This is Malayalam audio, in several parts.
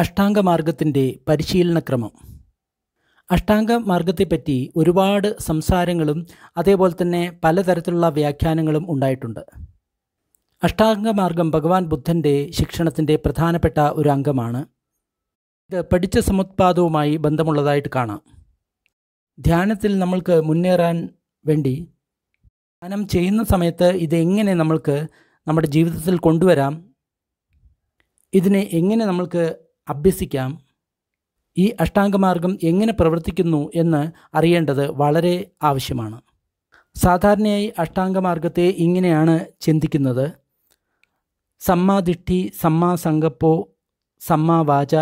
അഷ്ടാംഗമാർഗത്തിൻ്റെ പരിശീലനക്രമം അഷ്ടാംഗ മാർഗത്തെപ്പറ്റി ഒരുപാട് സംസാരങ്ങളും അതേപോലെ തന്നെ പലതരത്തിലുള്ള വ്യാഖ്യാനങ്ങളും ഉണ്ടായിട്ടുണ്ട് അഷ്ടാംഗ മാർഗം ഭഗവാൻ ബുദ്ധൻ്റെ ശിക്ഷണത്തിൻ്റെ പ്രധാനപ്പെട്ട ഒരു അംഗമാണ് ഇത് പഠിച്ച സമുത്പാദവുമായി ബന്ധമുള്ളതായിട്ട് കാണാം ധ്യാനത്തിൽ നമ്മൾക്ക് മുന്നേറാൻ വേണ്ടി ധ്യാനം ചെയ്യുന്ന സമയത്ത് ഇത് എങ്ങനെ നമ്മൾക്ക് നമ്മുടെ ജീവിതത്തിൽ കൊണ്ടുവരാം ഇതിനെ എങ്ങനെ നമ്മൾക്ക് അഭ്യസിക്കാം ഈ അഷ്ടാംഗമാർഗം എങ്ങനെ പ്രവർത്തിക്കുന്നു എന്ന് അറിയേണ്ടത് വളരെ ആവശ്യമാണ് സാധാരണയായി അഷ്ടാംഗമാർഗത്തെ ഇങ്ങനെയാണ് ചിന്തിക്കുന്നത് സമ്മാദിഷ്ടി സമ്മാ സങ്കപ്പോ സമ്മാ വാച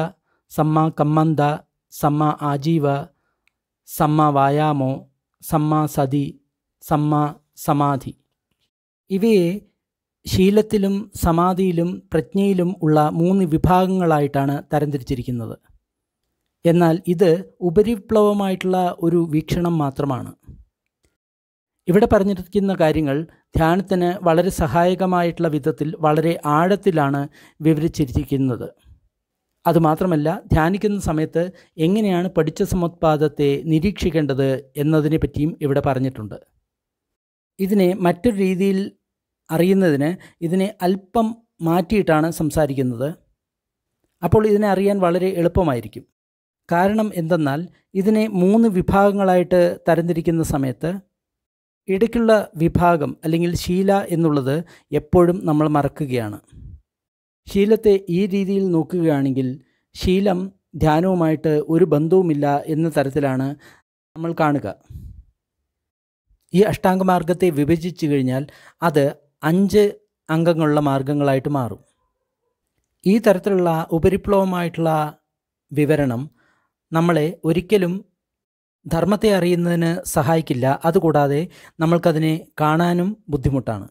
സമ്മാ കമ്മന്ത സമ്മാ ആജീവ സമ്മാ വായാമോ സമ്മാ സതി സമ്മാ സമാധി ഇവയെ ശീലത്തിലും സമാധിയിലും പ്രജ്ഞയിലും ഉള്ള മൂന്ന് വിഭാഗങ്ങളായിട്ടാണ് തരംതിരിച്ചിരിക്കുന്നത് എന്നാൽ ഇത് ഉപരിപ്ലവമായിട്ടുള്ള ഒരു വീക്ഷണം മാത്രമാണ് ഇവിടെ പറഞ്ഞിരിക്കുന്ന കാര്യങ്ങൾ ധ്യാനത്തിന് വളരെ സഹായകമായിട്ടുള്ള വിധത്തിൽ വളരെ ആഴത്തിലാണ് വിവരിച്ചിരിക്കുന്നത് അതുമാത്രമല്ല ധ്യാനിക്കുന്ന സമയത്ത് എങ്ങനെയാണ് പഠിച്ച സമുത്പാദത്തെ നിരീക്ഷിക്കേണ്ടത് എന്നതിനെ പറ്റിയും ഇവിടെ പറഞ്ഞിട്ടുണ്ട് ഇതിനെ മറ്റൊരു രീതിയിൽ അറിയുന്നതിന് ഇതിനെ അല്പം മാറ്റിയിട്ടാണ് സംസാരിക്കുന്നത് അപ്പോൾ ഇതിനെ അറിയാൻ വളരെ എളുപ്പമായിരിക്കും കാരണം എന്തെന്നാൽ ഇതിനെ മൂന്ന് വിഭാഗങ്ങളായിട്ട് തരംതിരിക്കുന്ന സമയത്ത് ഇടയ്ക്കുള്ള വിഭാഗം അല്ലെങ്കിൽ ശീല എന്നുള്ളത് എപ്പോഴും നമ്മൾ മറക്കുകയാണ് ശീലത്തെ ഈ രീതിയിൽ നോക്കുകയാണെങ്കിൽ ശീലം ധ്യാനവുമായിട്ട് ഒരു ബന്ധവുമില്ല എന്ന തരത്തിലാണ് നമ്മൾ കാണുക ഈ അഷ്ടാംഗമാർഗത്തെ വിഭജിച്ചു കഴിഞ്ഞാൽ അത് അഞ്ച് അംഗങ്ങളുള്ള മാർഗങ്ങളായിട്ട് മാറും ഈ തരത്തിലുള്ള ഉപരിപ്ലവമായിട്ടുള്ള വിവരണം നമ്മളെ ഒരിക്കലും ധർമ്മത്തെ അറിയുന്നതിന് സഹായിക്കില്ല അതുകൂടാതെ നമ്മൾക്കതിനെ കാണാനും ബുദ്ധിമുട്ടാണ്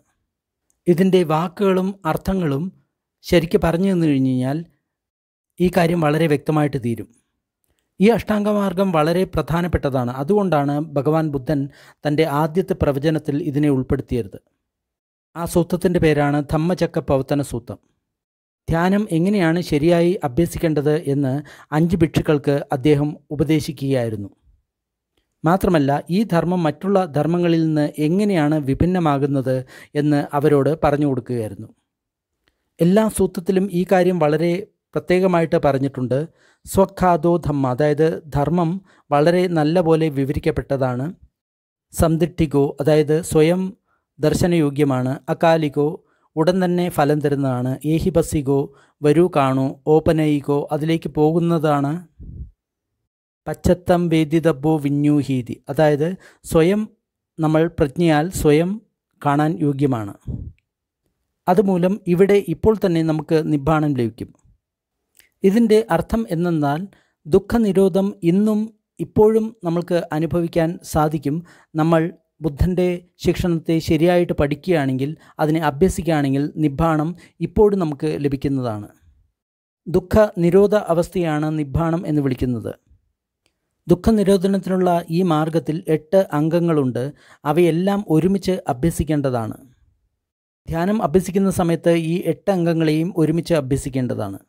ഇതിൻ്റെ വാക്കുകളും അർത്ഥങ്ങളും ശരിക്ക് പറഞ്ഞു തന്നു കഴിഞ്ഞു കഴിഞ്ഞാൽ ഈ കാര്യം വളരെ വ്യക്തമായിട്ട് തീരും ഈ അഷ്ടാംഗമാർഗം വളരെ പ്രധാനപ്പെട്ടതാണ് അതുകൊണ്ടാണ് ഭഗവാൻ ബുദ്ധൻ തൻ്റെ ആദ്യത്തെ പ്രവചനത്തിൽ ഇതിനെ ഉൾപ്പെടുത്തിയത് ആ സൂത്രത്തിൻ്റെ പേരാണ് ധമ്മചക്ക പ്രവർത്തന സൂത്രം ധ്യാനം എങ്ങനെയാണ് ശരിയായി അഭ്യസിക്കേണ്ടത് എന്ന് അഞ്ച് ഭിക്ഷുക്കൾക്ക് അദ്ദേഹം ഉപദേശിക്കുകയായിരുന്നു മാത്രമല്ല ഈ ധർമ്മം മറ്റുള്ള ധർമ്മങ്ങളിൽ നിന്ന് എങ്ങനെയാണ് വിഭിന്നമാകുന്നത് എന്ന് അവരോട് പറഞ്ഞു കൊടുക്കുകയായിരുന്നു എല്ലാ സൂത്രത്തിലും ഈ കാര്യം വളരെ പ്രത്യേകമായിട്ട് പറഞ്ഞിട്ടുണ്ട് സ്വഖാദോ ധമ്മ അതായത് ധർമ്മം വളരെ നല്ലപോലെ വിവരിക്കപ്പെട്ടതാണ് സംതിഷ്ഠികോ അതായത് സ്വയം ദർശനയോഗ്യമാണ് അകാലികോ ഉടൻ തന്നെ ഫലം തരുന്നതാണ് ഏഹി ബസ്സിഗോ വരൂ കാണൂ ഓപ്പനയിക്കോ അതിലേക്ക് പോകുന്നതാണ് പച്ചത്തം വേദിതബ്ബോ വിന്യൂഹീതി അതായത് സ്വയം നമ്മൾ പ്രജ്ഞയാൽ സ്വയം കാണാൻ യോഗ്യമാണ് അതുമൂലം ഇവിടെ ഇപ്പോൾ തന്നെ നമുക്ക് നിബ്ബാണം ലഭിക്കും ഇതിൻ്റെ അർത്ഥം എന്നാൽ ദുഃഖനിരോധം ഇന്നും ഇപ്പോഴും നമ്മൾക്ക് അനുഭവിക്കാൻ സാധിക്കും നമ്മൾ ബുദ്ധൻ്റെ ശിക്ഷണത്തെ ശരിയായിട്ട് പഠിക്കുകയാണെങ്കിൽ അതിനെ അഭ്യസിക്കുകയാണെങ്കിൽ നിബ്ബാണം ഇപ്പോഴും നമുക്ക് ലഭിക്കുന്നതാണ് ദുഃഖ നിരോധ അവസ്ഥയാണ് നിബ്ബാണം എന്ന് വിളിക്കുന്നത് ദുഃഖ നിരോധനത്തിനുള്ള ഈ മാർഗത്തിൽ എട്ട് അംഗങ്ങളുണ്ട് അവയെല്ലാം ഒരുമിച്ച് അഭ്യസിക്കേണ്ടതാണ് ധ്യാനം അഭ്യസിക്കുന്ന സമയത്ത് ഈ എട്ട് അംഗങ്ങളെയും ഒരുമിച്ച് അഭ്യസിക്കേണ്ടതാണ്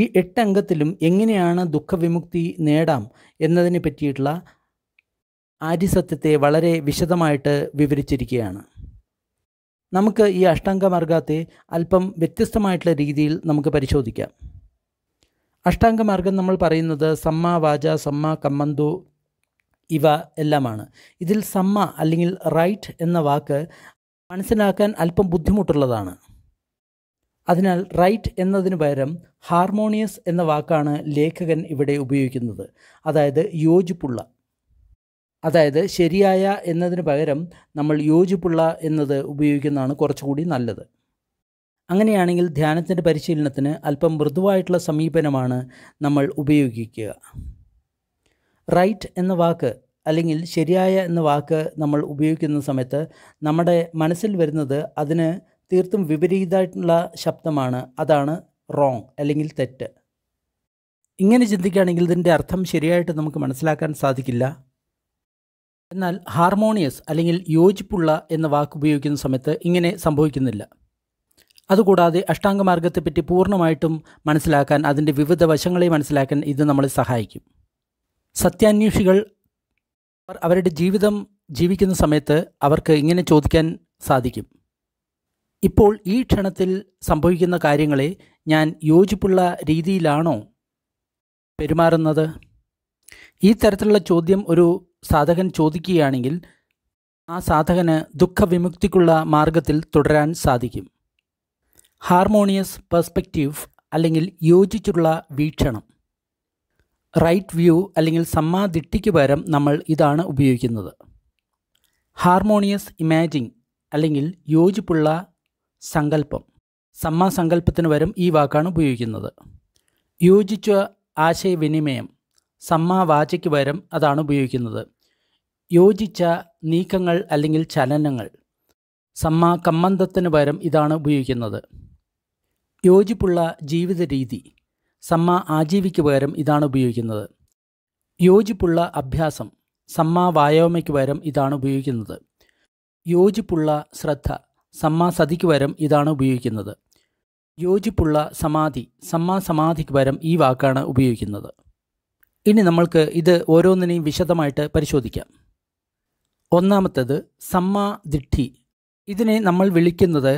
ഈ എട്ട് അംഗത്തിലും എങ്ങനെയാണ് ദുഃഖവിമുക്തി നേടാം എന്നതിനെ പറ്റിയിട്ടുള്ള ആര്യസത്യത്തെ വളരെ വിശദമായിട്ട് വിവരിച്ചിരിക്കുകയാണ് നമുക്ക് ഈ അഷ്ടാംഗമാർഗത്തെ അല്പം വ്യത്യസ്തമായിട്ടുള്ള രീതിയിൽ നമുക്ക് പരിശോധിക്കാം അഷ്ടാംഗമാർഗം നമ്മൾ പറയുന്നത് സമ്മ വാച സമ്മ കമ്മന്തു ഇവ എല്ലാമാണ് ഇതിൽ സമ്മ അല്ലെങ്കിൽ റൈറ്റ് എന്ന വാക്ക് മനസ്സിലാക്കാൻ അല്പം ബുദ്ധിമുട്ടുള്ളതാണ് അതിനാൽ റൈറ്റ് എന്നതിന് പകരം ഹാർമോണിയസ് എന്ന വാക്കാണ് ലേഖകൻ ഇവിടെ ഉപയോഗിക്കുന്നത് അതായത് യോജിപ്പുള്ള അതായത് ശരിയായ എന്നതിന് പകരം നമ്മൾ യോജിപ്പുള്ള എന്നത് ഉപയോഗിക്കുന്നതാണ് കുറച്ചുകൂടി നല്ലത് അങ്ങനെയാണെങ്കിൽ ധ്യാനത്തിൻ്റെ പരിശീലനത്തിന് അല്പം മൃദുവായിട്ടുള്ള സമീപനമാണ് നമ്മൾ ഉപയോഗിക്കുക റൈറ്റ് എന്ന വാക്ക് അല്ലെങ്കിൽ ശരിയായ എന്ന വാക്ക് നമ്മൾ ഉപയോഗിക്കുന്ന സമയത്ത് നമ്മുടെ മനസ്സിൽ വരുന്നത് അതിന് തീർത്തും വിപരീതമായിട്ടുള്ള ശബ്ദമാണ് അതാണ് റോങ് അല്ലെങ്കിൽ തെറ്റ് ഇങ്ങനെ ചിന്തിക്കുകയാണെങ്കിൽ ഇതിൻ്റെ അർത്ഥം ശരിയായിട്ട് നമുക്ക് മനസ്സിലാക്കാൻ സാധിക്കില്ല എന്നാൽ ഹാർമോണിയസ് അല്ലെങ്കിൽ യോജിപ്പുള്ള എന്ന വാക്ക് ഉപയോഗിക്കുന്ന സമയത്ത് ഇങ്ങനെ സംഭവിക്കുന്നില്ല അതുകൂടാതെ അഷ്ടാംഗമാർഗത്തെപ്പറ്റി പൂർണ്ണമായിട്ടും മനസ്സിലാക്കാൻ അതിൻ്റെ വിവിധ വശങ്ങളെ മനസ്സിലാക്കാൻ ഇത് നമ്മളെ സഹായിക്കും സത്യാന്വേഷികൾ അവരുടെ ജീവിതം ജീവിക്കുന്ന സമയത്ത് അവർക്ക് ഇങ്ങനെ ചോദിക്കാൻ സാധിക്കും ഇപ്പോൾ ഈ ക്ഷണത്തിൽ സംഭവിക്കുന്ന കാര്യങ്ങളെ ഞാൻ യോജിപ്പുള്ള രീതിയിലാണോ പെരുമാറുന്നത് ഈ തരത്തിലുള്ള ചോദ്യം ഒരു സാധകൻ ചോദിക്കുകയാണെങ്കിൽ ആ സാധകന് ദുഃഖവിമുക്തിക്കുള്ള മാർഗത്തിൽ തുടരാൻ സാധിക്കും ഹാർമോണിയസ് പെർസ്പെക്റ്റീവ് അല്ലെങ്കിൽ യോജിച്ചുള്ള വീക്ഷണം റൈറ്റ് വ്യൂ അല്ലെങ്കിൽ സമ്മാദിട്ടിക്ക് പകരം നമ്മൾ ഇതാണ് ഉപയോഗിക്കുന്നത് ഹാർമോണിയസ് ഇമാജിങ് അല്ലെങ്കിൽ യോജിപ്പുള്ള സങ്കല്പം സമ്മാസങ്കല്പത്തിന് പകരം ഈ വാക്കാണ് ഉപയോഗിക്കുന്നത് യോജിച്ച ആശയവിനിമയം സമ്മാവാചയ്ക്ക് പകരം അതാണ് ഉപയോഗിക്കുന്നത് യോജിച്ച നീക്കങ്ങൾ അല്ലെങ്കിൽ ചലനങ്ങൾ സമ്മ കമ്മന്തത്തിന് പകരം ഇതാണ് ഉപയോഗിക്കുന്നത് യോജിപ്പുള്ള ജീവിത രീതി സമ്മ ആജീവിക്ക് പകരം ഇതാണ് ഉപയോഗിക്കുന്നത് യോജിപ്പുള്ള അഭ്യാസം സമ്മ വായോമയ്ക്ക് പകരം ഇതാണ് ഉപയോഗിക്കുന്നത് യോജിപ്പുള്ള ശ്രദ്ധ സമ്മ സതിക്ക് പകരം ഇതാണ് ഉപയോഗിക്കുന്നത് യോജിപ്പുള്ള സമാധി സമ്മ സമാധിക്ക് പകരം ഈ വാക്കാണ് ഉപയോഗിക്കുന്നത് ഇനി നമ്മൾക്ക് ഇത് ഓരോന്നിനെയും വിശദമായിട്ട് പരിശോധിക്കാം ഒന്നാമത്തേത് സമ്മാദിഷ്ഠി ഇതിനെ നമ്മൾ വിളിക്കുന്നത്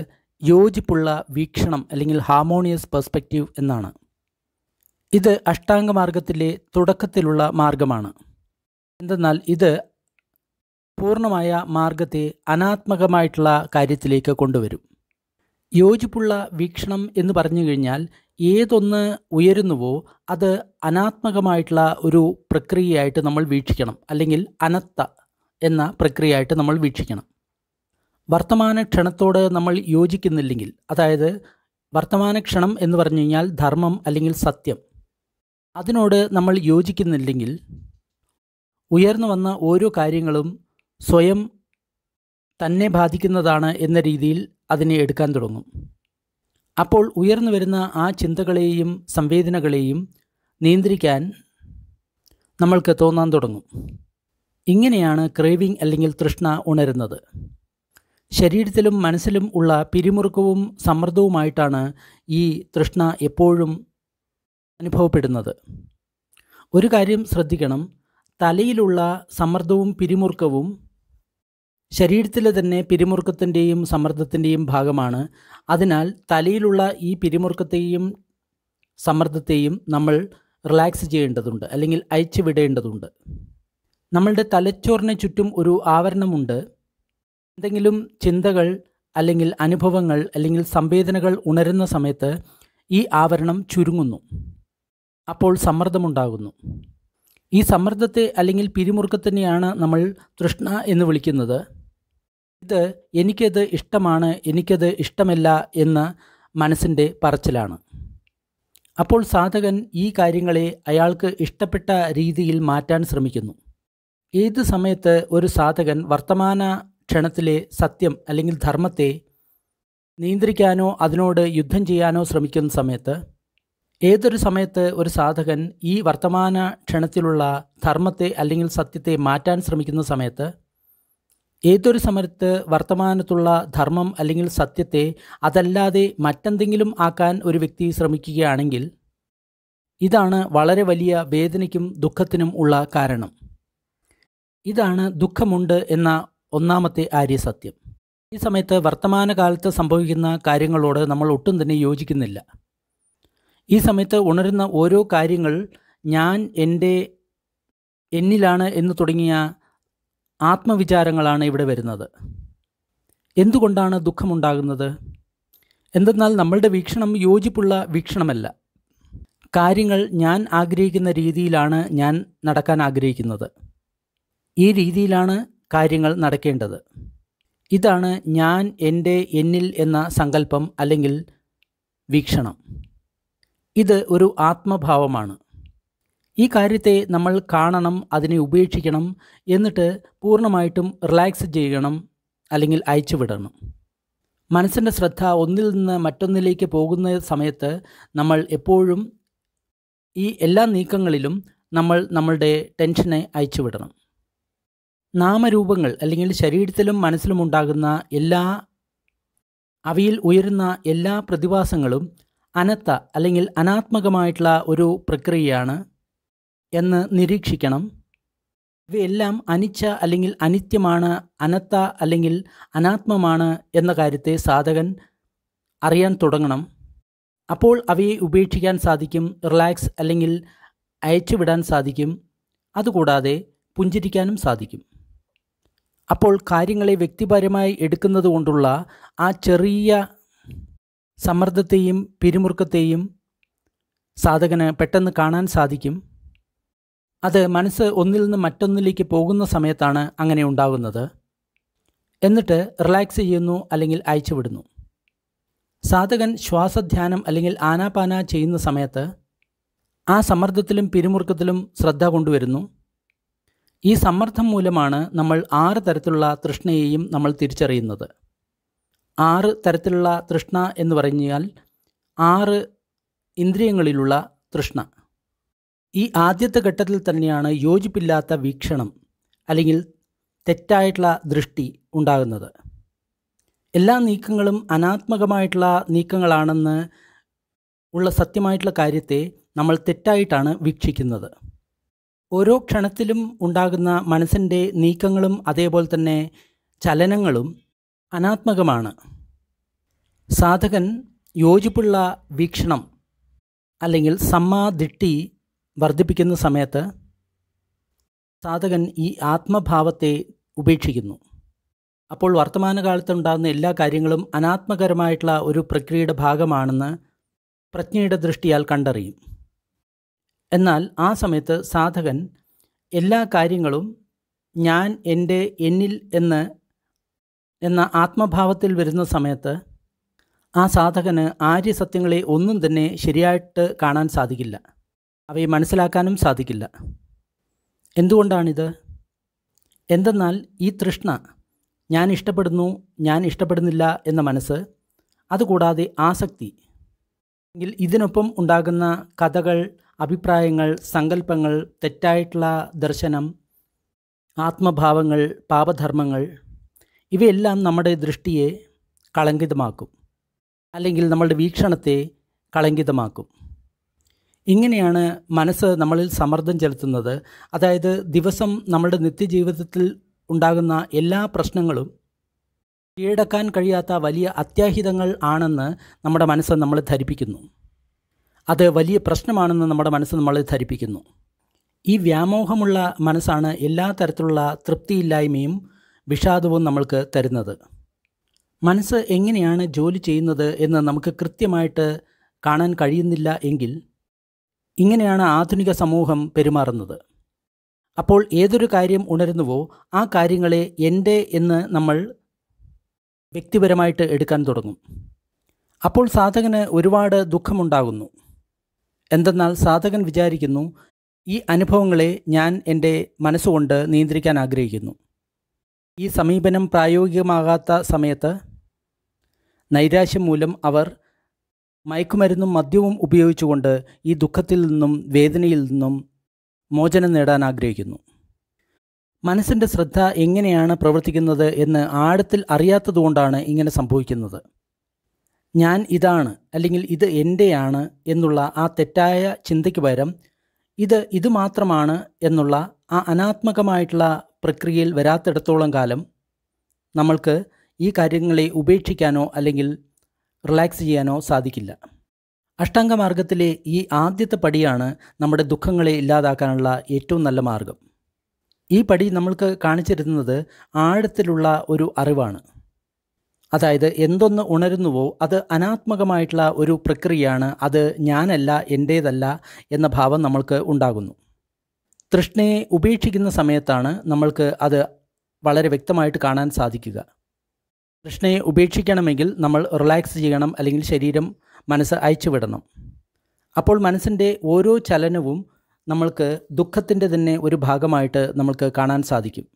യോജിപ്പുള്ള വീക്ഷണം അല്ലെങ്കിൽ ഹാർമോണിയസ് പെർസ്പെക്റ്റീവ് എന്നാണ് ഇത് അഷ്ടാംഗമാർഗത്തിലെ തുടക്കത്തിലുള്ള മാർഗമാണ് എന്തെന്നാൽ ഇത് പൂർണ്ണമായ മാർഗത്തെ അനാത്മകമായിട്ടുള്ള കാര്യത്തിലേക്ക് കൊണ്ടുവരും യോജിപ്പുള്ള വീക്ഷണം എന്ന് പറഞ്ഞു കഴിഞ്ഞാൽ ഏതൊന്ന് ഉയരുന്നുവോ അത് അനാത്മകമായിട്ടുള്ള ഒരു പ്രക്രിയയായിട്ട് നമ്മൾ വീക്ഷിക്കണം അല്ലെങ്കിൽ അനത്ത എന്ന പ്രക്രിയയായിട്ട് നമ്മൾ വീക്ഷിക്കണം വർത്തമാന ക്ഷണത്തോട് നമ്മൾ യോജിക്കുന്നില്ലെങ്കിൽ അതായത് വർത്തമാന ക്ഷണം എന്ന് പറഞ്ഞു കഴിഞ്ഞാൽ ധർമ്മം അല്ലെങ്കിൽ സത്യം അതിനോട് നമ്മൾ യോജിക്കുന്നില്ലെങ്കിൽ ഉയർന്നു വന്ന ഓരോ കാര്യങ്ങളും സ്വയം തന്നെ ബാധിക്കുന്നതാണ് എന്ന രീതിയിൽ അതിനെ എടുക്കാൻ തുടങ്ങും അപ്പോൾ ഉയർന്നു വരുന്ന ആ ചിന്തകളെയും സംവേദനകളെയും നിയന്ത്രിക്കാൻ നമ്മൾക്ക് തോന്നാൻ തുടങ്ങും ഇങ്ങനെയാണ് ക്രേവിംഗ് അല്ലെങ്കിൽ തൃഷ്ണ ഉണരുന്നത് ശരീരത്തിലും മനസ്സിലും ഉള്ള പിരിമുറുക്കവും സമ്മർദ്ദവുമായിട്ടാണ് ഈ തൃഷ്ണ എപ്പോഴും അനുഭവപ്പെടുന്നത് ഒരു കാര്യം ശ്രദ്ധിക്കണം തലയിലുള്ള സമ്മർദ്ദവും പിരിമുറുക്കവും ശരീരത്തിലെ തന്നെ പിരിമുറുക്കത്തിൻ്റെയും സമ്മർദ്ദത്തിൻ്റെയും ഭാഗമാണ് അതിനാൽ തലയിലുള്ള ഈ പിരിമുറുക്കത്തെയും സമ്മർദ്ദത്തെയും നമ്മൾ റിലാക്സ് ചെയ്യേണ്ടതുണ്ട് അല്ലെങ്കിൽ അയച്ചു വിടേണ്ടതുണ്ട് നമ്മളുടെ തലച്ചോറിന് ചുറ്റും ഒരു ആവരണമുണ്ട് എന്തെങ്കിലും ചിന്തകൾ അല്ലെങ്കിൽ അനുഭവങ്ങൾ അല്ലെങ്കിൽ സംവേദനകൾ ഉണരുന്ന സമയത്ത് ഈ ആവരണം ചുരുങ്ങുന്നു അപ്പോൾ സമ്മർദ്ദമുണ്ടാകുന്നു ഈ സമ്മർദ്ദത്തെ അല്ലെങ്കിൽ പിരിമുറുക്കത്തിനെയാണ് നമ്മൾ തൃഷ്ണ എന്ന് വിളിക്കുന്നത് ഇത് എനിക്കത് ഇഷ്ടമാണ് എനിക്കത് ഇഷ്ടമല്ല എന്ന മനസ്സിൻ്റെ പറച്ചിലാണ് അപ്പോൾ സാധകൻ ഈ കാര്യങ്ങളെ അയാൾക്ക് ഇഷ്ടപ്പെട്ട രീതിയിൽ മാറ്റാൻ ശ്രമിക്കുന്നു ഏത് സമയത്ത് ഒരു സാധകൻ വർത്തമാന ക്ഷണത്തിലെ സത്യം അല്ലെങ്കിൽ ധർമ്മത്തെ നിയന്ത്രിക്കാനോ അതിനോട് യുദ്ധം ചെയ്യാനോ ശ്രമിക്കുന്ന സമയത്ത് ഏതൊരു സമയത്ത് ഒരു സാധകൻ ഈ വർത്തമാന ക്ഷണത്തിലുള്ള ധർമ്മത്തെ അല്ലെങ്കിൽ സത്യത്തെ മാറ്റാൻ ശ്രമിക്കുന്ന സമയത്ത് ഏതൊരു സമയത്ത് വർത്തമാനത്തുള്ള ധർമ്മം അല്ലെങ്കിൽ സത്യത്തെ അതല്ലാതെ മറ്റെന്തെങ്കിലും ആക്കാൻ ഒരു വ്യക്തി ശ്രമിക്കുകയാണെങ്കിൽ ഇതാണ് വളരെ വലിയ വേദനയ്ക്കും ദുഃഖത്തിനും ഉള്ള കാരണം ഇതാണ് ദുഃഖമുണ്ട് എന്ന ഒന്നാമത്തെ ആര്യ സത്യം ഈ സമയത്ത് വർത്തമാനകാലത്ത് സംഭവിക്കുന്ന കാര്യങ്ങളോട് നമ്മൾ ഒട്ടും തന്നെ യോജിക്കുന്നില്ല ഈ സമയത്ത് ഉണരുന്ന ഓരോ കാര്യങ്ങൾ ഞാൻ എൻ്റെ എന്നിലാണ് എന്ന് തുടങ്ങിയ ആത്മവിചാരങ്ങളാണ് ഇവിടെ വരുന്നത് എന്തുകൊണ്ടാണ് ദുഃഖമുണ്ടാകുന്നത് എന്തെന്നാൽ നമ്മളുടെ വീക്ഷണം യോജിപ്പുള്ള വീക്ഷണമല്ല കാര്യങ്ങൾ ഞാൻ ആഗ്രഹിക്കുന്ന രീതിയിലാണ് ഞാൻ നടക്കാൻ ആഗ്രഹിക്കുന്നത് ഈ രീതിയിലാണ് കാര്യങ്ങൾ നടക്കേണ്ടത് ഇതാണ് ഞാൻ എൻ്റെ എന്നിൽ എന്ന സങ്കല്പം അല്ലെങ്കിൽ വീക്ഷണം ഇത് ഒരു ആത്മഭാവമാണ് ഈ കാര്യത്തെ നമ്മൾ കാണണം അതിനെ ഉപേക്ഷിക്കണം എന്നിട്ട് പൂർണ്ണമായിട്ടും റിലാക്സ് ചെയ്യണം അല്ലെങ്കിൽ അയച്ചുവിടണം മനസ്സിൻ്റെ ശ്രദ്ധ ഒന്നിൽ നിന്ന് മറ്റൊന്നിലേക്ക് പോകുന്ന സമയത്ത് നമ്മൾ എപ്പോഴും ഈ എല്ലാ നീക്കങ്ങളിലും നമ്മൾ നമ്മളുടെ ടെൻഷനെ അയച്ചുവിടണം നാമരൂപങ്ങൾ അല്ലെങ്കിൽ ശരീരത്തിലും മനസ്സിലും ഉണ്ടാകുന്ന എല്ലാ അവയിൽ ഉയരുന്ന എല്ലാ പ്രതിഭാസങ്ങളും അനത്ത അല്ലെങ്കിൽ അനാത്മകമായിട്ടുള്ള ഒരു പ്രക്രിയയാണ് എന്ന് നിരീക്ഷിക്കണം ഇവയെല്ലാം അനിച്ച അല്ലെങ്കിൽ അനിത്യമാണ് അനത്ത അല്ലെങ്കിൽ അനാത്മമാണ് എന്ന കാര്യത്തെ സാധകൻ അറിയാൻ തുടങ്ങണം അപ്പോൾ അവയെ ഉപേക്ഷിക്കാൻ സാധിക്കും റിലാക്സ് അല്ലെങ്കിൽ അയച്ചുവിടാൻ സാധിക്കും അതുകൂടാതെ പുഞ്ചിരിക്കാനും സാധിക്കും അപ്പോൾ കാര്യങ്ങളെ വ്യക്തിപരമായി എടുക്കുന്നത് കൊണ്ടുള്ള ആ ചെറിയ സമ്മർദ്ദത്തെയും പിരിമുറുക്കത്തെയും സാധകന് പെട്ടെന്ന് കാണാൻ സാധിക്കും അത് മനസ്സ് ഒന്നിൽ നിന്ന് മറ്റൊന്നിലേക്ക് പോകുന്ന സമയത്താണ് അങ്ങനെ ഉണ്ടാകുന്നത് എന്നിട്ട് റിലാക്സ് ചെയ്യുന്നു അല്ലെങ്കിൽ അയച്ചുവിടുന്നു സാധകൻ ശ്വാസധ്യാനം അല്ലെങ്കിൽ ആനാപാന ചെയ്യുന്ന സമയത്ത് ആ സമ്മർദ്ദത്തിലും പിരിമുറുക്കത്തിലും ശ്രദ്ധ കൊണ്ടുവരുന്നു ഈ സമ്മർദ്ദം മൂലമാണ് നമ്മൾ ആറ് തരത്തിലുള്ള തൃഷ്ണയെയും നമ്മൾ തിരിച്ചറിയുന്നത് ആറ് തരത്തിലുള്ള തൃഷ്ണ എന്ന് പറഞ്ഞാൽ ആറ് ഇന്ദ്രിയങ്ങളിലുള്ള തൃഷ്ണ ഈ ആദ്യത്തെ ഘട്ടത്തിൽ തന്നെയാണ് യോജിപ്പില്ലാത്ത വീക്ഷണം അല്ലെങ്കിൽ തെറ്റായിട്ടുള്ള ദൃഷ്ടി ഉണ്ടാകുന്നത് എല്ലാ നീക്കങ്ങളും അനാത്മകമായിട്ടുള്ള നീക്കങ്ങളാണെന്ന് ഉള്ള സത്യമായിട്ടുള്ള കാര്യത്തെ നമ്മൾ തെറ്റായിട്ടാണ് വീക്ഷിക്കുന്നത് ഓരോ ക്ഷണത്തിലും ഉണ്ടാകുന്ന മനസ്സിൻ്റെ നീക്കങ്ങളും അതേപോലെ തന്നെ ചലനങ്ങളും അനാത്മകമാണ് സാധകൻ യോജിപ്പുള്ള വീക്ഷണം അല്ലെങ്കിൽ സമ്മാദിട്ടി വർദ്ധിപ്പിക്കുന്ന സമയത്ത് സാധകൻ ഈ ആത്മഭാവത്തെ ഉപേക്ഷിക്കുന്നു അപ്പോൾ വർത്തമാനകാലത്തുണ്ടാകുന്ന എല്ലാ കാര്യങ്ങളും അനാത്മകരമായിട്ടുള്ള ഒരു പ്രക്രിയയുടെ ഭാഗമാണെന്ന് പ്രജ്ഞയുടെ ദൃഷ്ടിയാൽ കണ്ടറിയും എന്നാൽ ആ സമയത്ത് സാധകൻ എല്ലാ കാര്യങ്ങളും ഞാൻ എൻ്റെ എന്നിൽ എന്ന് എന്ന ആത്മഭാവത്തിൽ വരുന്ന സമയത്ത് ആ സാധകന് ആര്യസത്യങ്ങളെ ഒന്നും തന്നെ ശരിയായിട്ട് കാണാൻ സാധിക്കില്ല അവയെ മനസ്സിലാക്കാനും സാധിക്കില്ല എന്തുകൊണ്ടാണിത് എന്തെന്നാൽ ഈ തൃഷ്ണ ഞാൻ ഇഷ്ടപ്പെടുന്നു ഞാൻ ഇഷ്ടപ്പെടുന്നില്ല എന്ന മനസ്സ് അതുകൂടാതെ ആസക്തി എങ്കിൽ ഇതിനൊപ്പം ഉണ്ടാകുന്ന കഥകൾ അഭിപ്രായങ്ങൾ സങ്കല്പങ്ങൾ തെറ്റായിട്ടുള്ള ദർശനം ആത്മഭാവങ്ങൾ പാപധർമ്മങ്ങൾ ഇവയെല്ലാം നമ്മുടെ ദൃഷ്ടിയെ കളങ്കിതമാക്കും അല്ലെങ്കിൽ നമ്മളുടെ വീക്ഷണത്തെ കളങ്കിതമാക്കും ഇങ്ങനെയാണ് മനസ്സ് നമ്മളിൽ സമ്മർദ്ദം ചെലുത്തുന്നത് അതായത് ദിവസം നമ്മുടെ നിത്യജീവിതത്തിൽ ഉണ്ടാകുന്ന എല്ലാ പ്രശ്നങ്ങളും കീഴടക്കാൻ കഴിയാത്ത വലിയ അത്യാഹിതങ്ങൾ ആണെന്ന് നമ്മുടെ മനസ്സ് നമ്മൾ ധരിപ്പിക്കുന്നു അത് വലിയ പ്രശ്നമാണെന്ന് നമ്മുടെ മനസ്സ് നമ്മളെ ധരിപ്പിക്കുന്നു ഈ വ്യാമോഹമുള്ള മനസ്സാണ് എല്ലാ തരത്തിലുള്ള തൃപ്തിയില്ലായ്മയും വിഷാദവും നമ്മൾക്ക് തരുന്നത് മനസ്സ് എങ്ങനെയാണ് ജോലി ചെയ്യുന്നത് എന്ന് നമുക്ക് കൃത്യമായിട്ട് കാണാൻ കഴിയുന്നില്ല എങ്കിൽ ഇങ്ങനെയാണ് ആധുനിക സമൂഹം പെരുമാറുന്നത് അപ്പോൾ ഏതൊരു കാര്യം ഉണരുന്നുവോ ആ കാര്യങ്ങളെ എൻ്റെ എന്ന് നമ്മൾ വ്യക്തിപരമായിട്ട് എടുക്കാൻ തുടങ്ങും അപ്പോൾ സാധകന് ഒരുപാട് ദുഃഖമുണ്ടാകുന്നു എന്തെന്നാൽ സാധകൻ വിചാരിക്കുന്നു ഈ അനുഭവങ്ങളെ ഞാൻ എൻ്റെ മനസ്സുകൊണ്ട് നിയന്ത്രിക്കാൻ ആഗ്രഹിക്കുന്നു ഈ സമീപനം പ്രായോഗികമാകാത്ത സമയത്ത് നൈരാശ്യം മൂലം അവർ മയക്കുമരുന്നും മദ്യവും ഉപയോഗിച്ചുകൊണ്ട് ഈ ദുഃഖത്തിൽ നിന്നും വേദനയിൽ നിന്നും മോചനം നേടാൻ ആഗ്രഹിക്കുന്നു മനസ്സിൻ്റെ ശ്രദ്ധ എങ്ങനെയാണ് പ്രവർത്തിക്കുന്നത് എന്ന് ആഴത്തിൽ അറിയാത്തതുകൊണ്ടാണ് ഇങ്ങനെ സംഭവിക്കുന്നത് ഞാൻ ഇതാണ് അല്ലെങ്കിൽ ഇത് എൻ്റെയാണ് എന്നുള്ള ആ തെറ്റായ ചിന്തയ്ക്ക് പകരം ഇത് ഇത് മാത്രമാണ് എന്നുള്ള ആ അനാത്മകമായിട്ടുള്ള പ്രക്രിയയിൽ വരാത്തിടത്തോളം കാലം നമ്മൾക്ക് ഈ കാര്യങ്ങളെ ഉപേക്ഷിക്കാനോ അല്ലെങ്കിൽ റിലാക്സ് ചെയ്യാനോ സാധിക്കില്ല അഷ്ടാംഗ ഈ ആദ്യത്തെ പടിയാണ് നമ്മുടെ ദുഃഖങ്ങളെ ഇല്ലാതാക്കാനുള്ള ഏറ്റവും നല്ല മാർഗം ഈ പടി നമ്മൾക്ക് കാണിച്ചിരുന്നത് ആഴത്തിലുള്ള ഒരു അറിവാണ് അതായത് എന്തൊന്ന് ഉണരുന്നുവോ അത് അനാത്മകമായിട്ടുള്ള ഒരു പ്രക്രിയയാണ് അത് ഞാനല്ല എൻ്റേതല്ല എന്ന ഭാവം നമ്മൾക്ക് ഉണ്ടാകുന്നു തൃഷ്ണയെ ഉപേക്ഷിക്കുന്ന സമയത്താണ് നമ്മൾക്ക് അത് വളരെ വ്യക്തമായിട്ട് കാണാൻ സാധിക്കുക തൃഷ്ണയെ ഉപേക്ഷിക്കണമെങ്കിൽ നമ്മൾ റിലാക്സ് ചെയ്യണം അല്ലെങ്കിൽ ശരീരം മനസ്സ് അയച്ചുവിടണം അപ്പോൾ മനസ്സിൻ്റെ ഓരോ ചലനവും നമ്മൾക്ക് ദുഃഖത്തിൻ്റെ തന്നെ ഒരു ഭാഗമായിട്ട് നമ്മൾക്ക് കാണാൻ സാധിക്കും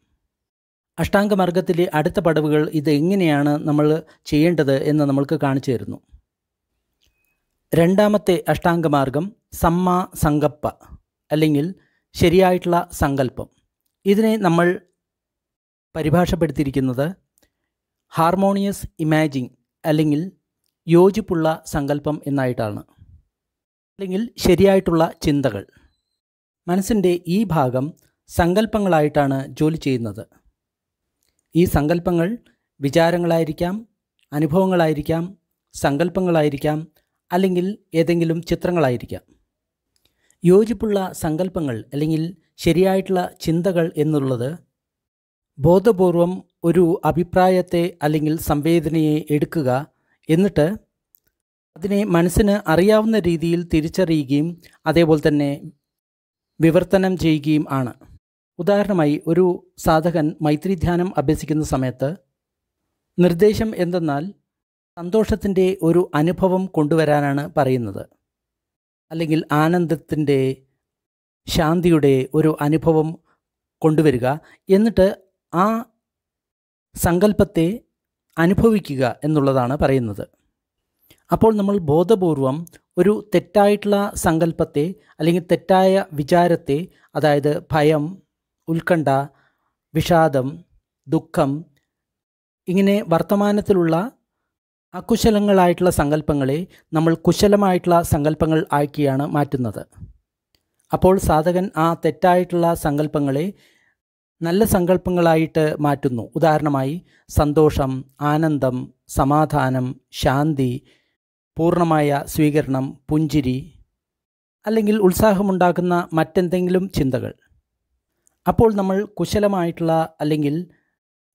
അഷ്ടാംഗമാർഗത്തിലെ അടുത്ത പടവുകൾ ഇത് എങ്ങനെയാണ് നമ്മൾ ചെയ്യേണ്ടത് എന്ന് നമ്മൾക്ക് കാണിച്ചു തരുന്നു രണ്ടാമത്തെ അഷ്ടാംഗമാർഗം സമ്മ സങ്കപ്പ അല്ലെങ്കിൽ ശരിയായിട്ടുള്ള സങ്കല്പം ഇതിനെ നമ്മൾ പരിഭാഷപ്പെടുത്തിയിരിക്കുന്നത് ഹാർമോണിയസ് ഇമാജിങ് അല്ലെങ്കിൽ യോജിപ്പുള്ള സങ്കല്പം എന്നായിട്ടാണ് അല്ലെങ്കിൽ ശരിയായിട്ടുള്ള ചിന്തകൾ മനസ്സിൻ്റെ ഈ ഭാഗം സങ്കല്പങ്ങളായിട്ടാണ് ജോലി ചെയ്യുന്നത് ഈ സങ്കല്പങ്ങൾ വിചാരങ്ങളായിരിക്കാം അനുഭവങ്ങളായിരിക്കാം സങ്കല്പങ്ങളായിരിക്കാം അല്ലെങ്കിൽ ഏതെങ്കിലും ചിത്രങ്ങളായിരിക്കാം യോജിപ്പുള്ള സങ്കല്പങ്ങൾ അല്ലെങ്കിൽ ശരിയായിട്ടുള്ള ചിന്തകൾ എന്നുള്ളത് ബോധപൂർവം ഒരു അഭിപ്രായത്തെ അല്ലെങ്കിൽ സംവേദനയെ എടുക്കുക എന്നിട്ട് അതിനെ മനസ്സിന് അറിയാവുന്ന രീതിയിൽ തിരിച്ചറിയുകയും അതേപോലെ തന്നെ വിവർത്തനം ചെയ്യുകയും ആണ് ഉദാഹരണമായി ഒരു സാധകൻ മൈത്രി ധ്യാനം അഭ്യസിക്കുന്ന സമയത്ത് നിർദ്ദേശം എന്തെന്നാൽ സന്തോഷത്തിൻ്റെ ഒരു അനുഭവം കൊണ്ടുവരാനാണ് പറയുന്നത് അല്ലെങ്കിൽ ആനന്ദത്തിൻ്റെ ശാന്തിയുടെ ഒരു അനുഭവം കൊണ്ടുവരിക എന്നിട്ട് ആ സങ്കല്പത്തെ അനുഭവിക്കുക എന്നുള്ളതാണ് പറയുന്നത് അപ്പോൾ നമ്മൾ ബോധപൂർവം ഒരു തെറ്റായിട്ടുള്ള സങ്കല്പത്തെ അല്ലെങ്കിൽ തെറ്റായ വിചാരത്തെ അതായത് ഭയം ഉത്കണ്ഠ വിഷാദം ദുഃഖം ഇങ്ങനെ വർത്തമാനത്തിലുള്ള അകുശലങ്ങളായിട്ടുള്ള സങ്കല്പങ്ങളെ നമ്മൾ കുശലമായിട്ടുള്ള സങ്കല്പങ്ങൾ ആക്കിയാണ് മാറ്റുന്നത് അപ്പോൾ സാധകൻ ആ തെറ്റായിട്ടുള്ള സങ്കല്പങ്ങളെ നല്ല സങ്കല്പങ്ങളായിട്ട് മാറ്റുന്നു ഉദാഹരണമായി സന്തോഷം ആനന്ദം സമാധാനം ശാന്തി പൂർണ്ണമായ സ്വീകരണം പുഞ്ചിരി അല്ലെങ്കിൽ ഉത്സാഹമുണ്ടാക്കുന്ന മറ്റെന്തെങ്കിലും ചിന്തകൾ അപ്പോൾ നമ്മൾ കുശലമായിട്ടുള്ള അല്ലെങ്കിൽ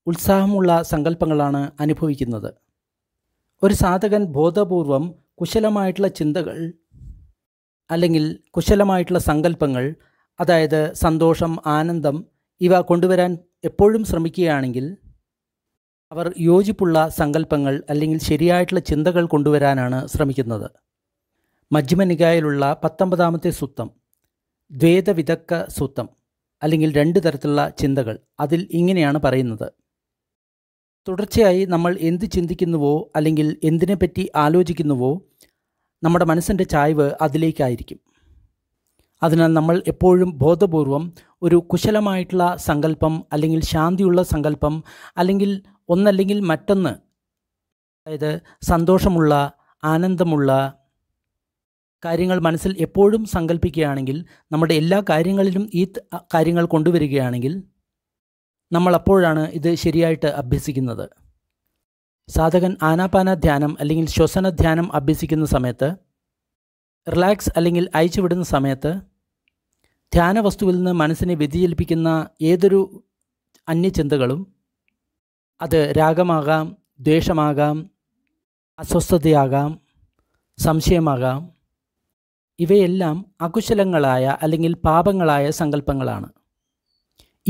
ഉത്സാഹമുള്ള സങ്കല്പങ്ങളാണ് അനുഭവിക്കുന്നത് ഒരു സാധകൻ ബോധപൂർവം കുശലമായിട്ടുള്ള ചിന്തകൾ അല്ലെങ്കിൽ കുശലമായിട്ടുള്ള സങ്കല്പങ്ങൾ അതായത് സന്തോഷം ആനന്ദം ഇവ കൊണ്ടുവരാൻ എപ്പോഴും ശ്രമിക്കുകയാണെങ്കിൽ അവർ യോജിപ്പുള്ള സങ്കല്പങ്ങൾ അല്ലെങ്കിൽ ശരിയായിട്ടുള്ള ചിന്തകൾ കൊണ്ടുവരാനാണ് ശ്രമിക്കുന്നത് മജ്ജിമനികായിലുള്ള പത്തൊമ്പതാമത്തെ സൂത്തം ദ്വേദവിദഗ്ധ സൂത്തം അല്ലെങ്കിൽ രണ്ട് തരത്തിലുള്ള ചിന്തകൾ അതിൽ ഇങ്ങനെയാണ് പറയുന്നത് തുടർച്ചയായി നമ്മൾ എന്ത് ചിന്തിക്കുന്നുവോ അല്ലെങ്കിൽ എന്തിനെപ്പറ്റി ആലോചിക്കുന്നുവോ നമ്മുടെ മനസ്സിൻ്റെ ചായ്വ് അതിലേക്കായിരിക്കും അതിനാൽ നമ്മൾ എപ്പോഴും ബോധപൂർവം ഒരു കുശലമായിട്ടുള്ള സങ്കല്പം അല്ലെങ്കിൽ ശാന്തിയുള്ള സങ്കല്പം അല്ലെങ്കിൽ ഒന്നല്ലെങ്കിൽ മറ്റൊന്ന് അതായത് സന്തോഷമുള്ള ആനന്ദമുള്ള കാര്യങ്ങൾ മനസ്സിൽ എപ്പോഴും സങ്കല്പിക്കുകയാണെങ്കിൽ നമ്മുടെ എല്ലാ കാര്യങ്ങളിലും ഈ കാര്യങ്ങൾ കൊണ്ടുവരികയാണെങ്കിൽ നമ്മൾ അപ്പോഴാണ് ഇത് ശരിയായിട്ട് അഭ്യസിക്കുന്നത് സാധകൻ ആനാപാന ധ്യാനം അല്ലെങ്കിൽ ശ്വസന ധ്യാനം അഭ്യസിക്കുന്ന സമയത്ത് റിലാക്സ് അല്ലെങ്കിൽ അയച്ചുവിടുന്ന സമയത്ത് ധ്യാന വസ്തുവിൽ നിന്ന് മനസ്സിനെ വ്യതിചലിപ്പിക്കുന്ന ഏതൊരു അന്യചിന്തകളും അത് രാഗമാകാം ദ്വേഷമാകാം അസ്വസ്ഥതയാകാം സംശയമാകാം ഇവയെല്ലാം അകുശലങ്ങളായ അല്ലെങ്കിൽ പാപങ്ങളായ സങ്കല്പങ്ങളാണ്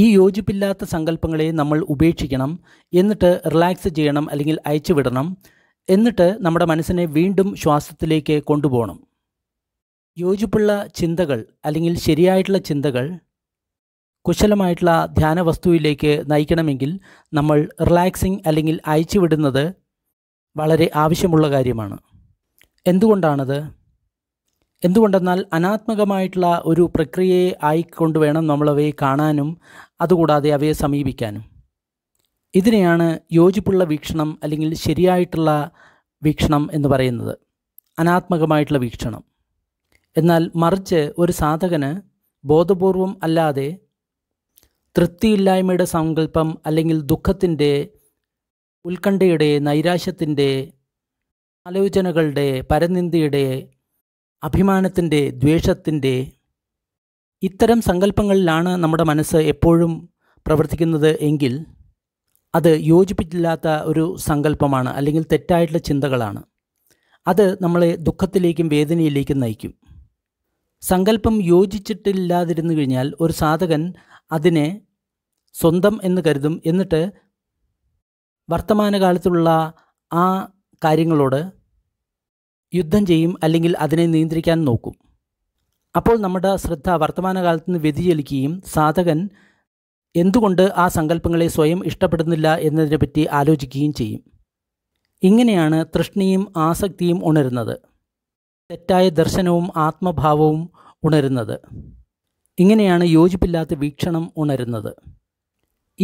ഈ യോജിപ്പില്ലാത്ത സങ്കല്പങ്ങളെ നമ്മൾ ഉപേക്ഷിക്കണം എന്നിട്ട് റിലാക്സ് ചെയ്യണം അല്ലെങ്കിൽ അയച്ചുവിടണം എന്നിട്ട് നമ്മുടെ മനസ്സിനെ വീണ്ടും ശ്വാസത്തിലേക്ക് കൊണ്ടുപോകണം യോജിപ്പുള്ള ചിന്തകൾ അല്ലെങ്കിൽ ശരിയായിട്ടുള്ള ചിന്തകൾ കുശലമായിട്ടുള്ള ധ്യാന വസ്തുവിലേക്ക് നയിക്കണമെങ്കിൽ നമ്മൾ റിലാക്സിങ് അല്ലെങ്കിൽ അയച്ചുവിടുന്നത് വളരെ ആവശ്യമുള്ള കാര്യമാണ് എന്തുകൊണ്ടാണത് എന്തുകൊണ്ടെന്നാൽ അനാത്മകമായിട്ടുള്ള ഒരു പ്രക്രിയയെ ആയിക്കൊണ്ട് വേണം നമ്മളവയെ കാണാനും അതുകൂടാതെ അവയെ സമീപിക്കാനും ഇതിനെയാണ് യോജിപ്പുള്ള വീക്ഷണം അല്ലെങ്കിൽ ശരിയായിട്ടുള്ള വീക്ഷണം എന്ന് പറയുന്നത് അനാത്മകമായിട്ടുള്ള വീക്ഷണം എന്നാൽ മറിച്ച് ഒരു സാധകന് ബോധപൂർവം അല്ലാതെ തൃപ്തിയില്ലായ്മയുടെ സങ്കല്പം അല്ലെങ്കിൽ ദുഃഖത്തിൻ്റെ ഉത്കണ്ഠയുടെ നൈരാശ്യത്തിൻ്റെ ആലോചനകളുടെ പരനിന്ദിയുടെ അഭിമാനത്തിൻ്റെ ദ്വേഷത്തിൻ്റെ ഇത്തരം സങ്കല്പങ്ങളിലാണ് നമ്മുടെ മനസ്സ് എപ്പോഴും പ്രവർത്തിക്കുന്നത് എങ്കിൽ അത് യോജിപ്പിച്ചില്ലാത്ത ഒരു സങ്കല്പമാണ് അല്ലെങ്കിൽ തെറ്റായിട്ടുള്ള ചിന്തകളാണ് അത് നമ്മളെ ദുഃഖത്തിലേക്കും വേദനയിലേക്കും നയിക്കും സങ്കല്പം യോജിച്ചിട്ടില്ലാതിരുന്നു കഴിഞ്ഞാൽ ഒരു സാധകൻ അതിനെ സ്വന്തം എന്ന് കരുതും എന്നിട്ട് വർത്തമാനകാലത്തുള്ള ആ കാര്യങ്ങളോട് യുദ്ധം ചെയ്യും അല്ലെങ്കിൽ അതിനെ നിയന്ത്രിക്കാൻ നോക്കും അപ്പോൾ നമ്മുടെ ശ്രദ്ധ വർത്തമാനകാലത്ത് നിന്ന് വ്യതിചലിക്കുകയും സാധകൻ എന്തുകൊണ്ട് ആ സങ്കല്പങ്ങളെ സ്വയം ഇഷ്ടപ്പെടുന്നില്ല എന്നതിനെപ്പറ്റി ആലോചിക്കുകയും ചെയ്യും ഇങ്ങനെയാണ് തൃഷ്ണിയും ആസക്തിയും ഉണരുന്നത് തെറ്റായ ദർശനവും ആത്മഭാവവും ഉണരുന്നത് ഇങ്ങനെയാണ് യോജിപ്പില്ലാത്ത വീക്ഷണം ഉണരുന്നത്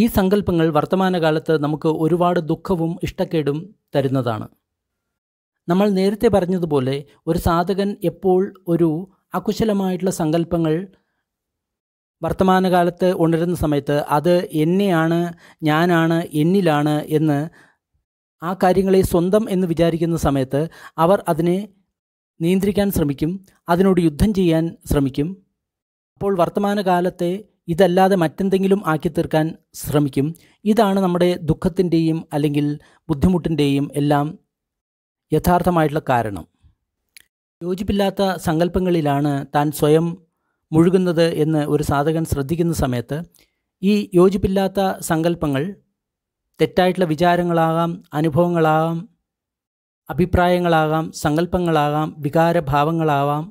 ഈ സങ്കല്പങ്ങൾ വർത്തമാനകാലത്ത് നമുക്ക് ഒരുപാട് ദുഃഖവും ഇഷ്ടക്കേടും തരുന്നതാണ് നമ്മൾ നേരത്തെ പറഞ്ഞതുപോലെ ഒരു സാധകൻ എപ്പോൾ ഒരു അകുശലമായിട്ടുള്ള സങ്കല്പങ്ങൾ വർത്തമാനകാലത്ത് ഉണരുന്ന സമയത്ത് അത് എന്നെയാണ് ഞാനാണ് എന്നിലാണ് എന്ന് ആ കാര്യങ്ങളെ സ്വന്തം എന്ന് വിചാരിക്കുന്ന സമയത്ത് അവർ അതിനെ നിയന്ത്രിക്കാൻ ശ്രമിക്കും അതിനോട് യുദ്ധം ചെയ്യാൻ ശ്രമിക്കും അപ്പോൾ വർത്തമാനകാലത്തെ ഇതല്ലാതെ മറ്റെന്തെങ്കിലും ആക്കി തീർക്കാൻ ശ്രമിക്കും ഇതാണ് നമ്മുടെ ദുഃഖത്തിൻ്റെയും അല്ലെങ്കിൽ ബുദ്ധിമുട്ടിൻ്റെയും എല്ലാം യഥാർത്ഥമായിട്ടുള്ള കാരണം യോജിപ്പില്ലാത്ത സങ്കല്പങ്ങളിലാണ് താൻ സ്വയം മുഴുകുന്നത് എന്ന് ഒരു സാധകൻ ശ്രദ്ധിക്കുന്ന സമയത്ത് ഈ യോജിപ്പില്ലാത്ത സങ്കല്പങ്ങൾ തെറ്റായിട്ടുള്ള വിചാരങ്ങളാകാം അനുഭവങ്ങളാകാം അഭിപ്രായങ്ങളാകാം സങ്കല്പങ്ങളാകാം വികാരഭാവങ്ങളാവാം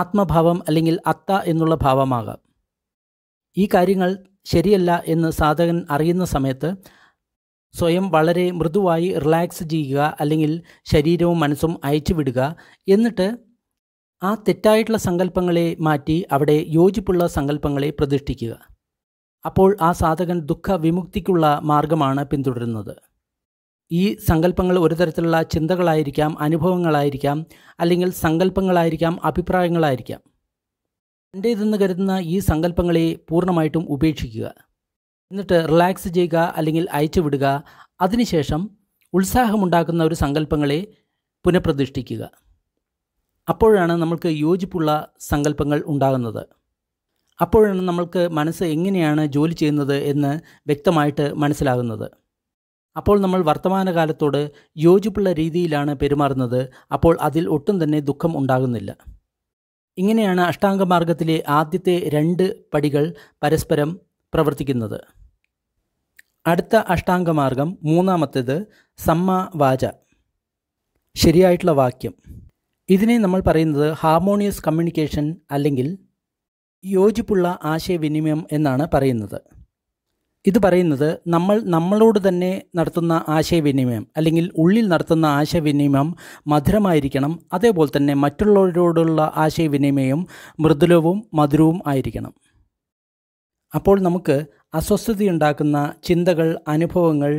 ആത്മഭാവം അല്ലെങ്കിൽ അത്ത എന്നുള്ള ഭാവമാകാം ഈ കാര്യങ്ങൾ ശരിയല്ല എന്ന് സാധകൻ അറിയുന്ന സമയത്ത് സ്വയം വളരെ മൃദുവായി റിലാക്സ് ചെയ്യുക അല്ലെങ്കിൽ ശരീരവും മനസ്സും അയച്ചുവിടുക എന്നിട്ട് ആ തെറ്റായിട്ടുള്ള സങ്കല്പങ്ങളെ മാറ്റി അവിടെ യോജിപ്പുള്ള സങ്കല്പങ്ങളെ പ്രതിഷ്ഠിക്കുക അപ്പോൾ ആ സാധകൻ ദുഃഖ വിമുക്തിക്കുള്ള മാർഗമാണ് പിന്തുടരുന്നത് ഈ സങ്കല്പങ്ങൾ ഒരു തരത്തിലുള്ള ചിന്തകളായിരിക്കാം അനുഭവങ്ങളായിരിക്കാം അല്ലെങ്കിൽ സങ്കല്പങ്ങളായിരിക്കാം അഭിപ്രായങ്ങളായിരിക്കാം എൻ്റേതെന്ന് കരുതുന്ന ഈ സങ്കല്പങ്ങളെ പൂർണ്ണമായിട്ടും ഉപേക്ഷിക്കുക എന്നിട്ട് റിലാക്സ് ചെയ്യുക അല്ലെങ്കിൽ അയച്ചു വിടുക അതിനുശേഷം ഉത്സാഹമുണ്ടാക്കുന്ന ഒരു സങ്കല്പങ്ങളെ പുനഃപ്രതിഷ്ഠിക്കുക അപ്പോഴാണ് നമ്മൾക്ക് യോജിപ്പുള്ള സങ്കല്പങ്ങൾ ഉണ്ടാകുന്നത് അപ്പോഴാണ് നമ്മൾക്ക് മനസ്സ് എങ്ങനെയാണ് ജോലി ചെയ്യുന്നത് എന്ന് വ്യക്തമായിട്ട് മനസ്സിലാകുന്നത് അപ്പോൾ നമ്മൾ വർത്തമാനകാലത്തോട് യോജിപ്പുള്ള രീതിയിലാണ് പെരുമാറുന്നത് അപ്പോൾ അതിൽ ഒട്ടും തന്നെ ദുഃഖം ഉണ്ടാകുന്നില്ല ഇങ്ങനെയാണ് അഷ്ടാംഗ ആദ്യത്തെ രണ്ട് പടികൾ പരസ്പരം പ്രവർത്തിക്കുന്നത് അടുത്ത അഷ്ടാംഗമാർഗം മൂന്നാമത്തേത് സമ്മ വാച ശരിയായിട്ടുള്ള വാക്യം ഇതിനെ നമ്മൾ പറയുന്നത് ഹാർമോണിയസ് കമ്മ്യൂണിക്കേഷൻ അല്ലെങ്കിൽ യോജിപ്പുള്ള ആശയവിനിമയം എന്നാണ് പറയുന്നത് ഇത് പറയുന്നത് നമ്മൾ നമ്മളോട് തന്നെ നടത്തുന്ന ആശയവിനിമയം അല്ലെങ്കിൽ ഉള്ളിൽ നടത്തുന്ന ആശയവിനിമയം മധുരമായിരിക്കണം അതേപോലെ തന്നെ മറ്റുള്ളവരോടുള്ള ആശയവിനിമയം മൃദുലവും മധുരവും ആയിരിക്കണം അപ്പോൾ നമുക്ക് അസ്വസ്ഥതയുണ്ടാക്കുന്ന ചിന്തകൾ അനുഭവങ്ങൾ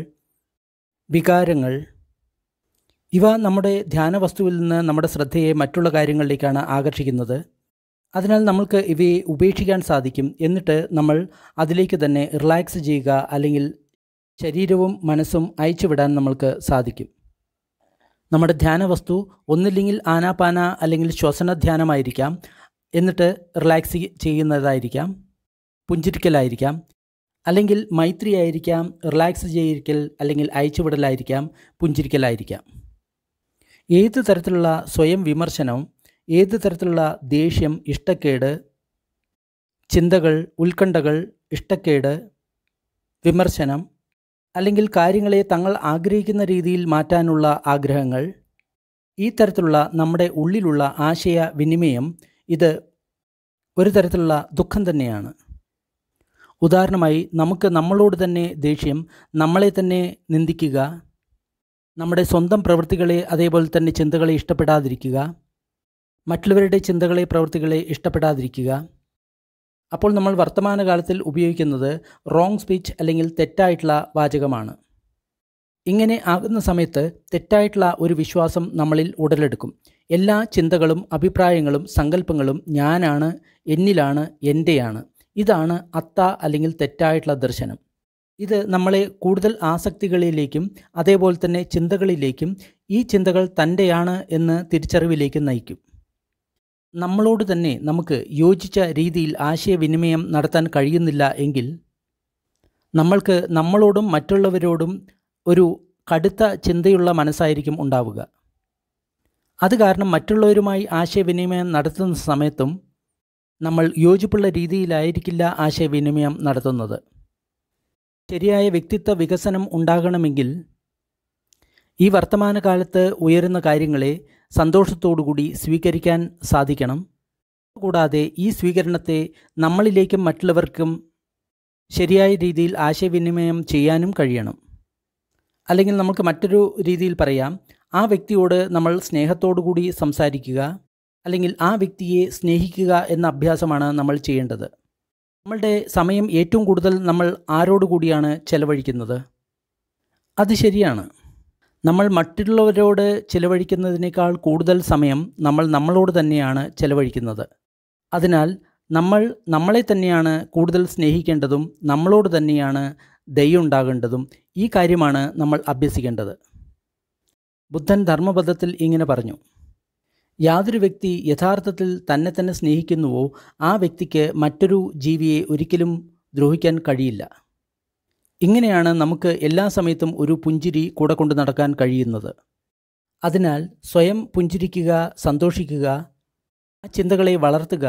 വികാരങ്ങൾ ഇവ നമ്മുടെ ധ്യാന വസ്തുവിൽ നിന്ന് നമ്മുടെ ശ്രദ്ധയെ മറ്റുള്ള കാര്യങ്ങളിലേക്കാണ് ആകർഷിക്കുന്നത് അതിനാൽ നമ്മൾക്ക് ഇവയെ ഉപേക്ഷിക്കാൻ സാധിക്കും എന്നിട്ട് നമ്മൾ അതിലേക്ക് തന്നെ റിലാക്സ് ചെയ്യുക അല്ലെങ്കിൽ ശരീരവും മനസ്സും അയച്ചുവിടാൻ നമ്മൾക്ക് സാധിക്കും നമ്മുടെ ധ്യാന വസ്തു ഒന്നില്ലെങ്കിൽ ആനാപാന അല്ലെങ്കിൽ ശ്വസന ധ്യാനമായിരിക്കാം എന്നിട്ട് റിലാക്സ് ചെയ്യുന്നതായിരിക്കാം പുഞ്ചിരിക്കലായിരിക്കാം അല്ലെങ്കിൽ മൈത്രി ആയിരിക്കാം റിലാക്സ് ചെയ്തിരിക്കൽ അല്ലെങ്കിൽ അയച്ചുവിടലായിരിക്കാം പുഞ്ചിരിക്കലായിരിക്കാം ഏത് തരത്തിലുള്ള സ്വയം വിമർശനവും ഏത് തരത്തിലുള്ള ദേഷ്യം ഇഷ്ടക്കേട് ചിന്തകൾ ഉത്കണ്ഠകൾ ഇഷ്ടക്കേട് വിമർശനം അല്ലെങ്കിൽ കാര്യങ്ങളെ തങ്ങൾ ആഗ്രഹിക്കുന്ന രീതിയിൽ മാറ്റാനുള്ള ആഗ്രഹങ്ങൾ ഈ തരത്തിലുള്ള നമ്മുടെ ഉള്ളിലുള്ള ആശയ വിനിമയം ഇത് ഒരു തരത്തിലുള്ള ദുഃഖം തന്നെയാണ് ഉദാഹരണമായി നമുക്ക് നമ്മളോട് തന്നെ ദേഷ്യം നമ്മളെ തന്നെ നിന്ദിക്കുക നമ്മുടെ സ്വന്തം പ്രവൃത്തികളെ അതേപോലെ തന്നെ ചിന്തകളെ ഇഷ്ടപ്പെടാതിരിക്കുക മറ്റുള്ളവരുടെ ചിന്തകളെ പ്രവൃത്തികളെ ഇഷ്ടപ്പെടാതിരിക്കുക അപ്പോൾ നമ്മൾ വർത്തമാനകാലത്തിൽ ഉപയോഗിക്കുന്നത് റോങ് സ്പീച്ച് അല്ലെങ്കിൽ തെറ്റായിട്ടുള്ള വാചകമാണ് ഇങ്ങനെ ആകുന്ന സമയത്ത് തെറ്റായിട്ടുള്ള ഒരു വിശ്വാസം നമ്മളിൽ ഉടലെടുക്കും എല്ലാ ചിന്തകളും അഭിപ്രായങ്ങളും സങ്കല്പങ്ങളും ഞാനാണ് എന്നിലാണ് എൻ്റെയാണ് ഇതാണ് അത്ത അല്ലെങ്കിൽ തെറ്റായിട്ടുള്ള ദർശനം ഇത് നമ്മളെ കൂടുതൽ ആസക്തികളിലേക്കും അതേപോലെ തന്നെ ചിന്തകളിലേക്കും ഈ ചിന്തകൾ തൻ്റെയാണ് എന്ന് തിരിച്ചറിവിലേക്ക് നയിക്കും നമ്മളോട് തന്നെ നമുക്ക് യോജിച്ച രീതിയിൽ ആശയവിനിമയം നടത്താൻ കഴിയുന്നില്ല എങ്കിൽ നമ്മൾക്ക് നമ്മളോടും മറ്റുള്ളവരോടും ഒരു കടുത്ത ചിന്തയുള്ള മനസ്സായിരിക്കും ഉണ്ടാവുക അത് കാരണം മറ്റുള്ളവരുമായി ആശയവിനിമയം നടത്തുന്ന സമയത്തും നമ്മൾ യോജിപ്പുള്ള രീതിയിലായിരിക്കില്ല ആശയവിനിമയം നടത്തുന്നത് ശരിയായ വ്യക്തിത്വ വികസനം ഉണ്ടാകണമെങ്കിൽ ഈ വർത്തമാനകാലത്ത് ഉയരുന്ന കാര്യങ്ങളെ സന്തോഷത്തോടുകൂടി സ്വീകരിക്കാൻ സാധിക്കണം കൂടാതെ ഈ സ്വീകരണത്തെ നമ്മളിലേക്കും മറ്റുള്ളവർക്കും ശരിയായ രീതിയിൽ ആശയവിനിമയം ചെയ്യാനും കഴിയണം അല്ലെങ്കിൽ നമുക്ക് മറ്റൊരു രീതിയിൽ പറയാം ആ വ്യക്തിയോട് നമ്മൾ സ്നേഹത്തോടുകൂടി കൂടി സംസാരിക്കുക അല്ലെങ്കിൽ ആ വ്യക്തിയെ സ്നേഹിക്കുക എന്ന അഭ്യാസമാണ് നമ്മൾ ചെയ്യേണ്ടത് നമ്മളുടെ സമയം ഏറ്റവും കൂടുതൽ നമ്മൾ ആരോട് കൂടിയാണ് ചെലവഴിക്കുന്നത് അത് ശരിയാണ് നമ്മൾ മറ്റുള്ളവരോട് ചിലവഴിക്കുന്നതിനേക്കാൾ കൂടുതൽ സമയം നമ്മൾ നമ്മളോട് തന്നെയാണ് ചിലവഴിക്കുന്നത് അതിനാൽ നമ്മൾ നമ്മളെ തന്നെയാണ് കൂടുതൽ സ്നേഹിക്കേണ്ടതും നമ്മളോട് തന്നെയാണ് ദയ്യം ഈ കാര്യമാണ് നമ്മൾ അഭ്യസിക്കേണ്ടത് ബുദ്ധൻ ധർമ്മപദത്തിൽ ഇങ്ങനെ പറഞ്ഞു യാതൊരു വ്യക്തി യഥാർത്ഥത്തിൽ തന്നെ തന്നെ സ്നേഹിക്കുന്നുവോ ആ വ്യക്തിക്ക് മറ്റൊരു ജീവിയെ ഒരിക്കലും ദ്രോഹിക്കാൻ കഴിയില്ല ഇങ്ങനെയാണ് നമുക്ക് എല്ലാ സമയത്തും ഒരു പുഞ്ചിരി കൂടെ കൊണ്ട് നടക്കാൻ കഴിയുന്നത് അതിനാൽ സ്വയം പുഞ്ചിരിക്കുക സന്തോഷിക്കുക ആ ചിന്തകളെ വളർത്തുക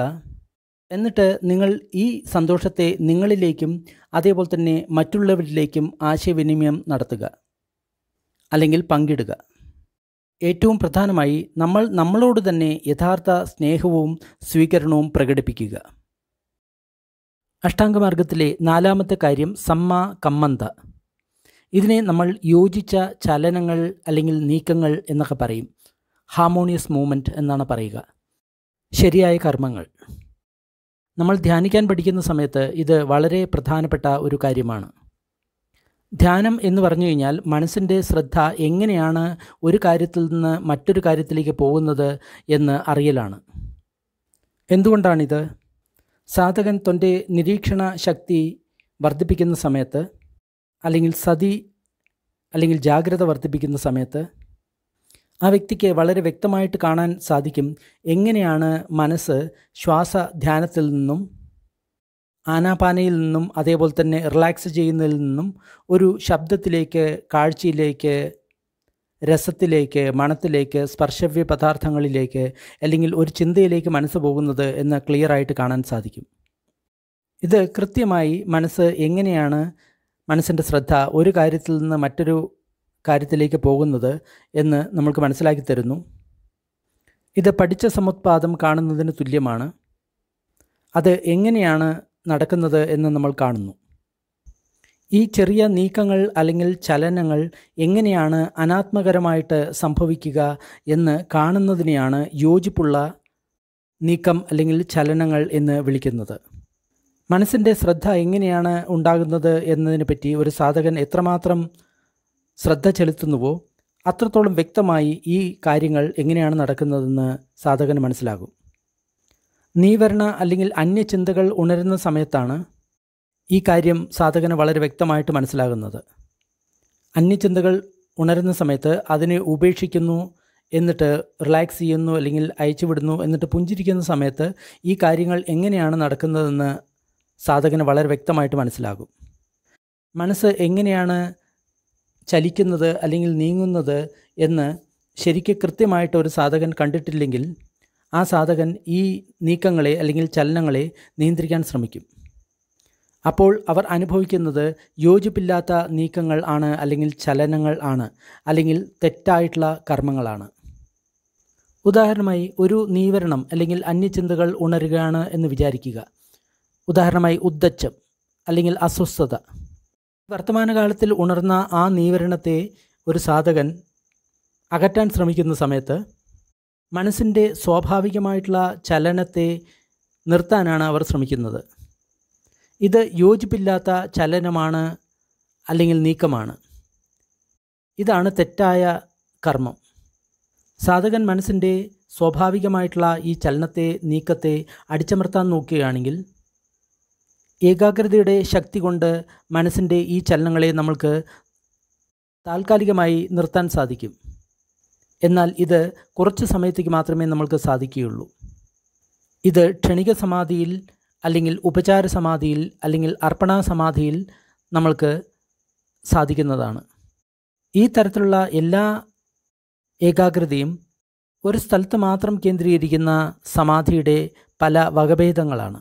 എന്നിട്ട് നിങ്ങൾ ഈ സന്തോഷത്തെ നിങ്ങളിലേക്കും അതേപോലെ തന്നെ മറ്റുള്ളവരിലേക്കും ആശയവിനിമയം നടത്തുക അല്ലെങ്കിൽ പങ്കിടുക ഏറ്റവും പ്രധാനമായി നമ്മൾ നമ്മളോട് തന്നെ യഥാർത്ഥ സ്നേഹവും സ്വീകരണവും പ്രകടിപ്പിക്കുക അഷ്ടാംഗമാർഗത്തിലെ നാലാമത്തെ കാര്യം സമ്മ കമ്മന്ത ഇതിനെ നമ്മൾ യോജിച്ച ചലനങ്ങൾ അല്ലെങ്കിൽ നീക്കങ്ങൾ എന്നൊക്കെ പറയും ഹാർമോണിയസ് മൂവ്മെൻറ്റ് എന്നാണ് പറയുക ശരിയായ കർമ്മങ്ങൾ നമ്മൾ ധ്യാനിക്കാൻ പഠിക്കുന്ന സമയത്ത് ഇത് വളരെ പ്രധാനപ്പെട്ട ഒരു കാര്യമാണ് ധ്യാനം എന്ന് പറഞ്ഞു കഴിഞ്ഞാൽ മനസ്സിൻ്റെ ശ്രദ്ധ എങ്ങനെയാണ് ഒരു കാര്യത്തിൽ നിന്ന് മറ്റൊരു കാര്യത്തിലേക്ക് പോകുന്നത് എന്ന് അറിയലാണ് എന്തുകൊണ്ടാണിത് സാധകൻ തൻ്റെ നിരീക്ഷണ ശക്തി വർദ്ധിപ്പിക്കുന്ന സമയത്ത് അല്ലെങ്കിൽ സതി അല്ലെങ്കിൽ ജാഗ്രത വർദ്ധിപ്പിക്കുന്ന സമയത്ത് ആ വ്യക്തിക്ക് വളരെ വ്യക്തമായിട്ട് കാണാൻ സാധിക്കും എങ്ങനെയാണ് മനസ്സ് ശ്വാസ ധ്യാനത്തിൽ നിന്നും ആനാപാനയിൽ നിന്നും അതേപോലെ തന്നെ റിലാക്സ് ചെയ്യുന്നതിൽ നിന്നും ഒരു ശബ്ദത്തിലേക്ക് കാഴ്ചയിലേക്ക് രസത്തിലേക്ക് മണത്തിലേക്ക് സ്പർശവ്യ പദാർത്ഥങ്ങളിലേക്ക് അല്ലെങ്കിൽ ഒരു ചിന്തയിലേക്ക് മനസ്സ് പോകുന്നത് എന്ന് ക്ലിയറായിട്ട് കാണാൻ സാധിക്കും ഇത് കൃത്യമായി മനസ്സ് എങ്ങനെയാണ് മനസ്സിൻ്റെ ശ്രദ്ധ ഒരു കാര്യത്തിൽ നിന്ന് മറ്റൊരു കാര്യത്തിലേക്ക് പോകുന്നത് എന്ന് നമ്മൾക്ക് മനസ്സിലാക്കി തരുന്നു ഇത് പഠിച്ച സമുത്പാദം കാണുന്നതിന് തുല്യമാണ് അത് എങ്ങനെയാണ് നടക്കുന്നത് എന്ന് നമ്മൾ കാണുന്നു ഈ ചെറിയ നീക്കങ്ങൾ അല്ലെങ്കിൽ ചലനങ്ങൾ എങ്ങനെയാണ് അനാത്മകരമായിട്ട് സംഭവിക്കുക എന്ന് കാണുന്നതിനെയാണ് യോജിപ്പുള്ള നീക്കം അല്ലെങ്കിൽ ചലനങ്ങൾ എന്ന് വിളിക്കുന്നത് മനസ്സിൻ്റെ ശ്രദ്ധ എങ്ങനെയാണ് ഉണ്ടാകുന്നത് എന്നതിനെ പറ്റി ഒരു സാധകൻ എത്രമാത്രം ശ്രദ്ധ ചെലുത്തുന്നുവോ അത്രത്തോളം വ്യക്തമായി ഈ കാര്യങ്ങൾ എങ്ങനെയാണ് നടക്കുന്നതെന്ന് സാധകന് മനസ്സിലാകും നീവരണ അല്ലെങ്കിൽ അന്യചിന്തകൾ ഉണരുന്ന സമയത്താണ് ഈ കാര്യം സാധകന് വളരെ വ്യക്തമായിട്ട് മനസ്സിലാകുന്നത് അന്യചിന്തകൾ ഉണരുന്ന സമയത്ത് അതിനെ ഉപേക്ഷിക്കുന്നു എന്നിട്ട് റിലാക്സ് ചെയ്യുന്നു അല്ലെങ്കിൽ അയച്ചുവിടുന്നു എന്നിട്ട് പുഞ്ചിരിക്കുന്ന സമയത്ത് ഈ കാര്യങ്ങൾ എങ്ങനെയാണ് നടക്കുന്നതെന്ന് സാധകന് വളരെ വ്യക്തമായിട്ട് മനസ്സിലാകും മനസ്സ് എങ്ങനെയാണ് ചലിക്കുന്നത് അല്ലെങ്കിൽ നീങ്ങുന്നത് എന്ന് ശരിക്കും കൃത്യമായിട്ട് ഒരു സാധകൻ കണ്ടിട്ടില്ലെങ്കിൽ ആ സാധകൻ ഈ നീക്കങ്ങളെ അല്ലെങ്കിൽ ചലനങ്ങളെ നിയന്ത്രിക്കാൻ ശ്രമിക്കും അപ്പോൾ അവർ അനുഭവിക്കുന്നത് യോജിപ്പില്ലാത്ത നീക്കങ്ങൾ ആണ് അല്ലെങ്കിൽ ചലനങ്ങൾ ആണ് അല്ലെങ്കിൽ തെറ്റായിട്ടുള്ള കർമ്മങ്ങളാണ് ഉദാഹരണമായി ഒരു നീവരണം അല്ലെങ്കിൽ അന്യചിന്തകൾ ഉണരുകയാണ് എന്ന് വിചാരിക്കുക ഉദാഹരണമായി ഉദ്ദച്ചം അല്ലെങ്കിൽ അസ്വസ്ഥത വർത്തമാനകാലത്തിൽ ഉണർന്ന ആ നീവരണത്തെ ഒരു സാധകൻ അകറ്റാൻ ശ്രമിക്കുന്ന സമയത്ത് മനസ്സിൻ്റെ സ്വാഭാവികമായിട്ടുള്ള ചലനത്തെ നിർത്താനാണ് അവർ ശ്രമിക്കുന്നത് ഇത് യോജിപ്പില്ലാത്ത ചലനമാണ് അല്ലെങ്കിൽ നീക്കമാണ് ഇതാണ് തെറ്റായ കർമ്മം സാധകൻ മനസ്സിൻ്റെ സ്വാഭാവികമായിട്ടുള്ള ഈ ചലനത്തെ നീക്കത്തെ അടിച്ചമർത്താൻ നോക്കുകയാണെങ്കിൽ ഏകാഗ്രതയുടെ ശക്തി കൊണ്ട് മനസ്സിൻ്റെ ഈ ചലനങ്ങളെ നമ്മൾക്ക് താൽക്കാലികമായി നിർത്താൻ സാധിക്കും എന്നാൽ ഇത് കുറച്ച് സമയത്തേക്ക് മാത്രമേ നമ്മൾക്ക് സാധിക്കുകയുള്ളൂ ഇത് ക്ഷണിക സമാധിയിൽ അല്ലെങ്കിൽ ഉപചാര സമാധിയിൽ അല്ലെങ്കിൽ അർപ്പണ സമാധിയിൽ നമ്മൾക്ക് സാധിക്കുന്നതാണ് ഈ തരത്തിലുള്ള എല്ലാ ഏകാഗ്രതയും ഒരു സ്ഥലത്ത് മാത്രം കേന്ദ്രീകരിക്കുന്ന സമാധിയുടെ പല വകഭേദങ്ങളാണ്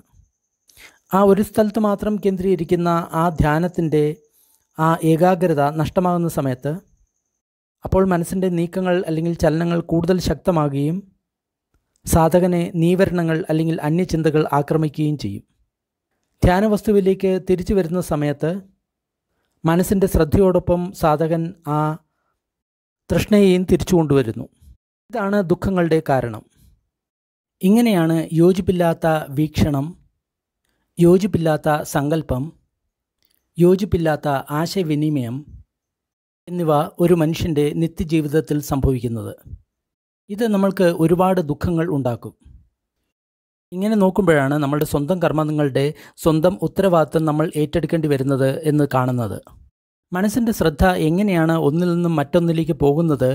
ആ ഒരു സ്ഥലത്ത് മാത്രം കേന്ദ്രീകരിക്കുന്ന ആ ധ്യാനത്തിൻ്റെ ആ ഏകാഗ്രത നഷ്ടമാകുന്ന സമയത്ത് അപ്പോൾ മനസ്സിൻ്റെ നീക്കങ്ങൾ അല്ലെങ്കിൽ ചലനങ്ങൾ കൂടുതൽ ശക്തമാകുകയും സാധകനെ നീവരണങ്ങൾ അല്ലെങ്കിൽ അന്യചിന്തകൾ ആക്രമിക്കുകയും ചെയ്യും ധ്യാനവസ്തുവിലേക്ക് തിരിച്ചു വരുന്ന സമയത്ത് മനസ്സിൻ്റെ ശ്രദ്ധയോടൊപ്പം സാധകൻ ആ തൃഷ്ണയെയും തിരിച്ചു കൊണ്ടുവരുന്നു ഇതാണ് ദുഃഖങ്ങളുടെ കാരണം ഇങ്ങനെയാണ് യോജിപ്പില്ലാത്ത വീക്ഷണം യോജിപ്പില്ലാത്ത സങ്കല്പം യോജിപ്പില്ലാത്ത ആശയവിനിമയം എന്നിവ ഒരു മനുഷ്യൻ്റെ നിത്യജീവിതത്തിൽ സംഭവിക്കുന്നത് ഇത് നമ്മൾക്ക് ഒരുപാട് ദുഃഖങ്ങൾ ഉണ്ടാക്കും ഇങ്ങനെ നോക്കുമ്പോഴാണ് നമ്മളുടെ സ്വന്തം കർമ്മങ്ങളുടെ സ്വന്തം ഉത്തരവാദിത്തം നമ്മൾ ഏറ്റെടുക്കേണ്ടി വരുന്നത് എന്ന് കാണുന്നത് മനസ്സിൻ്റെ ശ്രദ്ധ എങ്ങനെയാണ് ഒന്നിൽ നിന്നും മറ്റൊന്നിലേക്ക് പോകുന്നത്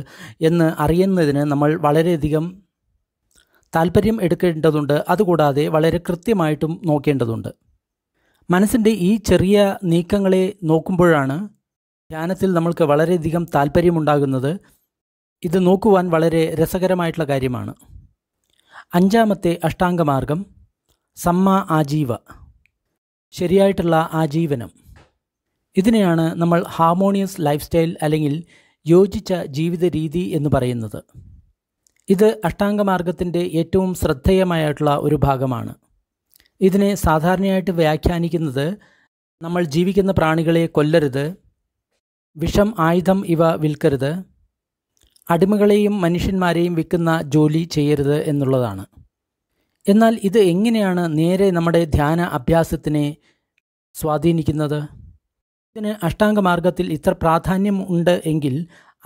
എന്ന് അറിയുന്നതിന് നമ്മൾ വളരെയധികം താല്പര്യം എടുക്കേണ്ടതുണ്ട് അതുകൂടാതെ വളരെ കൃത്യമായിട്ടും നോക്കേണ്ടതുണ്ട് മനസ്സിൻ്റെ ഈ ചെറിയ നീക്കങ്ങളെ നോക്കുമ്പോഴാണ് ധ്യാനത്തിൽ നമ്മൾക്ക് വളരെയധികം താല്പര്യമുണ്ടാകുന്നത് ഇത് നോക്കുവാൻ വളരെ രസകരമായിട്ടുള്ള കാര്യമാണ് അഞ്ചാമത്തെ അഷ്ടാംഗമാർഗം സമ്മ ആജീവ ശരിയായിട്ടുള്ള ആജീവനം ഇതിനെയാണ് നമ്മൾ ഹാർമോണിയസ് ലൈഫ് സ്റ്റൈൽ അല്ലെങ്കിൽ യോജിച്ച ജീവിത രീതി എന്ന് പറയുന്നത് ഇത് അഷ്ടാംഗമാർഗത്തിൻ്റെ ഏറ്റവും ശ്രദ്ധേയമായിട്ടുള്ള ഒരു ഭാഗമാണ് ഇതിനെ സാധാരണയായിട്ട് വ്യാഖ്യാനിക്കുന്നത് നമ്മൾ ജീവിക്കുന്ന പ്രാണികളെ കൊല്ലരുത് വിഷം ആയുധം ഇവ വിൽക്കരുത് അടിമകളെയും മനുഷ്യന്മാരെയും വിൽക്കുന്ന ജോലി ചെയ്യരുത് എന്നുള്ളതാണ് എന്നാൽ ഇത് എങ്ങനെയാണ് നേരെ നമ്മുടെ ധ്യാന അഭ്യാസത്തിനെ സ്വാധീനിക്കുന്നത് ഇതിന് അഷ്ടാംഗ മാർഗത്തിൽ ഇത്ര പ്രാധാന്യം ഉണ്ട് എങ്കിൽ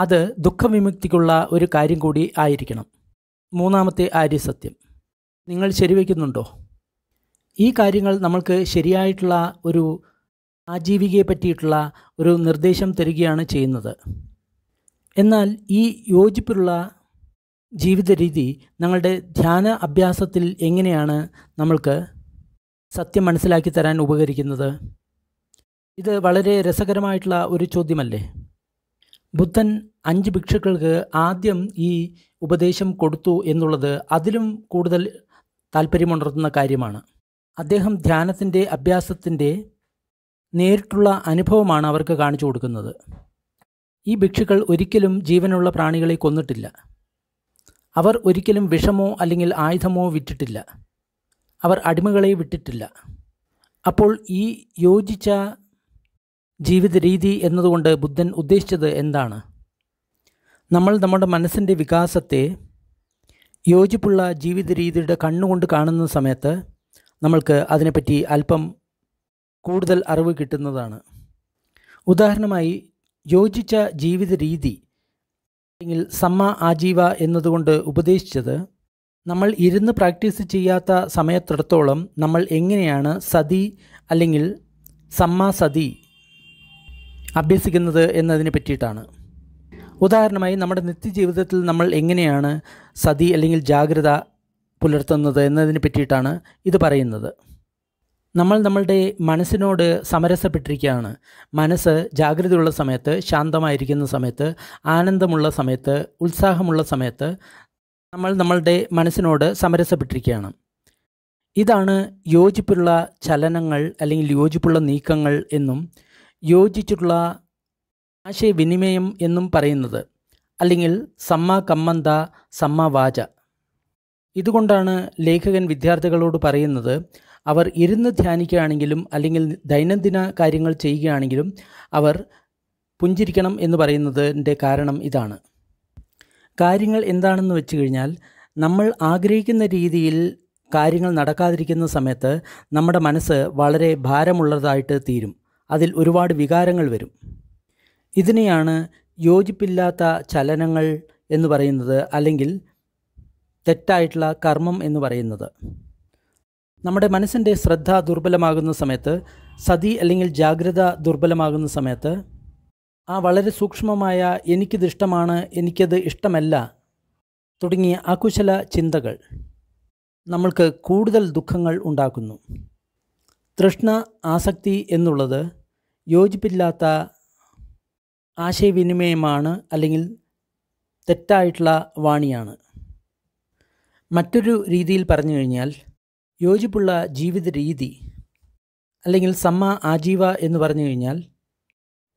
അത് ദുഃഖവിമുക്തിക്കുള്ള ഒരു കാര്യം കൂടി ആയിരിക്കണം മൂന്നാമത്തെ ആര്യസത്യം നിങ്ങൾ ശരിവയ്ക്കുന്നുണ്ടോ ഈ കാര്യങ്ങൾ നമ്മൾക്ക് ശരിയായിട്ടുള്ള ഒരു ആജീവികയെ പറ്റിയിട്ടുള്ള ഒരു നിർദ്ദേശം തരികയാണ് ചെയ്യുന്നത് എന്നാൽ ഈ യോജിപ്പുള്ള ജീവിത രീതി ഞങ്ങളുടെ ധ്യാന അഭ്യാസത്തിൽ എങ്ങനെയാണ് നമ്മൾക്ക് സത്യം മനസ്സിലാക്കി തരാൻ ഉപകരിക്കുന്നത് ഇത് വളരെ രസകരമായിട്ടുള്ള ഒരു ചോദ്യമല്ലേ ബുദ്ധൻ അഞ്ച് ഭിക്ഷുക്കൾക്ക് ആദ്യം ഈ ഉപദേശം കൊടുത്തു എന്നുള്ളത് അതിലും കൂടുതൽ താല്പര്യമുണർത്തുന്ന കാര്യമാണ് അദ്ദേഹം ധ്യാനത്തിൻ്റെ അഭ്യാസത്തിൻ്റെ നേരിട്ടുള്ള അനുഭവമാണ് അവർക്ക് കാണിച്ചു കൊടുക്കുന്നത് ഈ ഭിക്ഷുക്കൾ ഒരിക്കലും ജീവനുള്ള പ്രാണികളെ കൊന്നിട്ടില്ല അവർ ഒരിക്കലും വിഷമോ അല്ലെങ്കിൽ ആയുധമോ വിറ്റിട്ടില്ല അവർ അടിമകളെ വിട്ടിട്ടില്ല അപ്പോൾ ഈ യോജിച്ച ജീവിത രീതി എന്നതുകൊണ്ട് ബുദ്ധൻ ഉദ്ദേശിച്ചത് എന്താണ് നമ്മൾ നമ്മുടെ മനസ്സിൻ്റെ വികാസത്തെ യോജിപ്പുള്ള ജീവിത രീതിയുടെ കണ്ണുകൊണ്ട് കാണുന്ന സമയത്ത് നമ്മൾക്ക് അതിനെപ്പറ്റി അല്പം കൂടുതൽ അറിവ് കിട്ടുന്നതാണ് ഉദാഹരണമായി യോജിച്ച ജീവിത രീതി അല്ലെങ്കിൽ സമ്മ ആജീവ എന്നതുകൊണ്ട് ഉപദേശിച്ചത് നമ്മൾ ഇരുന്ന് പ്രാക്ടീസ് ചെയ്യാത്ത സമയത്തിടത്തോളം നമ്മൾ എങ്ങനെയാണ് സതി അല്ലെങ്കിൽ സമ്മ സതി അഭ്യസിക്കുന്നത് എന്നതിനെ പറ്റിയിട്ടാണ് ഉദാഹരണമായി നമ്മുടെ നിത്യജീവിതത്തിൽ നമ്മൾ എങ്ങനെയാണ് സതി അല്ലെങ്കിൽ ജാഗ്രത പുലർത്തുന്നത് എന്നതിനെ പറ്റിയിട്ടാണ് ഇത് പറയുന്നത് നമ്മൾ നമ്മളുടെ മനസ്സിനോട് സമരസപ്പെട്ടിരിക്കുകയാണ് മനസ്സ് ജാഗ്രതയുള്ള സമയത്ത് ശാന്തമായിരിക്കുന്ന സമയത്ത് ആനന്ദമുള്ള സമയത്ത് ഉത്സാഹമുള്ള സമയത്ത് നമ്മൾ നമ്മളുടെ മനസ്സിനോട് സമരസപ്പെട്ടിരിക്കുകയാണ് ഇതാണ് യോജിപ്പുള്ള ചലനങ്ങൾ അല്ലെങ്കിൽ യോജിപ്പുള്ള നീക്കങ്ങൾ എന്നും യോജിച്ചിട്ടുള്ള ആശയവിനിമയം എന്നും പറയുന്നത് അല്ലെങ്കിൽ സമ്മ കമ്മന്ത സമ്മ വാച ഇതുകൊണ്ടാണ് ലേഖകൻ വിദ്യാർത്ഥികളോട് പറയുന്നത് അവർ ഇരുന്ന് ധ്യാനിക്കുകയാണെങ്കിലും അല്ലെങ്കിൽ ദൈനംദിന കാര്യങ്ങൾ ചെയ്യുകയാണെങ്കിലും അവർ പുഞ്ചിരിക്കണം എന്ന് പറയുന്നതിൻ്റെ കാരണം ഇതാണ് കാര്യങ്ങൾ എന്താണെന്ന് വെച്ച് കഴിഞ്ഞാൽ നമ്മൾ ആഗ്രഹിക്കുന്ന രീതിയിൽ കാര്യങ്ങൾ നടക്കാതിരിക്കുന്ന സമയത്ത് നമ്മുടെ മനസ്സ് വളരെ ഭാരമുള്ളതായിട്ട് തീരും അതിൽ ഒരുപാട് വികാരങ്ങൾ വരും ഇതിനെയാണ് യോജിപ്പില്ലാത്ത ചലനങ്ങൾ എന്ന് പറയുന്നത് അല്ലെങ്കിൽ തെറ്റായിട്ടുള്ള കർമ്മം എന്ന് പറയുന്നത് നമ്മുടെ മനസ്സിൻ്റെ ശ്രദ്ധ ദുർബലമാകുന്ന സമയത്ത് സതി അല്ലെങ്കിൽ ജാഗ്രത ദുർബലമാകുന്ന സമയത്ത് ആ വളരെ സൂക്ഷ്മമായ എനിക്കിത് ഇഷ്ടമാണ് എനിക്കത് ഇഷ്ടമല്ല തുടങ്ങിയ അകുശല ചിന്തകൾ നമ്മൾക്ക് കൂടുതൽ ദുഃഖങ്ങൾ ഉണ്ടാക്കുന്നു തൃഷ്ണ ആസക്തി എന്നുള്ളത് യോജിപ്പില്ലാത്ത ആശയവിനിമയമാണ് അല്ലെങ്കിൽ തെറ്റായിട്ടുള്ള വാണിയാണ് മറ്റൊരു രീതിയിൽ പറഞ്ഞു കഴിഞ്ഞാൽ യോജിപ്പുള്ള ജീവിത രീതി അല്ലെങ്കിൽ സമ്മ ആജീവ എന്ന് പറഞ്ഞു കഴിഞ്ഞാൽ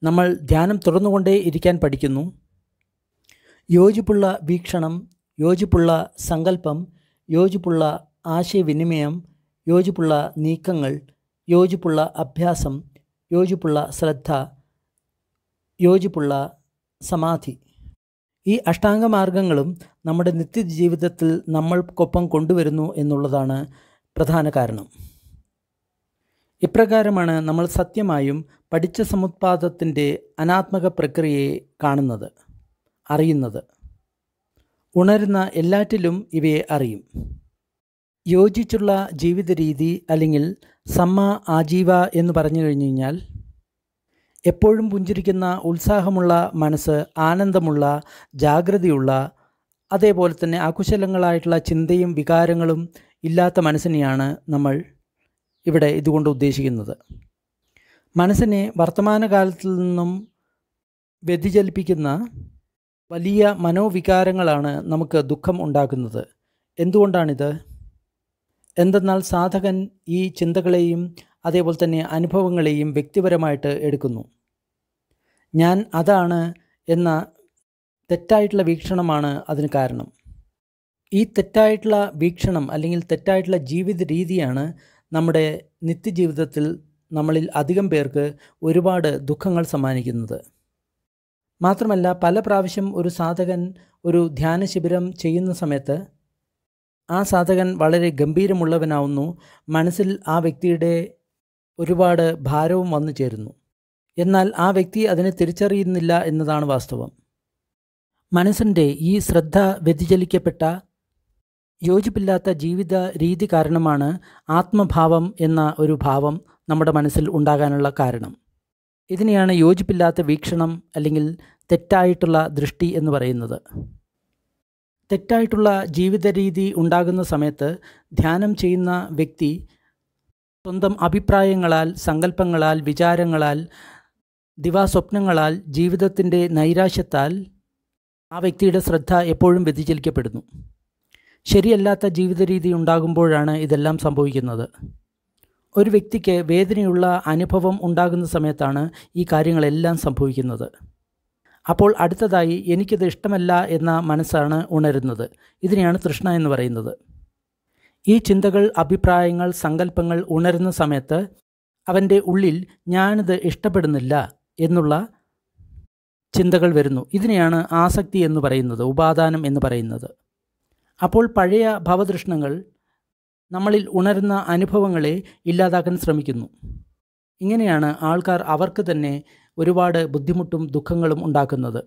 നമ്മൾ ധ്യാനം തുടർന്നുകൊണ്ടേ ഇരിക്കാൻ പഠിക്കുന്നു യോജിപ്പുള്ള വീക്ഷണം യോജിപ്പുള്ള സങ്കല്പം യോജിപ്പുള്ള ആശയവിനിമയം യോജിപ്പുള്ള നീക്കങ്ങൾ യോജിപ്പുള്ള അഭ്യാസം യോജിപ്പുള്ള ശ്രദ്ധ യോജിപ്പുള്ള സമാധി ഈ അഷ്ടാംഗമാർഗങ്ങളും നമ്മുടെ നിത്യജീവിതത്തിൽ നമ്മൾക്കൊപ്പം കൊണ്ടുവരുന്നു എന്നുള്ളതാണ് പ്രധാന കാരണം ഇപ്രകാരമാണ് നമ്മൾ സത്യമായും പഠിച്ച സമുത്പാദത്തിൻ്റെ അനാത്മക പ്രക്രിയയെ കാണുന്നത് അറിയുന്നത് ഉണരുന്ന എല്ലാറ്റിലും ഇവയെ അറിയും യോജിച്ചുള്ള ജീവിത രീതി അല്ലെങ്കിൽ സമ്മ ആജീവ എന്ന് പറഞ്ഞു കഴിഞ്ഞു കഴിഞ്ഞാൽ എപ്പോഴും പുഞ്ചിരിക്കുന്ന ഉത്സാഹമുള്ള മനസ്സ് ആനന്ദമുള്ള ജാഗ്രതയുള്ള അതേപോലെ തന്നെ അകുശലങ്ങളായിട്ടുള്ള ചിന്തയും വികാരങ്ങളും ഇല്ലാത്ത മനസ്സിനെയാണ് നമ്മൾ ഇവിടെ ഇതുകൊണ്ട് ഉദ്ദേശിക്കുന്നത് മനസ്സിനെ വർത്തമാനകാലത്തിൽ നിന്നും വ്യതിചലിപ്പിക്കുന്ന വലിയ മനോവികാരങ്ങളാണ് നമുക്ക് ദുഃഖം ഉണ്ടാക്കുന്നത് എന്തുകൊണ്ടാണിത് എന്തെന്നാൽ സാധകൻ ഈ ചിന്തകളെയും അതേപോലെ തന്നെ അനുഭവങ്ങളെയും വ്യക്തിപരമായിട്ട് എടുക്കുന്നു ഞാൻ അതാണ് എന്ന തെറ്റായിട്ടുള്ള വീക്ഷണമാണ് അതിന് കാരണം ഈ തെറ്റായിട്ടുള്ള വീക്ഷണം അല്ലെങ്കിൽ തെറ്റായിട്ടുള്ള ജീവിത രീതിയാണ് നമ്മുടെ നിത്യജീവിതത്തിൽ നമ്മളിൽ അധികം പേർക്ക് ഒരുപാട് ദുഃഖങ്ങൾ സമ്മാനിക്കുന്നത് മാത്രമല്ല പല പ്രാവശ്യം ഒരു സാധകൻ ഒരു ധ്യാന ശിബിരം ചെയ്യുന്ന സമയത്ത് ആ സാധകൻ വളരെ ഗംഭീരമുള്ളവനാവുന്നു മനസ്സിൽ ആ വ്യക്തിയുടെ ഒരുപാട് ഭാരവും വന്നു ചേരുന്നു എന്നാൽ ആ വ്യക്തി അതിനെ തിരിച്ചറിയുന്നില്ല എന്നതാണ് വാസ്തവം മനസ്സിൻ്റെ ഈ ശ്രദ്ധ വ്യതിചലിക്കപ്പെട്ട യോജിപ്പില്ലാത്ത ജീവിത രീതി കാരണമാണ് ആത്മഭാവം എന്ന ഒരു ഭാവം നമ്മുടെ മനസ്സിൽ ഉണ്ടാകാനുള്ള കാരണം ഇതിനെയാണ് യോജിപ്പില്ലാത്ത വീക്ഷണം അല്ലെങ്കിൽ തെറ്റായിട്ടുള്ള ദൃഷ്ടി എന്ന് പറയുന്നത് തെറ്റായിട്ടുള്ള ജീവിത രീതി ഉണ്ടാകുന്ന സമയത്ത് ധ്യാനം ചെയ്യുന്ന വ്യക്തി സ്വന്തം അഭിപ്രായങ്ങളാൽ സങ്കല്പങ്ങളാൽ വിചാരങ്ങളാൽ ദിവാസ്വപ്നങ്ങളാൽ ജീവിതത്തിൻ്റെ നൈരാശ്യത്താൽ ആ വ്യക്തിയുടെ ശ്രദ്ധ എപ്പോഴും വ്യതിചലിക്കപ്പെടുന്നു ശരിയല്ലാത്ത ജീവിത രീതി ഉണ്ടാകുമ്പോഴാണ് ഇതെല്ലാം സംഭവിക്കുന്നത് ഒരു വ്യക്തിക്ക് വേദനയുള്ള അനുഭവം ഉണ്ടാകുന്ന സമയത്താണ് ഈ കാര്യങ്ങളെല്ലാം സംഭവിക്കുന്നത് അപ്പോൾ അടുത്തതായി എനിക്കിത് ഇഷ്ടമല്ല എന്ന മനസ്സാണ് ഉണരുന്നത് ഇതിനെയാണ് തൃഷ്ണ എന്ന് പറയുന്നത് ഈ ചിന്തകൾ അഭിപ്രായങ്ങൾ സങ്കല്പങ്ങൾ ഉണരുന്ന സമയത്ത് അവൻ്റെ ഉള്ളിൽ ഞാനിത് ഇഷ്ടപ്പെടുന്നില്ല എന്നുള്ള ചിന്തകൾ വരുന്നു ഇതിനെയാണ് ആസക്തി എന്ന് പറയുന്നത് ഉപാദാനം എന്ന് പറയുന്നത് അപ്പോൾ പഴയ ഭവദൃഷ്ണങ്ങൾ നമ്മളിൽ ഉണരുന്ന അനുഭവങ്ങളെ ഇല്ലാതാക്കാൻ ശ്രമിക്കുന്നു ഇങ്ങനെയാണ് ആൾക്കാർ അവർക്ക് തന്നെ ഒരുപാട് ബുദ്ധിമുട്ടും ദുഃഖങ്ങളും ഉണ്ടാക്കുന്നത്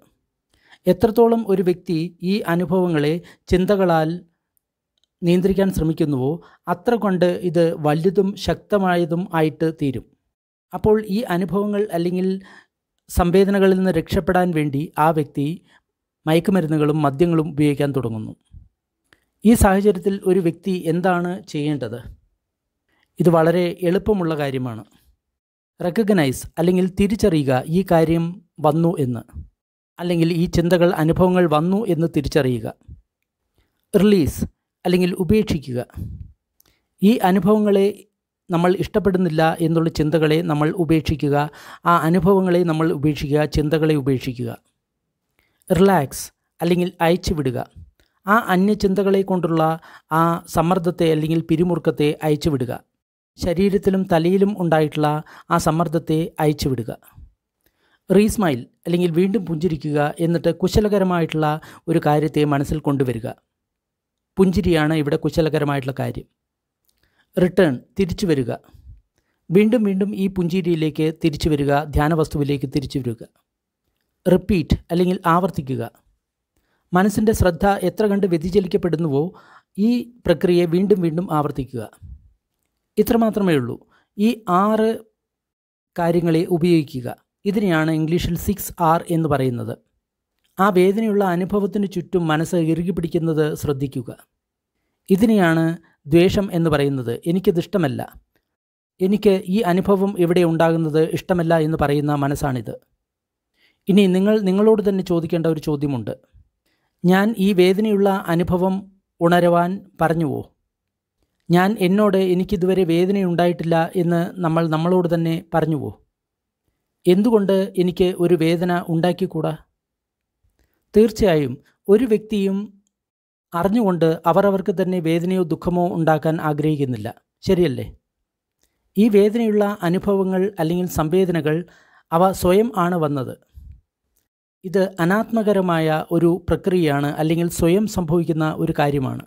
എത്രത്തോളം ഒരു വ്യക്തി ഈ അനുഭവങ്ങളെ ചിന്തകളാൽ നിയന്ത്രിക്കാൻ ശ്രമിക്കുന്നുവോ അത്ര കൊണ്ട് ഇത് വലുതും ശക്തമായതും ആയിട്ട് തീരും അപ്പോൾ ഈ അനുഭവങ്ങൾ അല്ലെങ്കിൽ സംവേദനകളിൽ നിന്ന് രക്ഷപ്പെടാൻ വേണ്ടി ആ വ്യക്തി മയക്കുമരുന്നുകളും മദ്യങ്ങളും ഉപയോഗിക്കാൻ തുടങ്ങുന്നു ഈ സാഹചര്യത്തിൽ ഒരു വ്യക്തി എന്താണ് ചെയ്യേണ്ടത് ഇത് വളരെ എളുപ്പമുള്ള കാര്യമാണ് റെക്കഗ്നൈസ് അല്ലെങ്കിൽ തിരിച്ചറിയുക ഈ കാര്യം വന്നു എന്ന് അല്ലെങ്കിൽ ഈ ചിന്തകൾ അനുഭവങ്ങൾ വന്നു എന്ന് തിരിച്ചറിയുക റിലീസ് അല്ലെങ്കിൽ ഉപേക്ഷിക്കുക ഈ അനുഭവങ്ങളെ നമ്മൾ ഇഷ്ടപ്പെടുന്നില്ല എന്നുള്ള ചിന്തകളെ നമ്മൾ ഉപേക്ഷിക്കുക ആ അനുഭവങ്ങളെ നമ്മൾ ഉപേക്ഷിക്കുക ചിന്തകളെ ഉപേക്ഷിക്കുക റിലാക്സ് അല്ലെങ്കിൽ അയച്ചു വിടുക ആ അന്യചിന്തകളെ കൊണ്ടുള്ള ആ സമ്മർദ്ദത്തെ അല്ലെങ്കിൽ പിരിമുറുക്കത്തെ അയച്ചുവിടുക ശരീരത്തിലും തലയിലും ഉണ്ടായിട്ടുള്ള ആ സമ്മർദ്ദത്തെ അയച്ചുവിടുക റീസ്മൈൽ അല്ലെങ്കിൽ വീണ്ടും പുഞ്ചിരിക്കുക എന്നിട്ട് കുശലകരമായിട്ടുള്ള ഒരു കാര്യത്തെ മനസ്സിൽ കൊണ്ടുവരിക പുഞ്ചിരിയാണ് ഇവിടെ കുശലകരമായിട്ടുള്ള കാര്യം റിട്ടേൺ തിരിച്ചു വരിക വീണ്ടും വീണ്ടും ഈ പുഞ്ചിരിയിലേക്ക് തിരിച്ചു വരിക ധ്യാന വസ്തുവിലേക്ക് തിരിച്ചു വരിക റിപ്പീറ്റ് അല്ലെങ്കിൽ ആവർത്തിക്കുക മനസ്സിൻ്റെ ശ്രദ്ധ എത്ര കണ്ട് വ്യതിചലിക്കപ്പെടുന്നുവോ ഈ പ്രക്രിയയെ വീണ്ടും വീണ്ടും ആവർത്തിക്കുക ഇത്ര മാത്രമേ ഉള്ളൂ ഈ ആറ് കാര്യങ്ങളെ ഉപയോഗിക്കുക ഇതിനെയാണ് ഇംഗ്ലീഷിൽ സിക്സ് ആർ എന്ന് പറയുന്നത് ആ വേദനയുള്ള അനുഭവത്തിന് ചുറ്റും മനസ്സ് ഇറുകി പിടിക്കുന്നത് ശ്രദ്ധിക്കുക ഇതിനെയാണ് ദ്വേഷം എന്ന് പറയുന്നത് എനിക്കിതിഷ്ടമല്ല എനിക്ക് ഈ അനുഭവം ഇവിടെ ഉണ്ടാകുന്നത് ഇഷ്ടമല്ല എന്ന് പറയുന്ന മനസ്സാണിത് ഇനി നിങ്ങൾ നിങ്ങളോട് തന്നെ ചോദിക്കേണ്ട ഒരു ചോദ്യമുണ്ട് ഞാൻ ഈ വേദനയുള്ള അനുഭവം ഉണരുവാൻ പറഞ്ഞുവോ ഞാൻ എന്നോട് എനിക്കിതുവരെ വേദനയുണ്ടായിട്ടില്ല എന്ന് നമ്മൾ നമ്മളോട് തന്നെ പറഞ്ഞുവോ എന്തുകൊണ്ട് എനിക്ക് ഒരു വേദന ഉണ്ടാക്കിക്കൂടാ തീർച്ചയായും ഒരു വ്യക്തിയും അറിഞ്ഞുകൊണ്ട് അവരവർക്ക് തന്നെ വേദനയോ ദുഃഖമോ ഉണ്ടാക്കാൻ ആഗ്രഹിക്കുന്നില്ല ശരിയല്ലേ ഈ വേദനയുള്ള അനുഭവങ്ങൾ അല്ലെങ്കിൽ സംവേദനകൾ അവ സ്വയം ആണ് വന്നത് ഇത് അനാത്മകരമായ ഒരു പ്രക്രിയയാണ് അല്ലെങ്കിൽ സ്വയം സംഭവിക്കുന്ന ഒരു കാര്യമാണ്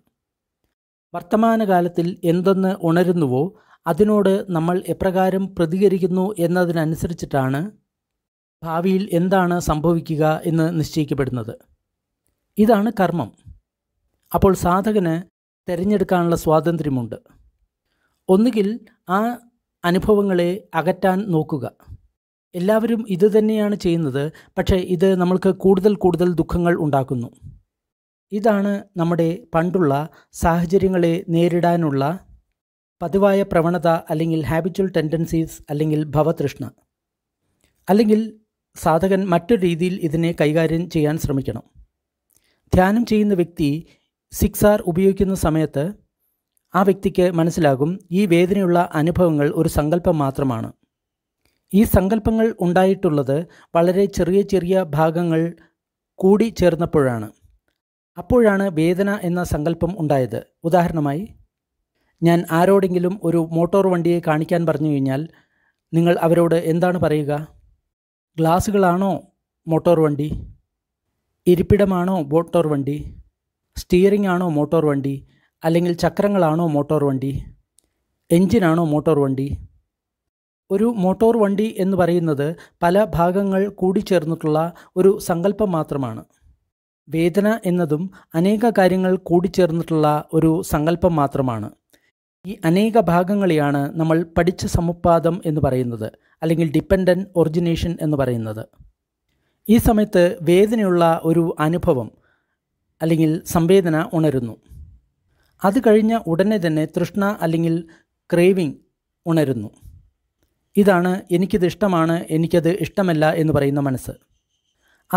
വർത്തമാനകാലത്തിൽ എന്തെന്ന് ഉണരുന്നുവോ അതിനോട് നമ്മൾ എപ്രകാരം പ്രതികരിക്കുന്നു എന്നതിനനുസരിച്ചിട്ടാണ് ഭാവിയിൽ എന്താണ് സംഭവിക്കുക എന്ന് നിശ്ചയിക്കപ്പെടുന്നത് ഇതാണ് കർമ്മം അപ്പോൾ സാധകന് തിരഞ്ഞെടുക്കാനുള്ള സ്വാതന്ത്ര്യമുണ്ട് ഒന്നുകിൽ ആ അനുഭവങ്ങളെ അകറ്റാൻ നോക്കുക എല്ലാവരും ഇത് തന്നെയാണ് ചെയ്യുന്നത് പക്ഷേ ഇത് നമ്മൾക്ക് കൂടുതൽ കൂടുതൽ ദുഃഖങ്ങൾ ഉണ്ടാക്കുന്നു ഇതാണ് നമ്മുടെ പണ്ടുള്ള സാഹചര്യങ്ങളെ നേരിടാനുള്ള പതിവായ പ്രവണത അല്ലെങ്കിൽ ഹാബിച്വൽ ടെൻഡൻസീസ് അല്ലെങ്കിൽ ഭവതൃഷ്ണ അല്ലെങ്കിൽ സാധകൻ മറ്റു രീതിയിൽ ഇതിനെ കൈകാര്യം ചെയ്യാൻ ശ്രമിക്കണം ധ്യാനം ചെയ്യുന്ന വ്യക്തി സിക്സാർ ഉപയോഗിക്കുന്ന സമയത്ത് ആ വ്യക്തിക്ക് മനസ്സിലാകും ഈ വേദനയുള്ള അനുഭവങ്ങൾ ഒരു സങ്കല്പം മാത്രമാണ് ഈ സങ്കല്പങ്ങൾ ഉണ്ടായിട്ടുള്ളത് വളരെ ചെറിയ ചെറിയ ഭാഗങ്ങൾ കൂടി ചേർന്നപ്പോഴാണ് അപ്പോഴാണ് വേദന എന്ന സങ്കല്പം ഉണ്ടായത് ഉദാഹരണമായി ഞാൻ ആരോടെങ്കിലും ഒരു മോട്ടോർ വണ്ടിയെ കാണിക്കാൻ പറഞ്ഞു കഴിഞ്ഞാൽ നിങ്ങൾ അവരോട് എന്താണ് പറയുക ഗ്ലാസുകളാണോ മോട്ടോർ വണ്ടി ഇരിപ്പിടമാണോ മോട്ടോർ വണ്ടി സ്റ്റിയറിംഗ് ആണോ മോട്ടോർ വണ്ടി അല്ലെങ്കിൽ ചക്രങ്ങളാണോ മോട്ടോർ വണ്ടി എഞ്ചിനാണോ മോട്ടോർ വണ്ടി ഒരു മോട്ടോർ വണ്ടി എന്ന് പറയുന്നത് പല ഭാഗങ്ങൾ കൂടിച്ചേർന്നിട്ടുള്ള ഒരു സങ്കല്പം മാത്രമാണ് വേദന എന്നതും അനേക കാര്യങ്ങൾ കൂടിച്ചേർന്നിട്ടുള്ള ഒരു സങ്കല്പം മാത്രമാണ് ഈ അനേക ഭാഗങ്ങളെയാണ് നമ്മൾ പഠിച്ച സമുപാദം എന്ന് പറയുന്നത് അല്ലെങ്കിൽ ഡിപ്പെൻഡൻറ്റ് ഒറിജിനേഷൻ എന്ന് പറയുന്നത് ഈ സമയത്ത് വേദനയുള്ള ഒരു അനുഭവം അല്ലെങ്കിൽ സംവേദന ഉണരുന്നു അത് കഴിഞ്ഞ ഉടനെ തന്നെ തൃഷ്ണ അല്ലെങ്കിൽ ക്രേവിംഗ് ഉണരുന്നു ഇതാണ് എനിക്കിത് ഇഷ്ടമാണ് എനിക്കത് ഇഷ്ടമല്ല എന്ന് പറയുന്ന മനസ്സ്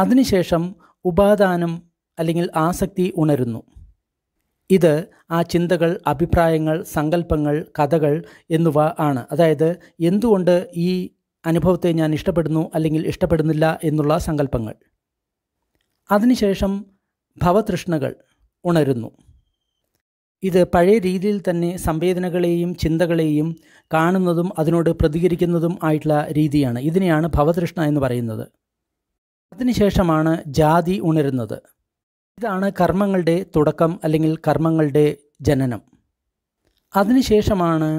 അതിനുശേഷം ഉപാദാനം അല്ലെങ്കിൽ ആസക്തി ഉണരുന്നു ഇത് ആ ചിന്തകൾ അഭിപ്രായങ്ങൾ സങ്കല്പങ്ങൾ കഥകൾ എന്നിവ ആണ് അതായത് എന്തുകൊണ്ട് ഈ അനുഭവത്തെ ഞാൻ ഇഷ്ടപ്പെടുന്നു അല്ലെങ്കിൽ ഇഷ്ടപ്പെടുന്നില്ല എന്നുള്ള സങ്കല്പങ്ങൾ അതിനുശേഷം ഭവതൃഷ്ണകൾ ഉണരുന്നു ഇത് പഴയ രീതിയിൽ തന്നെ സംവേദനകളെയും ചിന്തകളെയും കാണുന്നതും അതിനോട് പ്രതികരിക്കുന്നതും ആയിട്ടുള്ള രീതിയാണ് ഇതിനെയാണ് ഭവതൃഷ്ണ എന്ന് പറയുന്നത് അതിനുശേഷമാണ് ജാതി ഉണരുന്നത് ഇതാണ് കർമ്മങ്ങളുടെ തുടക്കം അല്ലെങ്കിൽ കർമ്മങ്ങളുടെ ജനനം അതിനുശേഷമാണ്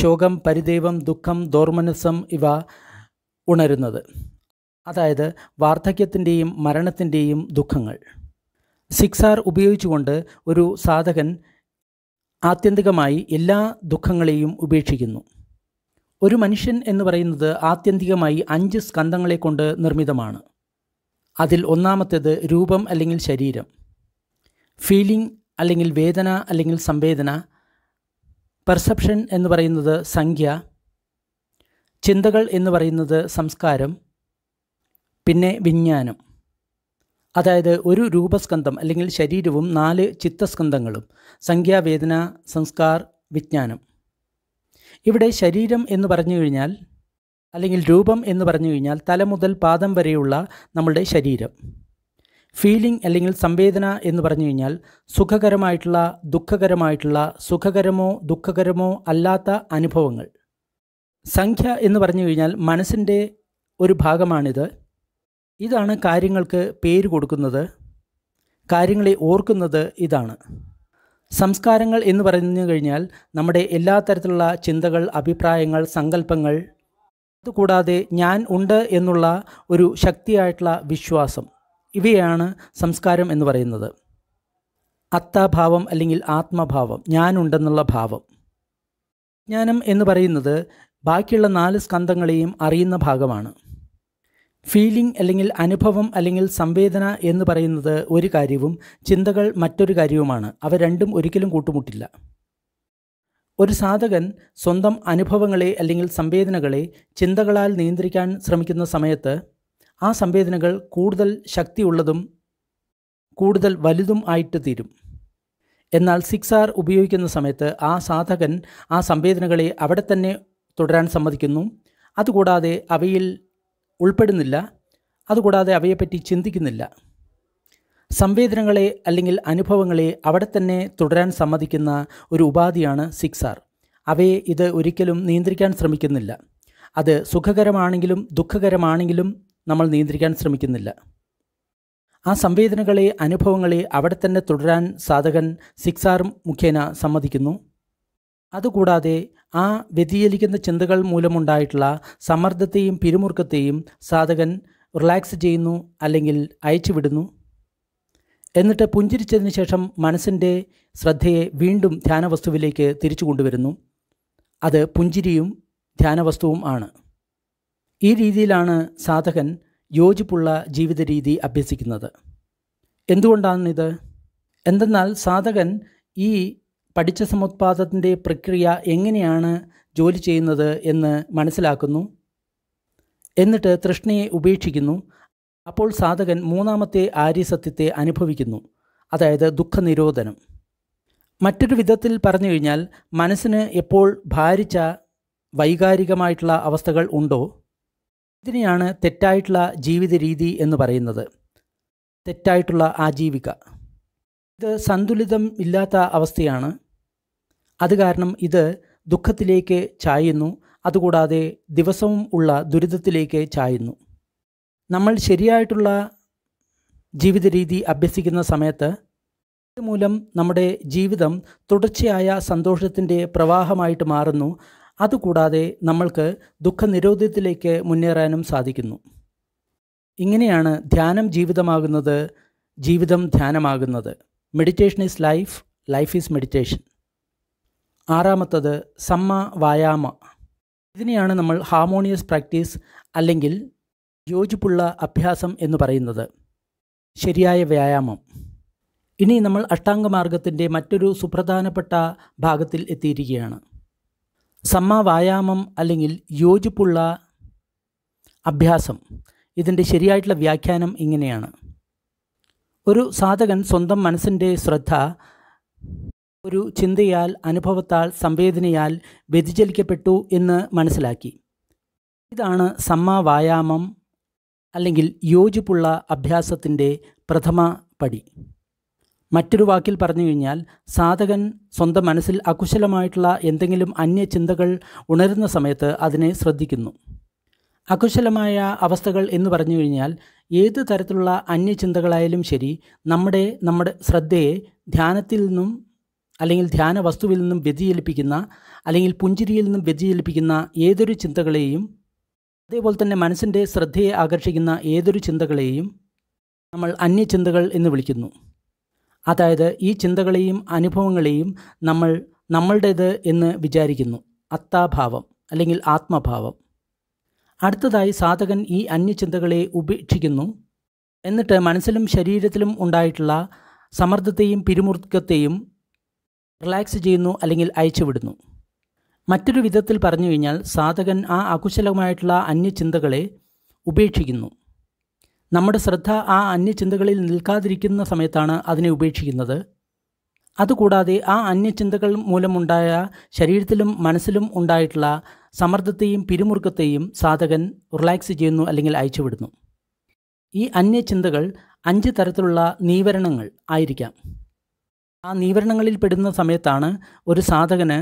ശോകം പരിദേവം ദുഃഖം ദോർമനസം ഇവ ഉണരുന്നത് അതായത് വാർദ്ധക്യത്തിൻ്റെയും മരണത്തിൻ്റെയും ദുഃഖങ്ങൾ സിക്സ് ആർ ഉപയോഗിച്ചുകൊണ്ട് ഒരു സാധകൻ ആത്യന്തികമായി എല്ലാ ദുഃഖങ്ങളെയും ഉപേക്ഷിക്കുന്നു ഒരു മനുഷ്യൻ എന്ന് പറയുന്നത് ആത്യന്തികമായി അഞ്ച് സ്കന്ധങ്ങളെ കൊണ്ട് നിർമ്മിതമാണ് അതിൽ ഒന്നാമത്തേത് രൂപം അല്ലെങ്കിൽ ശരീരം ഫീലിംഗ് അല്ലെങ്കിൽ വേദന അല്ലെങ്കിൽ സംവേദന പെർസെപ്ഷൻ എന്ന് പറയുന്നത് സംഖ്യ ചിന്തകൾ എന്ന് പറയുന്നത് സംസ്കാരം പിന്നെ വിജ്ഞാനം അതായത് ഒരു രൂപസ്കന്ധം അല്ലെങ്കിൽ ശരീരവും നാല് ചിത്തസ്കന്ധങ്ങളും സംഖ്യാവേദന സംസ്കാർ വിജ്ഞാനം ഇവിടെ ശരീരം എന്ന് പറഞ്ഞു കഴിഞ്ഞാൽ അല്ലെങ്കിൽ രൂപം എന്ന് പറഞ്ഞു കഴിഞ്ഞാൽ തല മുതൽ പാദം വരെയുള്ള നമ്മളുടെ ശരീരം ഫീലിംഗ് അല്ലെങ്കിൽ സംവേദന എന്ന് പറഞ്ഞു കഴിഞ്ഞാൽ സുഖകരമായിട്ടുള്ള ദുഃഖകരമായിട്ടുള്ള സുഖകരമോ ദുഃഖകരമോ അല്ലാത്ത അനുഭവങ്ങൾ സംഖ്യ എന്ന് പറഞ്ഞു കഴിഞ്ഞാൽ മനസ്സിൻ്റെ ഒരു ഭാഗമാണിത് ഇതാണ് കാര്യങ്ങൾക്ക് പേര് കൊടുക്കുന്നത് കാര്യങ്ങളെ ഓർക്കുന്നത് ഇതാണ് സംസ്കാരങ്ങൾ എന്ന് പറഞ്ഞു കഴിഞ്ഞാൽ നമ്മുടെ എല്ലാ തരത്തിലുള്ള ചിന്തകൾ അഭിപ്രായങ്ങൾ സങ്കല്പങ്ങൾ അതുകൂടാതെ ഞാൻ ഉണ്ട് എന്നുള്ള ഒരു ശക്തിയായിട്ടുള്ള വിശ്വാസം ഇവയാണ് സംസ്കാരം എന്ന് പറയുന്നത് അത്താഭാവം അല്ലെങ്കിൽ ആത്മഭാവം ഞാനുണ്ടെന്നുള്ള ഭാവം ജ്ഞാനം എന്ന് പറയുന്നത് ബാക്കിയുള്ള നാല് സ്കന്ധങ്ങളെയും അറിയുന്ന ഭാഗമാണ് ഫീലിംഗ് അല്ലെങ്കിൽ അനുഭവം അല്ലെങ്കിൽ സംവേദന എന്ന് പറയുന്നത് ഒരു കാര്യവും ചിന്തകൾ മറ്റൊരു കാര്യവുമാണ് അവ രണ്ടും ഒരിക്കലും കൂട്ടുമുട്ടില്ല ഒരു സാധകൻ സ്വന്തം അനുഭവങ്ങളെ അല്ലെങ്കിൽ സംവേദനകളെ ചിന്തകളാൽ നിയന്ത്രിക്കാൻ ശ്രമിക്കുന്ന സമയത്ത് ആ സംവേദനകൾ കൂടുതൽ ശക്തിയുള്ളതും കൂടുതൽ വലുതും ആയിട്ട് തീരും എന്നാൽ സിക്സ് ആർ ഉപയോഗിക്കുന്ന സമയത്ത് ആ സാധകൻ ആ സംവേദനകളെ അവിടെ തന്നെ തുടരാൻ സമ്മതിക്കുന്നു അതുകൂടാതെ അവയിൽ ഉൾപ്പെടുന്നില്ല അതുകൂടാതെ അവയെപ്പറ്റി ചിന്തിക്കുന്നില്ല സംവേദനങ്ങളെ അല്ലെങ്കിൽ അനുഭവങ്ങളെ അവിടെ തന്നെ തുടരാൻ സമ്മതിക്കുന്ന ഒരു ഉപാധിയാണ് സിക്സാർ അവയെ ഇത് ഒരിക്കലും നിയന്ത്രിക്കാൻ ശ്രമിക്കുന്നില്ല അത് സുഖകരമാണെങ്കിലും ദുഃഖകരമാണെങ്കിലും നമ്മൾ നിയന്ത്രിക്കാൻ ശ്രമിക്കുന്നില്ല ആ സംവേദനകളെ അനുഭവങ്ങളെ അവിടെ തന്നെ തുടരാൻ സാധകൻ സിക്സാർ മുഖേന സമ്മതിക്കുന്നു അതുകൂടാതെ ആ വ്യതിചലിക്കുന്ന ചിന്തകൾ മൂലമുണ്ടായിട്ടുള്ള സമ്മർദ്ദത്തെയും പിരിമുറുക്കത്തെയും സാധകൻ റിലാക്സ് ചെയ്യുന്നു അല്ലെങ്കിൽ അയച്ചുവിടുന്നു എന്നിട്ട് പുഞ്ചിരിച്ചതിന് ശേഷം മനസ്സിൻ്റെ ശ്രദ്ധയെ വീണ്ടും ധ്യാനവസ്തുവിലേക്ക് തിരിച്ചു കൊണ്ടുവരുന്നു അത് പുഞ്ചിരിയും ധ്യാനവസ്തുവും ആണ് ഈ രീതിയിലാണ് സാധകൻ യോജിപ്പുള്ള ജീവിത രീതി അഭ്യസിക്കുന്നത് എന്തുകൊണ്ടാണിത് എന്തെന്നാൽ സാധകൻ ഈ പഠിച്ച സമുത്പാദത്തിൻ്റെ പ്രക്രിയ എങ്ങനെയാണ് ജോലി ചെയ്യുന്നത് എന്ന് മനസ്സിലാക്കുന്നു എന്നിട്ട് തൃഷ്ണയെ ഉപേക്ഷിക്കുന്നു അപ്പോൾ സാധകൻ മൂന്നാമത്തെ ആര്യസത്യത്തെ അനുഭവിക്കുന്നു അതായത് ദുഃഖനിരോധനം മറ്റൊരു വിധത്തിൽ പറഞ്ഞു കഴിഞ്ഞാൽ മനസ്സിന് എപ്പോൾ ഭാരിച്ച വൈകാരികമായിട്ടുള്ള അവസ്ഥകൾ ഉണ്ടോ ഇതിനെയാണ് തെറ്റായിട്ടുള്ള ജീവിത രീതി എന്ന് പറയുന്നത് തെറ്റായിട്ടുള്ള ആജീവിക ഇത് സന്തുലിതം ഇല്ലാത്ത അവസ്ഥയാണ് അത് കാരണം ഇത് ദുഃഖത്തിലേക്ക് ചായുന്നു അതുകൂടാതെ ദിവസവും ഉള്ള ദുരിതത്തിലേക്ക് ചായുന്നു നമ്മൾ ശരിയായിട്ടുള്ള ജീവിത രീതി അഭ്യസിക്കുന്ന സമയത്ത് മൂലം നമ്മുടെ ജീവിതം തുടർച്ചയായ സന്തോഷത്തിൻ്റെ പ്രവാഹമായിട്ട് മാറുന്നു അതുകൂടാതെ നമ്മൾക്ക് ദുഃഖനിരോധത്തിലേക്ക് മുന്നേറാനും സാധിക്കുന്നു ഇങ്ങനെയാണ് ധ്യാനം ജീവിതമാകുന്നത് ജീവിതം ധ്യാനമാകുന്നത് meditation is life life is meditation ആറാമത്തത് സമ്മ വായാമ ഇതിനെയാണ് നമ്മൾ ഹാർമോണിയസ് പ്രാക്ടീസ് അല്ലെങ്കിൽ യോജിപ്പുള്ള അഭ്യാസം എന്ന് പറയുന്നത് ശരിയായ വ്യായാമം ഇനി നമ്മൾ അഷ്ടാംഗമാർഗത്തിൻ്റെ മറ്റൊരു സുപ്രധാനപ്പെട്ട ഭാഗത്തിൽ എത്തിയിരിക്കുകയാണ് സമ്മ വായാമം അല്ലെങ്കിൽ യോജിപ്പുള്ള അഭ്യാസം ഇതിൻ്റെ ശരിയായിട്ടുള്ള വ്യാഖ്യാനം ഇങ്ങനെയാണ് ഒരു സാധകൻ സ്വന്തം മനസ്സിൻ്റെ ശ്രദ്ധ ഒരു ചിന്തയാൽ അനുഭവത്താൽ സംവേദനയാൽ വ്യതിചലിക്കപ്പെട്ടു എന്ന് മനസ്സിലാക്കി ഇതാണ് സമ്മാവായാമം അല്ലെങ്കിൽ യോജിപ്പുള്ള അഭ്യാസത്തിൻ്റെ പ്രഥമ പടി മറ്റൊരു വാക്കിൽ പറഞ്ഞു കഴിഞ്ഞാൽ സാധകൻ സ്വന്തം മനസ്സിൽ അകുശലമായിട്ടുള്ള എന്തെങ്കിലും അന്യ ചിന്തകൾ ഉണരുന്ന സമയത്ത് അതിനെ ശ്രദ്ധിക്കുന്നു അകുശലമായ അവസ്ഥകൾ എന്ന് പറഞ്ഞു കഴിഞ്ഞാൽ ഏത് തരത്തിലുള്ള അന്യചിന്തകളായാലും ശരി നമ്മുടെ നമ്മുടെ ശ്രദ്ധയെ ധ്യാനത്തിൽ നിന്നും അല്ലെങ്കിൽ ധ്യാന വസ്തുവിൽ നിന്നും വ്യതിചലിപ്പിക്കുന്ന അല്ലെങ്കിൽ പുഞ്ചിരിയിൽ നിന്നും വ്യതിചലിപ്പിക്കുന്ന ഏതൊരു ചിന്തകളെയും അതേപോലെ തന്നെ മനസ്സിൻ്റെ ശ്രദ്ധയെ ആകർഷിക്കുന്ന ഏതൊരു ചിന്തകളെയും നമ്മൾ അന്യചിന്തകൾ എന്ന് വിളിക്കുന്നു അതായത് ഈ ചിന്തകളെയും അനുഭവങ്ങളെയും നമ്മൾ നമ്മളുടേത് എന്ന് വിചാരിക്കുന്നു അത്താഭാവം അല്ലെങ്കിൽ ആത്മഭാവം അടുത്തതായി സാധകൻ ഈ അന്യചിന്തകളെ ഉപേക്ഷിക്കുന്നു എന്നിട്ട് മനസ്സിലും ശരീരത്തിലും ഉണ്ടായിട്ടുള്ള സമ്മർദ്ദത്തെയും പിരിമുറുക്കത്തെയും റിലാക്സ് ചെയ്യുന്നു അല്ലെങ്കിൽ അയച്ചുവിടുന്നു മറ്റൊരു വിധത്തിൽ പറഞ്ഞു കഴിഞ്ഞാൽ സാധകൻ ആ അകുശലമായിട്ടുള്ള അന്യചിന്തകളെ ഉപേക്ഷിക്കുന്നു നമ്മുടെ ശ്രദ്ധ ആ അന്യചിന്തകളിൽ നിൽക്കാതിരിക്കുന്ന സമയത്താണ് അതിനെ ഉപേക്ഷിക്കുന്നത് അതുകൂടാതെ ആ അന്യചിന്തകൾ മൂലമുണ്ടായ ശരീരത്തിലും മനസ്സിലും ഉണ്ടായിട്ടുള്ള സമ്മർദ്ദത്തെയും പിരിമുറുക്കത്തെയും സാധകൻ റിലാക്സ് ചെയ്യുന്നു അല്ലെങ്കിൽ അയച്ചുവിടുന്നു ഈ അന്യചിന്തകൾ അഞ്ച് തരത്തിലുള്ള നീവരണങ്ങൾ ആയിരിക്കാം ആ നീവരണങ്ങളിൽ പെടുന്ന സമയത്താണ് ഒരു സാധകന്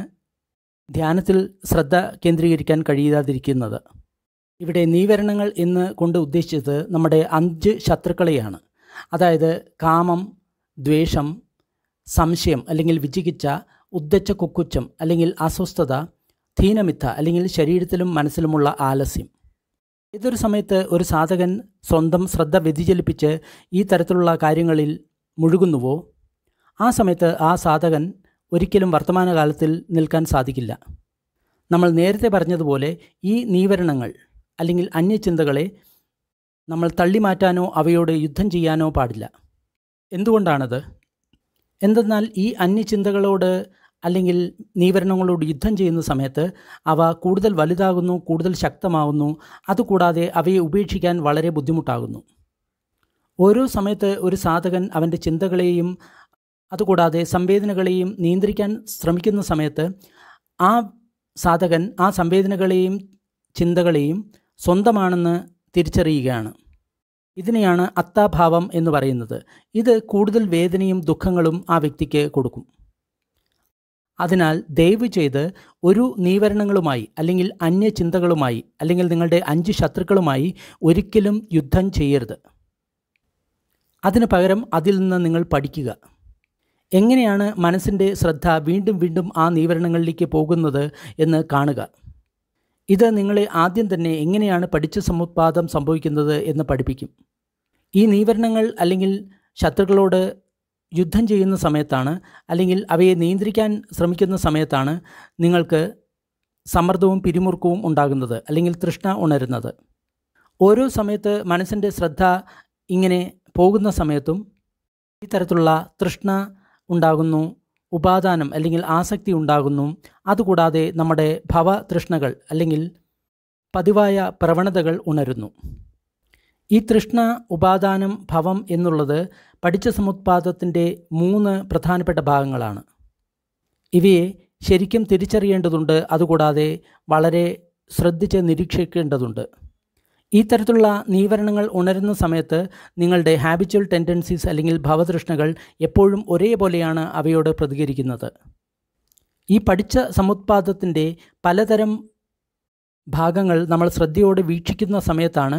ധ്യാനത്തിൽ ശ്രദ്ധ കേന്ദ്രീകരിക്കാൻ കഴിയാതിരിക്കുന്നത് ഇവിടെ നീവരണങ്ങൾ എന്ന് കൊണ്ട് ഉദ്ദേശിച്ചത് നമ്മുടെ അഞ്ച് ശത്രുക്കളെയാണ് അതായത് കാമം ദ്വേഷം സംശയം അല്ലെങ്കിൽ വിചികിച്ച ഉദ്ദച്ച കുക്കുച്ചം അല്ലെങ്കിൽ അസ്വസ്ഥത ധീനമിത്ത അല്ലെങ്കിൽ ശരീരത്തിലും മനസ്സിലുമുള്ള ആലസ്യം ഏതൊരു സമയത്ത് ഒരു സാധകൻ സ്വന്തം ശ്രദ്ധ വ്യതിചലിപ്പിച്ച് ഈ തരത്തിലുള്ള കാര്യങ്ങളിൽ മുഴുകുന്നുവോ ആ സമയത്ത് ആ സാധകൻ ഒരിക്കലും വർത്തമാനകാലത്തിൽ നിൽക്കാൻ സാധിക്കില്ല നമ്മൾ നേരത്തെ പറഞ്ഞതുപോലെ ഈ നീവരണങ്ങൾ അല്ലെങ്കിൽ അന്യചിന്തകളെ നമ്മൾ തള്ളിമാറ്റാനോ അവയോട് യുദ്ധം ചെയ്യാനോ പാടില്ല എന്തുകൊണ്ടാണത് എന്തെന്നാൽ ഈ അന്യചിന്തകളോട് അല്ലെങ്കിൽ നീവരണങ്ങളോട് യുദ്ധം ചെയ്യുന്ന സമയത്ത് അവ കൂടുതൽ വലുതാകുന്നു കൂടുതൽ ശക്തമാകുന്നു അതുകൂടാതെ അവയെ ഉപേക്ഷിക്കാൻ വളരെ ബുദ്ധിമുട്ടാകുന്നു ഓരോ സമയത്ത് ഒരു സാധകൻ അവൻ്റെ ചിന്തകളെയും അതുകൂടാതെ സംവേദനകളെയും നിയന്ത്രിക്കാൻ ശ്രമിക്കുന്ന സമയത്ത് ആ സാധകൻ ആ സംവേദനകളെയും ചിന്തകളെയും സ്വന്തമാണെന്ന് തിരിച്ചറിയുകയാണ് ഇതിനെയാണ് അത്താഭാവം എന്ന് പറയുന്നത് ഇത് കൂടുതൽ വേദനയും ദുഃഖങ്ങളും ആ വ്യക്തിക്ക് കൊടുക്കും അതിനാൽ ദയവ് ചെയ്ത് ഒരു നീവരണങ്ങളുമായി അല്ലെങ്കിൽ അന്യ ചിന്തകളുമായി അല്ലെങ്കിൽ നിങ്ങളുടെ അഞ്ച് ശത്രുക്കളുമായി ഒരിക്കലും യുദ്ധം ചെയ്യരുത് അതിന് പകരം അതിൽ നിന്ന് നിങ്ങൾ പഠിക്കുക എങ്ങനെയാണ് മനസ്സിൻ്റെ ശ്രദ്ധ വീണ്ടും വീണ്ടും ആ നിയവരണങ്ങളിലേക്ക് പോകുന്നത് എന്ന് കാണുക ഇത് നിങ്ങളെ ആദ്യം തന്നെ എങ്ങനെയാണ് പഠിച്ച സമുത്പാദം സംഭവിക്കുന്നത് എന്ന് പഠിപ്പിക്കും ഈ നിയവരണങ്ങൾ അല്ലെങ്കിൽ ശത്രുക്കളോട് യുദ്ധം ചെയ്യുന്ന സമയത്താണ് അല്ലെങ്കിൽ അവയെ നിയന്ത്രിക്കാൻ ശ്രമിക്കുന്ന സമയത്താണ് നിങ്ങൾക്ക് സമ്മർദ്ദവും പിരിമുറുക്കവും ഉണ്ടാകുന്നത് അല്ലെങ്കിൽ തൃഷ്ണ ഉണരുന്നത് ഓരോ സമയത്ത് മനസ്സിൻ്റെ ശ്രദ്ധ ഇങ്ങനെ പോകുന്ന സമയത്തും ഈ തരത്തിലുള്ള തൃഷ്ണ ഉണ്ടാകുന്നു ഉപാദാനം അല്ലെങ്കിൽ ആസക്തി ഉണ്ടാകുന്നു അതുകൂടാതെ നമ്മുടെ ഭവതൃഷ്ണകൾ അല്ലെങ്കിൽ പതിവായ പ്രവണതകൾ ഉണരുന്നു ഈ തൃഷ്ണ ഉപാദാനം ഭവം എന്നുള്ളത് പഠിച്ച സമുത്പാദത്തിൻ്റെ മൂന്ന് പ്രധാനപ്പെട്ട ഭാഗങ്ങളാണ് ഇവയെ ശരിക്കും തിരിച്ചറിയേണ്ടതുണ്ട് അതുകൂടാതെ വളരെ ശ്രദ്ധിച്ച് നിരീക്ഷിക്കേണ്ടതുണ്ട് ഈ തരത്തിലുള്ള നീവരണങ്ങൾ ഉണരുന്ന സമയത്ത് നിങ്ങളുടെ ഹാബിച്വൽ ടെൻഡൻസീസ് അല്ലെങ്കിൽ ഭവതൃഷ്ണകൾ എപ്പോഴും ഒരേപോലെയാണ് അവയോട് പ്രതികരിക്കുന്നത് ഈ പഠിച്ച സമുത്പാദത്തിൻ്റെ പലതരം ഭാഗങ്ങൾ നമ്മൾ ശ്രദ്ധയോടെ വീക്ഷിക്കുന്ന സമയത്താണ്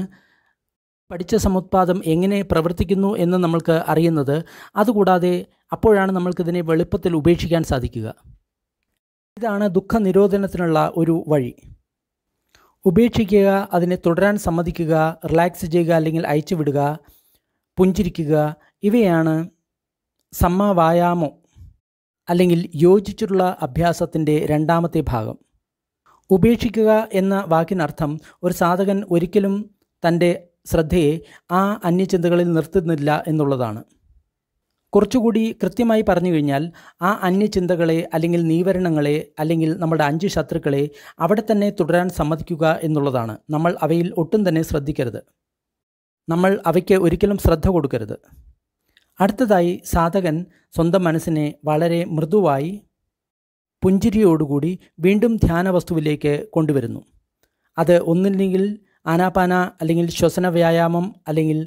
പഠിച്ച സമുത്പാദം എങ്ങനെ പ്രവർത്തിക്കുന്നു എന്ന് നമ്മൾക്ക് അറിയുന്നത് അതുകൂടാതെ അപ്പോഴാണ് നമ്മൾക്കിതിനെ വെളുപ്പത്തിൽ ഉപേക്ഷിക്കാൻ സാധിക്കുക ഇതാണ് ദുഃഖ നിരോധനത്തിനുള്ള ഒരു വഴി ഉപേക്ഷിക്കുക അതിനെ തുടരാൻ സമ്മതിക്കുക റിലാക്സ് ചെയ്യുക അല്ലെങ്കിൽ വിടുക പുഞ്ചിരിക്കുക ഇവയാണ് സമ്മവായാമോ അല്ലെങ്കിൽ യോജിച്ചിട്ടുള്ള അഭ്യാസത്തിൻ്റെ രണ്ടാമത്തെ ഭാഗം ഉപേക്ഷിക്കുക എന്ന വാക്കിനർത്ഥം ഒരു സാധകൻ ഒരിക്കലും തൻ്റെ ശ്രദ്ധയെ ആ അന്യചിന്തകളിൽ നിർത്തുന്നില്ല എന്നുള്ളതാണ് കുറച്ചുകൂടി കൃത്യമായി പറഞ്ഞു കഴിഞ്ഞാൽ ആ അന്യചിന്തകളെ അല്ലെങ്കിൽ നീവരണങ്ങളെ അല്ലെങ്കിൽ നമ്മുടെ അഞ്ച് ശത്രുക്കളെ അവിടെ തന്നെ തുടരാൻ സമ്മതിക്കുക എന്നുള്ളതാണ് നമ്മൾ അവയിൽ ഒട്ടും തന്നെ ശ്രദ്ധിക്കരുത് നമ്മൾ അവയ്ക്ക് ഒരിക്കലും ശ്രദ്ധ കൊടുക്കരുത് അടുത്തതായി സാധകൻ സ്വന്തം മനസ്സിനെ വളരെ മൃദുവായി പുഞ്ചിരിയോടുകൂടി വീണ്ടും ധ്യാന വസ്തുവിലേക്ക് കൊണ്ടുവരുന്നു അത് ഒന്നില്ലെങ്കിൽ ആനാപാന അല്ലെങ്കിൽ ശ്വസന വ്യായാമം അല്ലെങ്കിൽ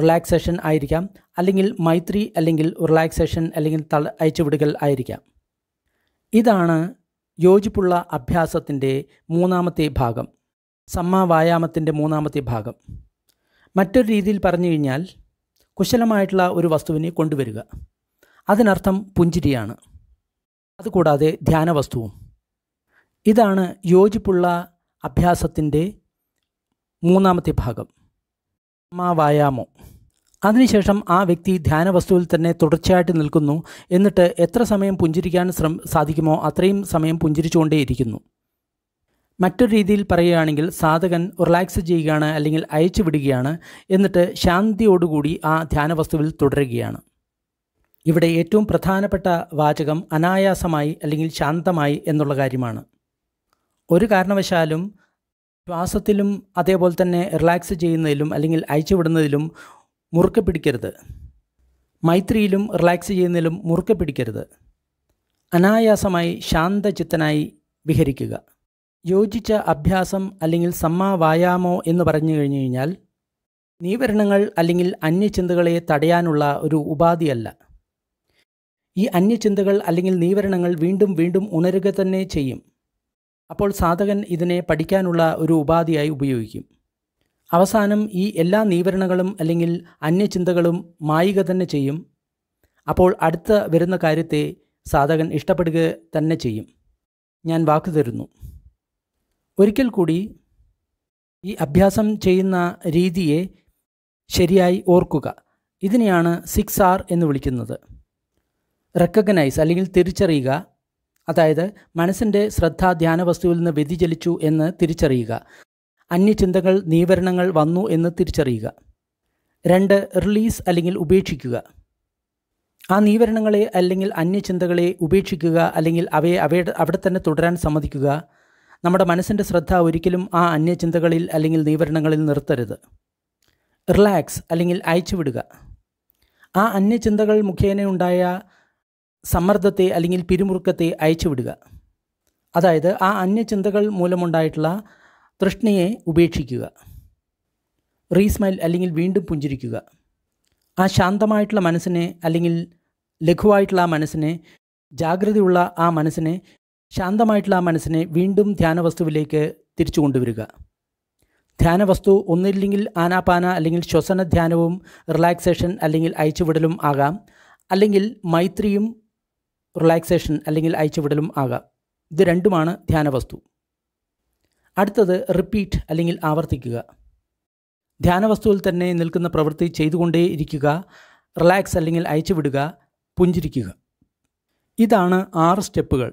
റിലാക്സേഷൻ ആയിരിക്കാം അല്ലെങ്കിൽ മൈത്രി അല്ലെങ്കിൽ റിലാക്സേഷൻ അല്ലെങ്കിൽ തള അയച്ചുവിടുകൾ ആയിരിക്കാം ഇതാണ് യോജിപ്പുള്ള അഭ്യാസത്തിൻ്റെ മൂന്നാമത്തെ ഭാഗം സമ്മാവായാമത്തിൻ്റെ മൂന്നാമത്തെ ഭാഗം മറ്റൊരു രീതിയിൽ പറഞ്ഞു കഴിഞ്ഞാൽ കുശലമായിട്ടുള്ള ഒരു വസ്തുവിനെ കൊണ്ടുവരിക അതിനർത്ഥം പുഞ്ചിരിയാണ് അതുകൂടാതെ ധ്യാന വസ്തുവും ഇതാണ് യോജിപ്പുള്ള അഭ്യാസത്തിൻ്റെ മൂന്നാമത്തെ ഭാഗം മാവായാമോ അതിനുശേഷം ആ വ്യക്തി ധ്യാന വസ്തുവിൽ തന്നെ തുടർച്ചയായിട്ട് നിൽക്കുന്നു എന്നിട്ട് എത്ര സമയം പുഞ്ചിരിക്കാൻ ശ്രമ സാധിക്കുമോ അത്രയും സമയം പുഞ്ചിരിച്ചുകൊണ്ടേയിരിക്കുന്നു മറ്റൊരു രീതിയിൽ പറയുകയാണെങ്കിൽ സാധകൻ റിലാക്സ് ചെയ്യുകയാണ് അല്ലെങ്കിൽ അയച്ചു വിടുകയാണ് എന്നിട്ട് ശാന്തിയോടുകൂടി ആ ധ്യാന വസ്തുവിൽ തുടരുകയാണ് ഇവിടെ ഏറ്റവും പ്രധാനപ്പെട്ട വാചകം അനായാസമായി അല്ലെങ്കിൽ ശാന്തമായി എന്നുള്ള കാര്യമാണ് ഒരു കാരണവശാലും ശ്വാസത്തിലും അതേപോലെ തന്നെ റിലാക്സ് ചെയ്യുന്നതിലും അല്ലെങ്കിൽ അയച്ചുവിടുന്നതിലും മുറുക്കെ പിടിക്കരുത് മൈത്രിയിലും റിലാക്സ് ചെയ്യുന്നതിലും മുറുക്കെ പിടിക്കരുത് അനായാസമായി ശാന്തചിത്തനായി വിഹരിക്കുക യോജിച്ച അഭ്യാസം അല്ലെങ്കിൽ സമ്മാവായാമോ എന്ന് പറഞ്ഞു കഴിഞ്ഞു കഴിഞ്ഞാൽ നീവരണങ്ങൾ അല്ലെങ്കിൽ അന്യചിന്തകളെ തടയാനുള്ള ഒരു ഉപാധിയല്ല ഈ അന്യചിന്തകൾ അല്ലെങ്കിൽ നീവരണങ്ങൾ വീണ്ടും വീണ്ടും ഉണരുക തന്നെ ചെയ്യും അപ്പോൾ സാധകൻ ഇതിനെ പഠിക്കാനുള്ള ഒരു ഉപാധിയായി ഉപയോഗിക്കും അവസാനം ഈ എല്ലാ നീവരണകളും അല്ലെങ്കിൽ അന്യചിന്തകളും മായിക തന്നെ ചെയ്യും അപ്പോൾ അടുത്ത വരുന്ന കാര്യത്തെ സാധകൻ ഇഷ്ടപ്പെടുക തന്നെ ചെയ്യും ഞാൻ വാക്ക് തരുന്നു ഒരിക്കൽ കൂടി ഈ അഭ്യാസം ചെയ്യുന്ന രീതിയെ ശരിയായി ഓർക്കുക ഇതിനെയാണ് സിക്സ് ആർ എന്ന് വിളിക്കുന്നത് റെക്കഗ്നൈസ് അല്ലെങ്കിൽ തിരിച്ചറിയുക അതായത് മനസ്സിൻ്റെ ശ്രദ്ധ ധ്യാന വസ്തുവിൽ നിന്ന് വ്യതിചലിച്ചു എന്ന് തിരിച്ചറിയുക അന്യചിന്തകൾ നീവരണങ്ങൾ വന്നു എന്ന് തിരിച്ചറിയുക രണ്ട് റിലീസ് അല്ലെങ്കിൽ ഉപേക്ഷിക്കുക ആ നീവരണങ്ങളെ അല്ലെങ്കിൽ അന്യചിന്തകളെ ഉപേക്ഷിക്കുക അല്ലെങ്കിൽ അവയെ അവയുടെ അവിടെ തന്നെ തുടരാൻ സമ്മതിക്കുക നമ്മുടെ മനസ്സിൻ്റെ ശ്രദ്ധ ഒരിക്കലും ആ അന്യചിന്തകളിൽ അല്ലെങ്കിൽ നീവരണങ്ങളിൽ നിർത്തരുത് റിലാക്സ് അല്ലെങ്കിൽ അയച്ചുവിടുക ആ അന്യചിന്തകൾ ഉണ്ടായ സമ്മർദ്ദത്തെ അല്ലെങ്കിൽ പിരിമുറുക്കത്തെ അയച്ചുവിടുക അതായത് ആ അന്യചിന്തകൾ മൂലമുണ്ടായിട്ടുള്ള തൃഷ്ണയെ ഉപേക്ഷിക്കുക റീസ്മൈൽ അല്ലെങ്കിൽ വീണ്ടും പുഞ്ചിരിക്കുക ആ ശാന്തമായിട്ടുള്ള മനസ്സിനെ അല്ലെങ്കിൽ ലഘുവായിട്ടുള്ള ആ മനസ്സിനെ ജാഗ്രതയുള്ള ആ മനസ്സിനെ ശാന്തമായിട്ടുള്ള ആ മനസ്സിനെ വീണ്ടും ധ്യാനവസ്തുവിലേക്ക് തിരിച്ചു കൊണ്ടുവരിക ധ്യാനവസ്തു ഒന്നില്ലെങ്കിൽ ആനാപാന അല്ലെങ്കിൽ ശ്വസന ധ്യാനവും റിലാക്സേഷൻ അല്ലെങ്കിൽ അയച്ചുവിടലും ആകാം അല്ലെങ്കിൽ മൈത്രിയും റിലാക്സേഷൻ അല്ലെങ്കിൽ അയച്ചുവിടലും ആകാം ഇത് രണ്ടുമാണ് ധ്യാനവസ്തു അടുത്തത് റിപ്പീറ്റ് അല്ലെങ്കിൽ ആവർത്തിക്കുക ധ്യാനവസ്തുവിൽ തന്നെ നിൽക്കുന്ന പ്രവൃത്തി ചെയ്തുകൊണ്ടേ ഇരിക്കുക റിലാക്സ് അല്ലെങ്കിൽ അയച്ചുവിടുക പുഞ്ചിരിക്കുക ഇതാണ് ആറ് സ്റ്റെപ്പുകൾ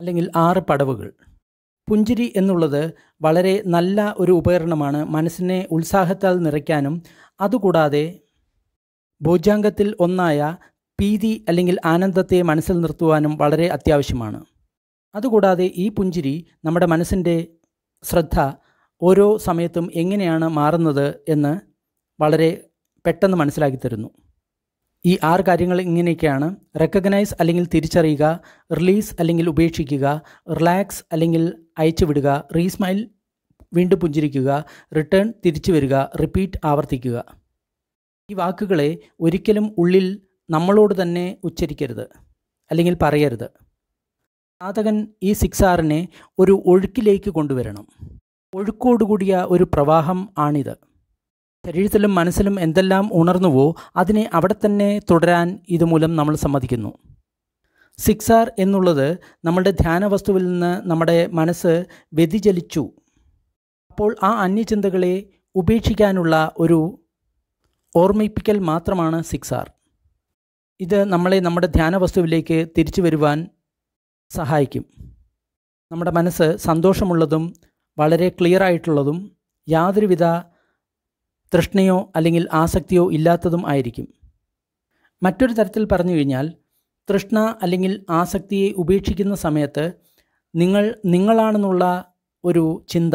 അല്ലെങ്കിൽ ആറ് പടവുകൾ പുഞ്ചിരി എന്നുള്ളത് വളരെ നല്ല ഒരു ഉപകരണമാണ് മനസ്സിനെ ഉത്സാഹത്താൽ നിറയ്ക്കാനും അതുകൂടാതെ ഭോജ്യാംഗത്തിൽ ഒന്നായ പീതി അല്ലെങ്കിൽ ആനന്ദത്തെ മനസ്സിൽ നിർത്തുവാനും വളരെ അത്യാവശ്യമാണ് അതുകൂടാതെ ഈ പുഞ്ചിരി നമ്മുടെ മനസ്സിൻ്റെ ശ്രദ്ധ ഓരോ സമയത്തും എങ്ങനെയാണ് മാറുന്നത് എന്ന് വളരെ പെട്ടെന്ന് മനസ്സിലാക്കി തരുന്നു ഈ ആറ് കാര്യങ്ങൾ ഇങ്ങനെയൊക്കെയാണ് റെക്കഗ്നൈസ് അല്ലെങ്കിൽ തിരിച്ചറിയുക റിലീസ് അല്ലെങ്കിൽ ഉപേക്ഷിക്കുക റിലാക്സ് അല്ലെങ്കിൽ അയച്ചുവിടുക റീസ്മൈൽ വീണ്ടും പുഞ്ചിരിക്കുക റിട്ടേൺ തിരിച്ചു വരിക റിപ്പീറ്റ് ആവർത്തിക്കുക ഈ വാക്കുകളെ ഒരിക്കലും ഉള്ളിൽ നമ്മളോട് തന്നെ ഉച്ചരിക്കരുത് അല്ലെങ്കിൽ പറയരുത് സാധകൻ ഈ സിക്സ് ആറിനെ ഒരു ഒഴുക്കിലേക്ക് കൊണ്ടുവരണം ഒഴുക്കോടുകൂടിയ ഒരു പ്രവാഹം ആണിത് ശരീരത്തിലും മനസ്സിലും എന്തെല്ലാം ഉണർന്നുവോ അതിനെ അവിടെ തന്നെ തുടരാൻ ഇതുമൂലം നമ്മൾ സമ്മതിക്കുന്നു സിക്സാർ എന്നുള്ളത് നമ്മളുടെ ധ്യാന വസ്തുവിൽ നിന്ന് നമ്മുടെ മനസ്സ് വ്യതിചലിച്ചു അപ്പോൾ ആ അന്യചിന്തകളെ ഉപേക്ഷിക്കാനുള്ള ഒരു ഓർമ്മിപ്പിക്കൽ മാത്രമാണ് സിക്സാർ ഇത് നമ്മളെ നമ്മുടെ ധ്യാന വസ്തുവിലേക്ക് തിരിച്ചു വരുവാൻ സഹായിക്കും നമ്മുടെ മനസ്സ് സന്തോഷമുള്ളതും വളരെ ക്ലിയർ ആയിട്ടുള്ളതും യാതൊരുവിധ തൃഷ്ണയോ അല്ലെങ്കിൽ ആസക്തിയോ ഇല്ലാത്തതും ആയിരിക്കും മറ്റൊരു തരത്തിൽ പറഞ്ഞു കഴിഞ്ഞാൽ തൃഷ്ണ അല്ലെങ്കിൽ ആസക്തിയെ ഉപേക്ഷിക്കുന്ന സമയത്ത് നിങ്ങൾ നിങ്ങളാണെന്നുള്ള ഒരു ചിന്ത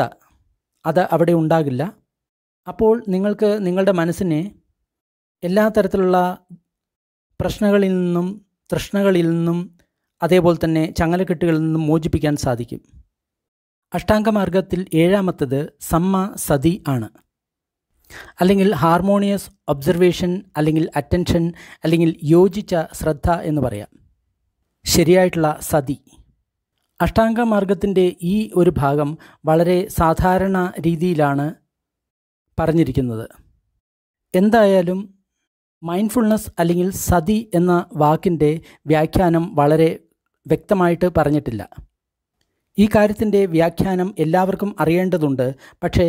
അത് അവിടെ ഉണ്ടാകില്ല അപ്പോൾ നിങ്ങൾക്ക് നിങ്ങളുടെ മനസ്സിനെ എല്ലാ തരത്തിലുള്ള പ്രശ്നങ്ങളിൽ നിന്നും തൃഷ്ണകളിൽ നിന്നും അതേപോലെ തന്നെ ചങ്ങലക്കെട്ടുകളിൽ നിന്നും മോചിപ്പിക്കാൻ സാധിക്കും അഷ്ടാംഗമാർഗത്തിൽ ഏഴാമത്തത് സമ്മ സതി ആണ് അല്ലെങ്കിൽ ഹാർമോണിയസ് ഒബ്സർവേഷൻ അല്ലെങ്കിൽ അറ്റൻഷൻ അല്ലെങ്കിൽ യോജിച്ച ശ്രദ്ധ എന്ന് പറയാം ശരിയായിട്ടുള്ള സതി അഷ്ടാംഗ ഈ ഒരു ഭാഗം വളരെ സാധാരണ രീതിയിലാണ് പറഞ്ഞിരിക്കുന്നത് എന്തായാലും മൈൻഡ്ഫുൾനെസ് അല്ലെങ്കിൽ സതി എന്ന വാക്കിൻ്റെ വ്യാഖ്യാനം വളരെ വ്യക്തമായിട്ട് പറഞ്ഞിട്ടില്ല ഈ കാര്യത്തിൻ്റെ വ്യാഖ്യാനം എല്ലാവർക്കും അറിയേണ്ടതുണ്ട് പക്ഷേ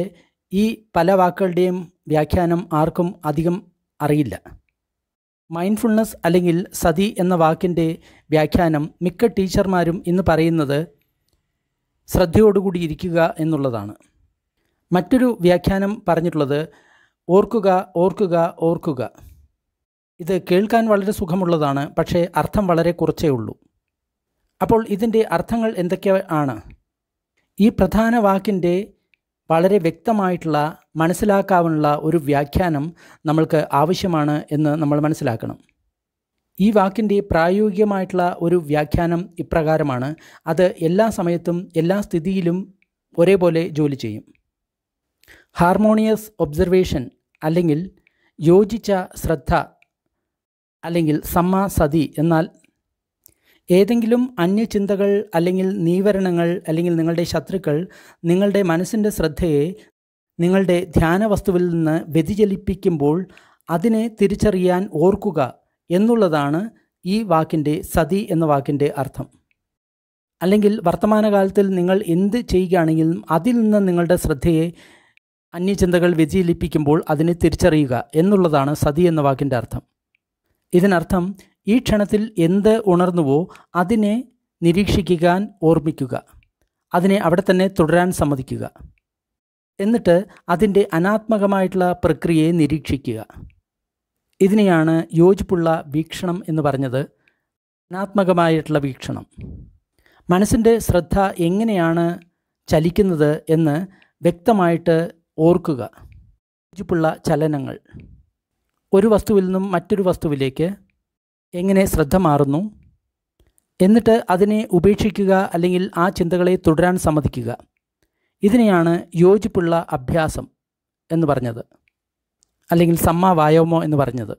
ഈ പല വാക്കുകളുടെയും വ്യാഖ്യാനം ആർക്കും അധികം അറിയില്ല മൈൻഡ്ഫുൾനെസ് അല്ലെങ്കിൽ സതി എന്ന വാക്കിൻ്റെ വ്യാഖ്യാനം മിക്ക ടീച്ചർമാരും ഇന്ന് പറയുന്നത് ശ്രദ്ധയോടുകൂടി ഇരിക്കുക എന്നുള്ളതാണ് മറ്റൊരു വ്യാഖ്യാനം പറഞ്ഞിട്ടുള്ളത് ഓർക്കുക ഓർക്കുക ഓർക്കുക ഇത് കേൾക്കാൻ വളരെ സുഖമുള്ളതാണ് പക്ഷേ അർത്ഥം വളരെ കുറച്ചേ ഉള്ളൂ അപ്പോൾ ഇതിൻ്റെ അർത്ഥങ്ങൾ എന്തൊക്കെയാണ് ഈ പ്രധാന വാക്കിൻ്റെ വളരെ വ്യക്തമായിട്ടുള്ള മനസ്സിലാക്കാവുന്ന ഒരു വ്യാഖ്യാനം നമ്മൾക്ക് ആവശ്യമാണ് എന്ന് നമ്മൾ മനസ്സിലാക്കണം ഈ വാക്കിൻ്റെ പ്രായോഗികമായിട്ടുള്ള ഒരു വ്യാഖ്യാനം ഇപ്രകാരമാണ് അത് എല്ലാ സമയത്തും എല്ലാ സ്ഥിതിയിലും ഒരേപോലെ ജോലി ചെയ്യും ഹാർമോണിയസ് ഒബ്സർവേഷൻ അല്ലെങ്കിൽ യോജിച്ച ശ്രദ്ധ അല്ലെങ്കിൽ സമ്മാസതി സതി എന്നാൽ ഏതെങ്കിലും അന്യചിന്തകൾ അല്ലെങ്കിൽ നീവരണങ്ങൾ അല്ലെങ്കിൽ നിങ്ങളുടെ ശത്രുക്കൾ നിങ്ങളുടെ മനസ്സിൻ്റെ ശ്രദ്ധയെ നിങ്ങളുടെ ധ്യാന വസ്തുവിൽ നിന്ന് വ്യതിചലിപ്പിക്കുമ്പോൾ അതിനെ തിരിച്ചറിയാൻ ഓർക്കുക എന്നുള്ളതാണ് ഈ വാക്കിൻ്റെ സതി എന്ന വാക്കിൻ്റെ അർത്ഥം അല്ലെങ്കിൽ വർത്തമാനകാലത്തിൽ നിങ്ങൾ എന്ത് ചെയ്യുകയാണെങ്കിലും അതിൽ നിന്ന് നിങ്ങളുടെ ശ്രദ്ധയെ അന്യചിന്തകൾ വ്യതിചലിപ്പിക്കുമ്പോൾ അതിനെ തിരിച്ചറിയുക എന്നുള്ളതാണ് സതി എന്ന വാക്കിൻ്റെ അർത്ഥം ഇതിനർത്ഥം ഈ ക്ഷണത്തിൽ എന്ത് ഉണർന്നുവോ അതിനെ നിരീക്ഷിക്കാൻ ഓർമ്മിക്കുക അതിനെ അവിടെ തന്നെ തുടരാൻ സമ്മതിക്കുക എന്നിട്ട് അതിൻ്റെ അനാത്മകമായിട്ടുള്ള പ്രക്രിയയെ നിരീക്ഷിക്കുക ഇതിനെയാണ് യോജിപ്പുള്ള വീക്ഷണം എന്ന് പറഞ്ഞത് അനാത്മകമായിട്ടുള്ള വീക്ഷണം മനസ്സിൻ്റെ ശ്രദ്ധ എങ്ങനെയാണ് ചലിക്കുന്നത് എന്ന് വ്യക്തമായിട്ട് ഓർക്കുക യോജിപ്പുള്ള ചലനങ്ങൾ ഒരു വസ്തുവിൽ നിന്നും മറ്റൊരു വസ്തുവിലേക്ക് എങ്ങനെ ശ്രദ്ധ മാറുന്നു എന്നിട്ട് അതിനെ ഉപേക്ഷിക്കുക അല്ലെങ്കിൽ ആ ചിന്തകളെ തുടരാൻ സമ്മതിക്കുക ഇതിനെയാണ് യോജിപ്പുള്ള അഭ്യാസം എന്ന് പറഞ്ഞത് അല്ലെങ്കിൽ സമ്മാവായമോ എന്ന് പറഞ്ഞത്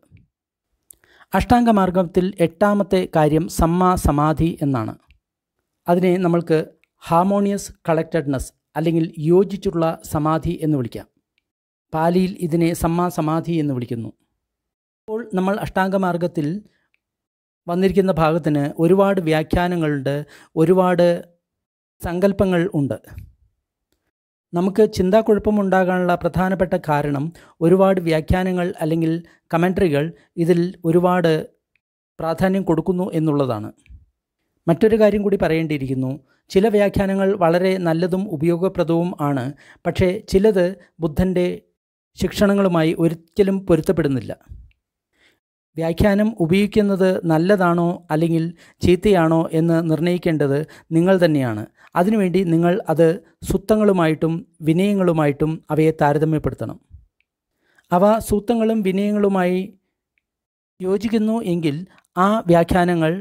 അഷ്ടാംഗമാർഗത്തിൽ എട്ടാമത്തെ കാര്യം സമ്മാ സമാധി എന്നാണ് അതിനെ നമ്മൾക്ക് ഹാർമോണിയസ് കളക്റ്റഡ്നെസ് അല്ലെങ്കിൽ യോജിച്ചുള്ള സമാധി എന്ന് വിളിക്കാം പാലിയിൽ ഇതിനെ സമ്മാ സമാധി എന്ന് വിളിക്കുന്നു ഇപ്പോൾ നമ്മൾ അഷ്ടാംഗമാർഗത്തിൽ വന്നിരിക്കുന്ന ഭാഗത്തിന് ഒരുപാട് വ്യാഖ്യാനങ്ങളുണ്ട് ഒരുപാട് സങ്കല്പങ്ങൾ ഉണ്ട് നമുക്ക് ചിന്താക്കുഴപ്പമുണ്ടാകാനുള്ള പ്രധാനപ്പെട്ട കാരണം ഒരുപാട് വ്യാഖ്യാനങ്ങൾ അല്ലെങ്കിൽ കമൻട്രികൾ ഇതിൽ ഒരുപാട് പ്രാധാന്യം കൊടുക്കുന്നു എന്നുള്ളതാണ് മറ്റൊരു കാര്യം കൂടി പറയേണ്ടിയിരിക്കുന്നു ചില വ്യാഖ്യാനങ്ങൾ വളരെ നല്ലതും ഉപയോഗപ്രദവും ആണ് പക്ഷേ ചിലത് ബുദ്ധൻ്റെ ശിക്ഷണങ്ങളുമായി ഒരിക്കലും പൊരുത്തപ്പെടുന്നില്ല വ്യാഖ്യാനം ഉപയോഗിക്കുന്നത് നല്ലതാണോ അല്ലെങ്കിൽ ചീത്തയാണോ എന്ന് നിർണ്ണയിക്കേണ്ടത് നിങ്ങൾ തന്നെയാണ് അതിനുവേണ്ടി നിങ്ങൾ അത് സുത്തങ്ങളുമായിട്ടും വിനയങ്ങളുമായിട്ടും അവയെ താരതമ്യപ്പെടുത്തണം അവ സൂത്തങ്ങളും വിനയങ്ങളുമായി യോജിക്കുന്നു എങ്കിൽ ആ വ്യാഖ്യാനങ്ങൾ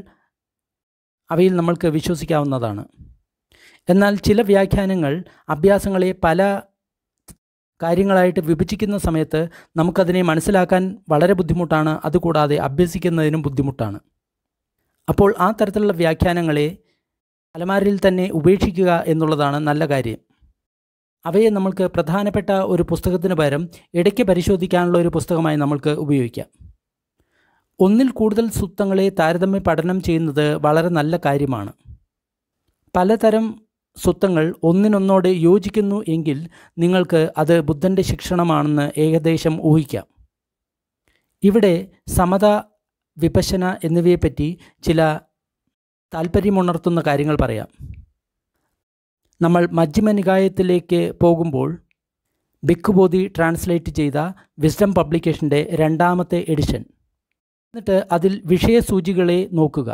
അവയിൽ നമ്മൾക്ക് വിശ്വസിക്കാവുന്നതാണ് എന്നാൽ ചില വ്യാഖ്യാനങ്ങൾ അഭ്യാസങ്ങളെ പല കാര്യങ്ങളായിട്ട് വിഭജിക്കുന്ന സമയത്ത് നമുക്കതിനെ മനസ്സിലാക്കാൻ വളരെ ബുദ്ധിമുട്ടാണ് അതുകൂടാതെ അഭ്യസിക്കുന്നതിനും ബുദ്ധിമുട്ടാണ് അപ്പോൾ ആ തരത്തിലുള്ള വ്യാഖ്യാനങ്ങളെ അലമാരിൽ തന്നെ ഉപേക്ഷിക്കുക എന്നുള്ളതാണ് നല്ല കാര്യം അവയെ നമ്മൾക്ക് പ്രധാനപ്പെട്ട ഒരു പുസ്തകത്തിന് പകരം ഇടയ്ക്ക് പരിശോധിക്കാനുള്ള ഒരു പുസ്തകമായി നമ്മൾക്ക് ഉപയോഗിക്കാം ഒന്നിൽ കൂടുതൽ സുത്തങ്ങളെ താരതമ്യ പഠനം ചെയ്യുന്നത് വളരെ നല്ല കാര്യമാണ് പലതരം സുത്തങ്ങൾ ഒന്നിനൊന്നോട് യോജിക്കുന്നു എങ്കിൽ നിങ്ങൾക്ക് അത് ബുദ്ധൻ്റെ ശിക്ഷണമാണെന്ന് ഏകദേശം ഊഹിക്കാം ഇവിടെ സമത വിപശന എന്നിവയെപ്പറ്റി ചില താല്പര്യമുണർത്തുന്ന കാര്യങ്ങൾ പറയാം നമ്മൾ മജ്ജിമ നികായത്തിലേക്ക് പോകുമ്പോൾ ബിക്കുബോധി ട്രാൻസ്ലേറ്റ് ചെയ്ത വിസ്ഡം പബ്ലിക്കേഷൻ്റെ രണ്ടാമത്തെ എഡിഷൻ എന്നിട്ട് അതിൽ വിഷയസൂചികളെ നോക്കുക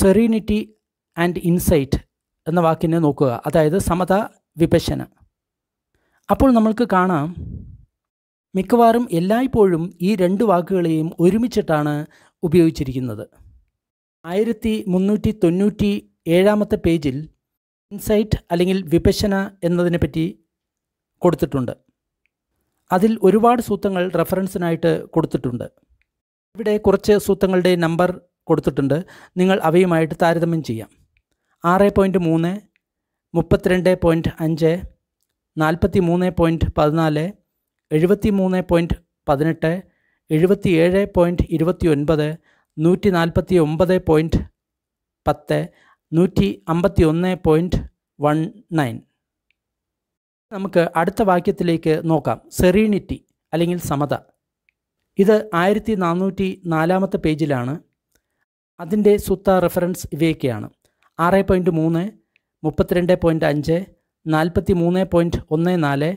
സെറീനിറ്റി ആൻഡ് ഇൻസൈറ്റ് എന്ന വാക്കിനെ നോക്കുക അതായത് സമത വിഭശന അപ്പോൾ നമ്മൾക്ക് കാണാം മിക്കവാറും എല്ലായ്പ്പോഴും ഈ രണ്ട് വാക്കുകളെയും ഒരുമിച്ചിട്ടാണ് ഉപയോഗിച്ചിരിക്കുന്നത് ആയിരത്തി മുന്നൂറ്റി തൊണ്ണൂറ്റി ഏഴാമത്തെ പേജിൽ ഇൻസൈറ്റ് അല്ലെങ്കിൽ എന്നതിനെ പറ്റി കൊടുത്തിട്ടുണ്ട് അതിൽ ഒരുപാട് സൂത്രങ്ങൾ റെഫറൻസിനായിട്ട് കൊടുത്തിട്ടുണ്ട് ഇവിടെ കുറച്ച് സൂത്രങ്ങളുടെ നമ്പർ കൊടുത്തിട്ടുണ്ട് നിങ്ങൾ അവയുമായിട്ട് താരതമ്യം ചെയ്യാം ആറ് പോയിൻറ്റ് മൂന്ന് മുപ്പത്തിരണ്ട് പോയിൻറ്റ് അഞ്ച് നാൽപ്പത്തി മൂന്ന് പോയിൻറ്റ് പതിനാല് എഴുപത്തി മൂന്ന് പോയിൻറ്റ് പതിനെട്ട് എഴുപത്തി ഏഴ് പോയിൻറ്റ് ഇരുപത്തി ഒൻപത് നൂറ്റി നാൽപ്പത്തി ഒമ്പത് പോയിൻറ്റ് പത്ത് നൂറ്റി അമ്പത്തി ഒന്ന് പോയിൻറ്റ് വൺ നയൻ നമുക്ക് അടുത്ത വാക്യത്തിലേക്ക് നോക്കാം സെറീനിറ്റി അല്ലെങ്കിൽ സമത ഇത് ആയിരത്തി നാനൂറ്റി നാലാമത്തെ പേജിലാണ് അതിൻ്റെ സുത്ത റെഫറൻസ് ഇവയൊക്കെയാണ് ആറ് പോയിൻറ്റ് മൂന്ന് മുപ്പത്തിരണ്ട് പോയിൻറ്റ് അഞ്ച് നാൽപ്പത്തി മൂന്ന് പോയിൻറ്റ് ഒന്ന് നാല്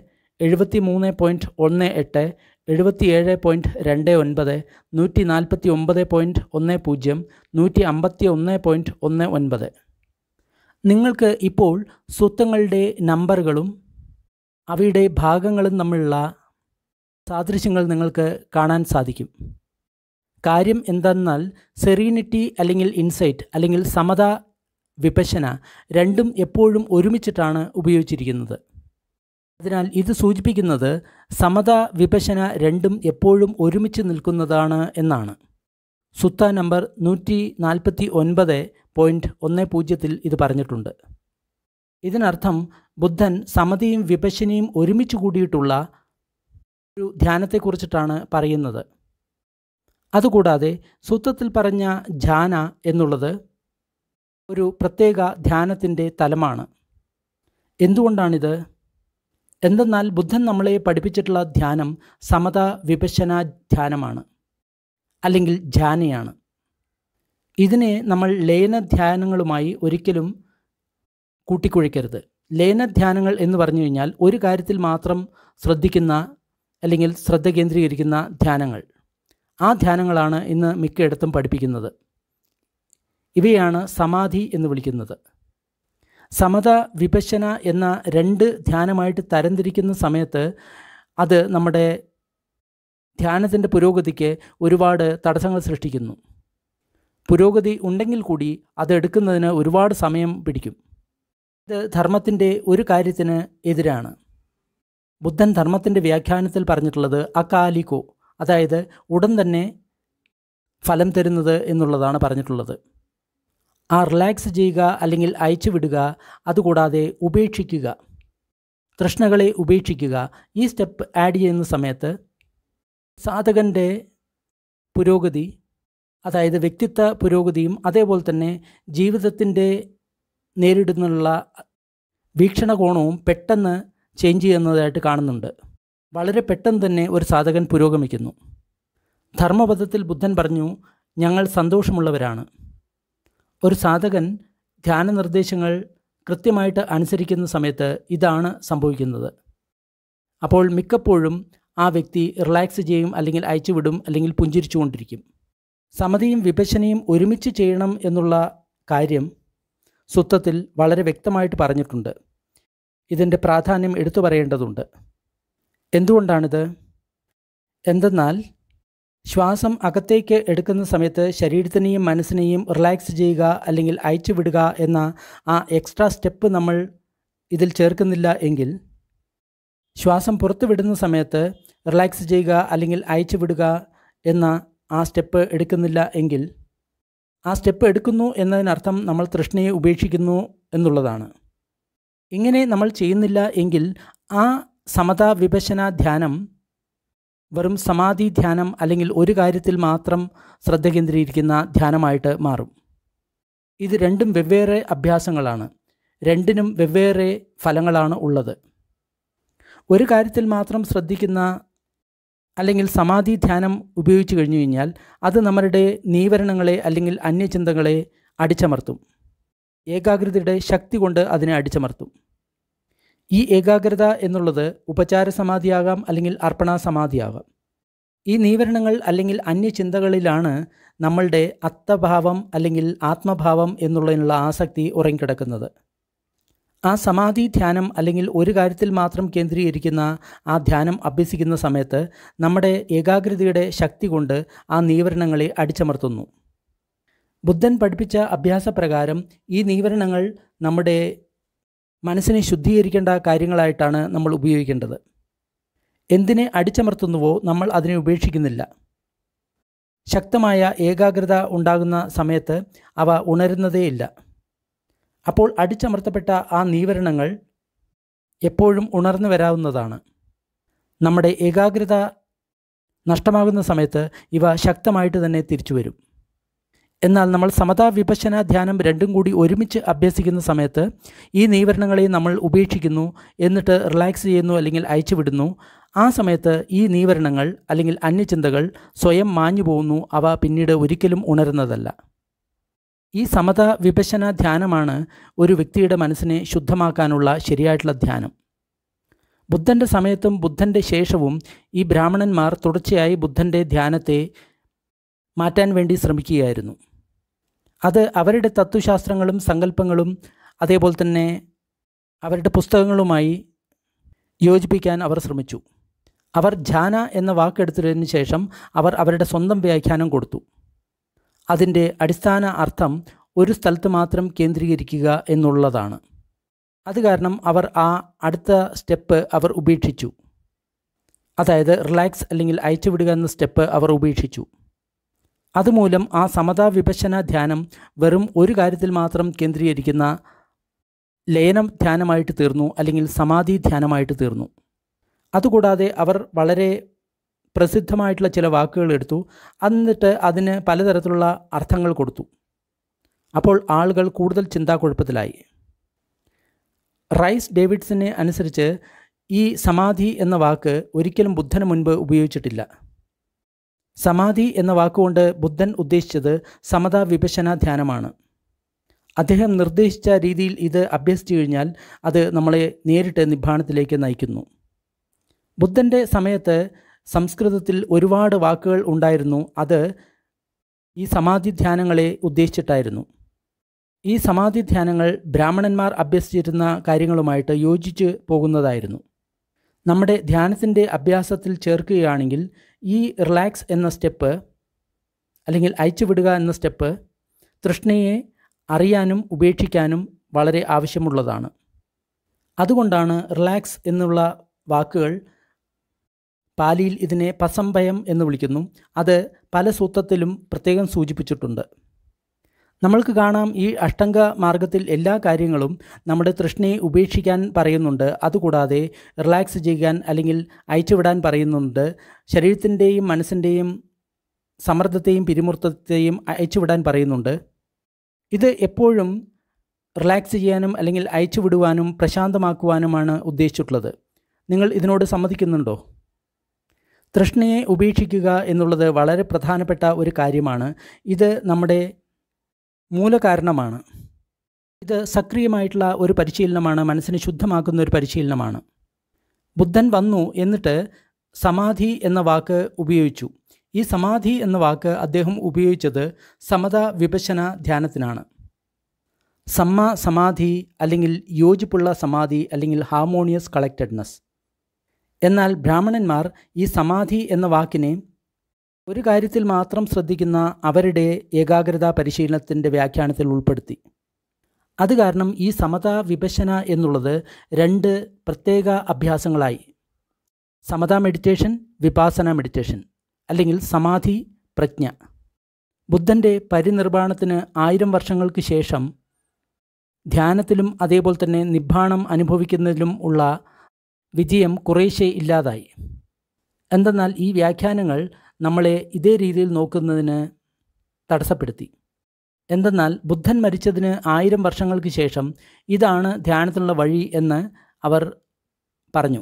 എഴുപത്തി മൂന്ന് പോയിൻറ്റ് ഒന്ന് എട്ട് എഴുപത്തി ഏഴ് പോയിൻറ്റ് രണ്ട് ഒൻപത് നൂറ്റി നാൽപ്പത്തി ഒമ്പത് പോയിൻറ്റ് ഒന്ന് പൂജ്യം നൂറ്റി അമ്പത്തി ഒന്ന് പോയിൻറ്റ് ഒന്ന് ഒൻപത് നിങ്ങൾക്ക് ഇപ്പോൾ സ്വത്തങ്ങളുടെ നമ്പറുകളും അവയുടെ ഭാഗങ്ങളും തമ്മിലുള്ള സാദൃശ്യങ്ങൾ നിങ്ങൾക്ക് കാണാൻ സാധിക്കും കാര്യം എന്തെന്നാൽ സെറീനിറ്റി അല്ലെങ്കിൽ ഇൻസൈറ്റ് അല്ലെങ്കിൽ സമത വിപശന രണ്ടും എപ്പോഴും ഒരുമിച്ചിട്ടാണ് ഉപയോഗിച്ചിരിക്കുന്നത് അതിനാൽ ഇത് സൂചിപ്പിക്കുന്നത് സമത വിപശന രണ്ടും എപ്പോഴും ഒരുമിച്ച് നിൽക്കുന്നതാണ് എന്നാണ് സുത്ത നമ്പർ നൂറ്റി നാൽപ്പത്തി ഒൻപത് പോയിൻറ്റ് ഒന്ന് പൂജ്യത്തിൽ ഇത് പറഞ്ഞിട്ടുണ്ട് ഇതിനർത്ഥം ബുദ്ധൻ സമതയും വിപശനയും ഒരുമിച്ച് കൂടിയിട്ടുള്ള ഒരു ധ്യാനത്തെക്കുറിച്ചിട്ടാണ് പറയുന്നത് അതുകൂടാതെ സൂത്രത്തിൽ പറഞ്ഞ ധ്യാന എന്നുള്ളത് ഒരു പ്രത്യേക ധ്യാനത്തിൻ്റെ തലമാണ് എന്തുകൊണ്ടാണിത് എന്തെന്നാൽ ബുദ്ധൻ നമ്മളെ പഠിപ്പിച്ചിട്ടുള്ള ധ്യാനം സമത വിപശന ധ്യാനമാണ് അല്ലെങ്കിൽ ധ്യാനയാണ് ഇതിനെ നമ്മൾ ലയന ധ്യാനങ്ങളുമായി ഒരിക്കലും കൂട്ടിക്കുഴിക്കരുത് ലയനധ്യാനങ്ങൾ ധ്യാനങ്ങൾ എന്ന് പറഞ്ഞു കഴിഞ്ഞാൽ ഒരു കാര്യത്തിൽ മാത്രം ശ്രദ്ധിക്കുന്ന അല്ലെങ്കിൽ ശ്രദ്ധ കേന്ദ്രീകരിക്കുന്ന ധ്യാനങ്ങൾ ആ ധ്യാനങ്ങളാണ് ഇന്ന് മിക്കയിടത്തും പഠിപ്പിക്കുന്നത് ഇവയാണ് സമാധി എന്ന് വിളിക്കുന്നത് സമത വിപശന എന്ന രണ്ട് ധ്യാനമായിട്ട് തരംതിരിക്കുന്ന സമയത്ത് അത് നമ്മുടെ ധ്യാനത്തിൻ്റെ പുരോഗതിക്ക് ഒരുപാട് തടസ്സങ്ങൾ സൃഷ്ടിക്കുന്നു പുരോഗതി ഉണ്ടെങ്കിൽ കൂടി അതെടുക്കുന്നതിന് ഒരുപാട് സമയം പിടിക്കും ഇത് ധർമ്മത്തിൻ്റെ ഒരു കാര്യത്തിന് എതിരാണ് ബുദ്ധൻ ധർമ്മത്തിൻ്റെ വ്യാഖ്യാനത്തിൽ പറഞ്ഞിട്ടുള്ളത് അകാലികോ അതായത് ഉടൻ തന്നെ ഫലം തരുന്നത് എന്നുള്ളതാണ് പറഞ്ഞിട്ടുള്ളത് ആ റിലാക്സ് ചെയ്യുക അല്ലെങ്കിൽ വിടുക അതുകൂടാതെ ഉപേക്ഷിക്കുക തൃഷ്ണകളെ ഉപേക്ഷിക്കുക ഈ സ്റ്റെപ്പ് ആഡ് ചെയ്യുന്ന സമയത്ത് സാധകൻ്റെ പുരോഗതി അതായത് വ്യക്തിത്വ പുരോഗതിയും അതേപോലെ തന്നെ ജീവിതത്തിൻ്റെ നേരിടുന്നുള്ള വീക്ഷണകോണവും പെട്ടെന്ന് ചേഞ്ച് ചെയ്യുന്നതായിട്ട് കാണുന്നുണ്ട് വളരെ പെട്ടെന്ന് തന്നെ ഒരു സാധകൻ പുരോഗമിക്കുന്നു ധർമ്മപഥത്തിൽ ബുദ്ധൻ പറഞ്ഞു ഞങ്ങൾ സന്തോഷമുള്ളവരാണ് ഒരു സാധകൻ ധ്യാന നിർദ്ദേശങ്ങൾ കൃത്യമായിട്ട് അനുസരിക്കുന്ന സമയത്ത് ഇതാണ് സംഭവിക്കുന്നത് അപ്പോൾ മിക്കപ്പോഴും ആ വ്യക്തി റിലാക്സ് ചെയ്യും അല്ലെങ്കിൽ അയച്ചുവിടും അല്ലെങ്കിൽ പുഞ്ചിരിച്ചുകൊണ്ടിരിക്കും സമതിയും വിഭജനയും ഒരുമിച്ച് ചെയ്യണം എന്നുള്ള കാര്യം സുത്തത്തിൽ വളരെ വ്യക്തമായിട്ട് പറഞ്ഞിട്ടുണ്ട് ഇതിൻ്റെ പ്രാധാന്യം എടുത്തു പറയേണ്ടതുണ്ട് എന്തുകൊണ്ടാണിത് എന്തെന്നാൽ ശ്വാസം അകത്തേക്ക് എടുക്കുന്ന സമയത്ത് ശരീരത്തിനെയും മനസ്സിനെയും റിലാക്സ് ചെയ്യുക അല്ലെങ്കിൽ അയച്ചുവിടുക എന്ന ആ എക്സ്ട്രാ സ്റ്റെപ്പ് നമ്മൾ ഇതിൽ ചേർക്കുന്നില്ല എങ്കിൽ ശ്വാസം പുറത്തു വിടുന്ന സമയത്ത് റിലാക്സ് ചെയ്യുക അല്ലെങ്കിൽ അയച്ചുവിടുക എന്ന ആ സ്റ്റെപ്പ് എടുക്കുന്നില്ല എങ്കിൽ ആ സ്റ്റെപ്പ് എടുക്കുന്നു എന്നതിനർത്ഥം നമ്മൾ തൃഷ്ണയെ ഉപേക്ഷിക്കുന്നു എന്നുള്ളതാണ് ഇങ്ങനെ നമ്മൾ ചെയ്യുന്നില്ല എങ്കിൽ ആ സമതാ വിഭജന ധ്യാനം വെറും സമാധി ധ്യാനം അല്ലെങ്കിൽ ഒരു കാര്യത്തിൽ മാത്രം ശ്രദ്ധ കേന്ദ്രീകരിക്കുന്ന ധ്യാനമായിട്ട് മാറും ഇത് രണ്ടും വെവ്വേറെ അഭ്യാസങ്ങളാണ് രണ്ടിനും വെവ്വേറെ ഫലങ്ങളാണ് ഉള്ളത് ഒരു കാര്യത്തിൽ മാത്രം ശ്രദ്ധിക്കുന്ന അല്ലെങ്കിൽ സമാധി ധ്യാനം ഉപയോഗിച്ചു കഴിഞ്ഞു കഴിഞ്ഞാൽ അത് നമ്മളുടെ നീവരണങ്ങളെ അല്ലെങ്കിൽ അന്യചിന്തകളെ അടിച്ചമർത്തും ഏകാഗ്രതയുടെ ശക്തി കൊണ്ട് അതിനെ അടിച്ചമർത്തും ഈ ഏകാഗ്രത എന്നുള്ളത് ഉപചാര സമാധിയാകാം അല്ലെങ്കിൽ അർപ്പണാ സമാധിയാകാം ഈ നീവരണങ്ങൾ അല്ലെങ്കിൽ അന്യചിന്തകളിലാണ് നമ്മളുടെ അത്തഭാവം അല്ലെങ്കിൽ ആത്മഭാവം എന്നുള്ളതിനുള്ള ആസക്തി ഉറങ്ങിക്കിടക്കുന്നത് ആ സമാധി ധ്യാനം അല്ലെങ്കിൽ ഒരു കാര്യത്തിൽ മാത്രം കേന്ദ്രീകരിക്കുന്ന ആ ധ്യാനം അഭ്യസിക്കുന്ന സമയത്ത് നമ്മുടെ ഏകാഗ്രതയുടെ ശക്തി കൊണ്ട് ആ നീവരണങ്ങളെ അടിച്ചമർത്തുന്നു ബുദ്ധൻ പഠിപ്പിച്ച അഭ്യാസപ്രകാരം ഈ നീവരണങ്ങൾ നമ്മുടെ മനസ്സിനെ ശുദ്ധീകരിക്കേണ്ട കാര്യങ്ങളായിട്ടാണ് നമ്മൾ ഉപയോഗിക്കേണ്ടത് എന്തിനെ അടിച്ചമർത്തുന്നുവോ നമ്മൾ അതിനെ ഉപേക്ഷിക്കുന്നില്ല ശക്തമായ ഏകാഗ്രത ഉണ്ടാകുന്ന സമയത്ത് അവ ഉണരുന്നതേയില്ല അപ്പോൾ അടിച്ചമർത്തപ്പെട്ട ആ നീവരണങ്ങൾ എപ്പോഴും ഉണർന്നു വരാവുന്നതാണ് നമ്മുടെ ഏകാഗ്രത നഷ്ടമാകുന്ന സമയത്ത് ഇവ ശക്തമായിട്ട് തന്നെ തിരിച്ചു വരും എന്നാൽ നമ്മൾ സമതാ വിപശന ധ്യാനം രണ്ടും കൂടി ഒരുമിച്ച് അഭ്യസിക്കുന്ന സമയത്ത് ഈ നിയവരണങ്ങളെ നമ്മൾ ഉപേക്ഷിക്കുന്നു എന്നിട്ട് റിലാക്സ് ചെയ്യുന്നു അല്ലെങ്കിൽ അയച്ചുവിടുന്നു ആ സമയത്ത് ഈ നിയവരണങ്ങൾ അല്ലെങ്കിൽ അന്യചിന്തകൾ സ്വയം മാഞ്ഞു പോകുന്നു അവ പിന്നീട് ഒരിക്കലും ഉണരുന്നതല്ല ഈ സമത വിപശന ധ്യാനമാണ് ഒരു വ്യക്തിയുടെ മനസ്സിനെ ശുദ്ധമാക്കാനുള്ള ശരിയായിട്ടുള്ള ധ്യാനം ബുദ്ധൻ്റെ സമയത്തും ബുദ്ധൻ്റെ ശേഷവും ഈ ബ്രാഹ്മണന്മാർ തുടർച്ചയായി ബുദ്ധൻ്റെ ധ്യാനത്തെ മാറ്റാൻ വേണ്ടി ശ്രമിക്കുകയായിരുന്നു അത് അവരുടെ തത്വശാസ്ത്രങ്ങളും സങ്കല്പങ്ങളും അതേപോലെ തന്നെ അവരുടെ പുസ്തകങ്ങളുമായി യോജിപ്പിക്കാൻ അവർ ശ്രമിച്ചു അവർ ധ്യാന എന്ന വാക്കെടുത്തതിന് ശേഷം അവർ അവരുടെ സ്വന്തം വ്യാഖ്യാനം കൊടുത്തു അതിൻ്റെ അടിസ്ഥാന അർത്ഥം ഒരു സ്ഥലത്ത് മാത്രം കേന്ദ്രീകരിക്കുക എന്നുള്ളതാണ് അത് കാരണം അവർ ആ അടുത്ത സ്റ്റെപ്പ് അവർ ഉപേക്ഷിച്ചു അതായത് റിലാക്സ് അല്ലെങ്കിൽ അയച്ചുവിടുക എന്ന സ്റ്റെപ്പ് അവർ ഉപേക്ഷിച്ചു അതുമൂലം ആ സമതാ വിപശന ധ്യാനം വെറും ഒരു കാര്യത്തിൽ മാത്രം കേന്ദ്രീകരിക്കുന്ന ലയനം ധ്യാനമായിട്ട് തീർന്നു അല്ലെങ്കിൽ സമാധി ധ്യാനമായിട്ട് തീർന്നു അതുകൂടാതെ അവർ വളരെ പ്രസിദ്ധമായിട്ടുള്ള ചില വാക്കുകൾ എടുത്തു എന്നിട്ട് അതിന് പലതരത്തിലുള്ള അർത്ഥങ്ങൾ കൊടുത്തു അപ്പോൾ ആളുകൾ കൂടുതൽ ചിന്താക്കുഴപ്പത്തിലായി റൈസ് ഡേവിഡ്സിനെ അനുസരിച്ച് ഈ സമാധി എന്ന വാക്ക് ഒരിക്കലും ബുദ്ധന് മുൻപ് ഉപയോഗിച്ചിട്ടില്ല സമാധി എന്ന വാക്കുകൊണ്ട് ബുദ്ധൻ ഉദ്ദേശിച്ചത് സമതാ വിഭജന ധ്യാനമാണ് അദ്ദേഹം നിർദ്ദേശിച്ച രീതിയിൽ ഇത് അഭ്യസിച്ചു കഴിഞ്ഞാൽ അത് നമ്മളെ നേരിട്ട് നിഭാണത്തിലേക്ക് നയിക്കുന്നു ബുദ്ധൻ്റെ സമയത്ത് സംസ്കൃതത്തിൽ ഒരുപാട് വാക്കുകൾ ഉണ്ടായിരുന്നു അത് ഈ സമാധി ധ്യാനങ്ങളെ ഉദ്ദേശിച്ചിട്ടായിരുന്നു ഈ സമാധി ധ്യാനങ്ങൾ ബ്രാഹ്മണന്മാർ അഭ്യസിച്ചിരുന്ന കാര്യങ്ങളുമായിട്ട് യോജിച്ച് പോകുന്നതായിരുന്നു നമ്മുടെ ധ്യാനത്തിൻ്റെ അഭ്യാസത്തിൽ ചേർക്കുകയാണെങ്കിൽ ഈ റിലാക്സ് എന്ന സ്റ്റെപ്പ് അല്ലെങ്കിൽ അയച്ചുവിടുക എന്ന സ്റ്റെപ്പ് തൃഷ്ണയെ അറിയാനും ഉപേക്ഷിക്കാനും വളരെ ആവശ്യമുള്ളതാണ് അതുകൊണ്ടാണ് റിലാക്സ് എന്നുള്ള വാക്കുകൾ പാലിയിൽ ഇതിനെ പസംഭയം എന്ന് വിളിക്കുന്നു അത് പല സൂത്രത്തിലും പ്രത്യേകം സൂചിപ്പിച്ചിട്ടുണ്ട് നമ്മൾക്ക് കാണാം ഈ അഷ്ടംഗ മാർഗത്തിൽ എല്ലാ കാര്യങ്ങളും നമ്മുടെ തൃഷ്ണയെ ഉപേക്ഷിക്കാൻ പറയുന്നുണ്ട് അതുകൂടാതെ റിലാക്സ് ചെയ്യാൻ അല്ലെങ്കിൽ അയച്ചുവിടാൻ പറയുന്നുണ്ട് ശരീരത്തിൻ്റെയും മനസ്സിൻ്റെയും സമ്മർദ്ദത്തെയും പിരിമുറുത്തത്തെയും അയച്ചുവിടാൻ പറയുന്നുണ്ട് ഇത് എപ്പോഴും റിലാക്സ് ചെയ്യാനും അല്ലെങ്കിൽ അയച്ചുവിടുവാനും പ്രശാന്തമാക്കുവാനുമാണ് ഉദ്ദേശിച്ചിട്ടുള്ളത് നിങ്ങൾ ഇതിനോട് സമ്മതിക്കുന്നുണ്ടോ തൃഷ്ണയെ ഉപേക്ഷിക്കുക എന്നുള്ളത് വളരെ പ്രധാനപ്പെട്ട ഒരു കാര്യമാണ് ഇത് നമ്മുടെ മൂലകാരണമാണ് ഇത് സക്രിയമായിട്ടുള്ള ഒരു പരിശീലനമാണ് മനസ്സിനെ ശുദ്ധമാക്കുന്ന ഒരു പരിശീലനമാണ് ബുദ്ധൻ വന്നു എന്നിട്ട് സമാധി എന്ന വാക്ക് ഉപയോഗിച്ചു ഈ സമാധി എന്ന വാക്ക് അദ്ദേഹം ഉപയോഗിച്ചത് സമത വിഭജന ധ്യാനത്തിനാണ് സമ്മ സമാധി അല്ലെങ്കിൽ യോജിപ്പുള്ള സമാധി അല്ലെങ്കിൽ ഹാർമോണിയസ് കളക്റ്റഡ്നെസ് എന്നാൽ ബ്രാഹ്മണന്മാർ ഈ സമാധി എന്ന വാക്കിനെ ഒരു കാര്യത്തിൽ മാത്രം ശ്രദ്ധിക്കുന്ന അവരുടെ ഏകാഗ്രത പരിശീലനത്തിൻ്റെ വ്യാഖ്യാനത്തിൽ ഉൾപ്പെടുത്തി അത് കാരണം ഈ സമതാ വിഭജന എന്നുള്ളത് രണ്ട് പ്രത്യേക അഭ്യാസങ്ങളായി സമതാ മെഡിറ്റേഷൻ വിപാസന മെഡിറ്റേഷൻ അല്ലെങ്കിൽ സമാധി പ്രജ്ഞ ബുദ്ധൻ്റെ പരിനിർവാണത്തിന് ആയിരം വർഷങ്ങൾക്ക് ശേഷം ധ്യാനത്തിലും അതേപോലെ തന്നെ നിബ്ബാണം അനുഭവിക്കുന്നതിലും ഉള്ള വിജയം കുറേശ്ശെ ഇല്ലാതായി എന്തെന്നാൽ ഈ വ്യാഖ്യാനങ്ങൾ നമ്മളെ ഇതേ രീതിയിൽ നോക്കുന്നതിന് തടസ്സപ്പെടുത്തി എന്തെന്നാൽ ബുദ്ധൻ മരിച്ചതിന് ആയിരം വർഷങ്ങൾക്ക് ശേഷം ഇതാണ് ധ്യാനത്തിനുള്ള വഴി എന്ന് അവർ പറഞ്ഞു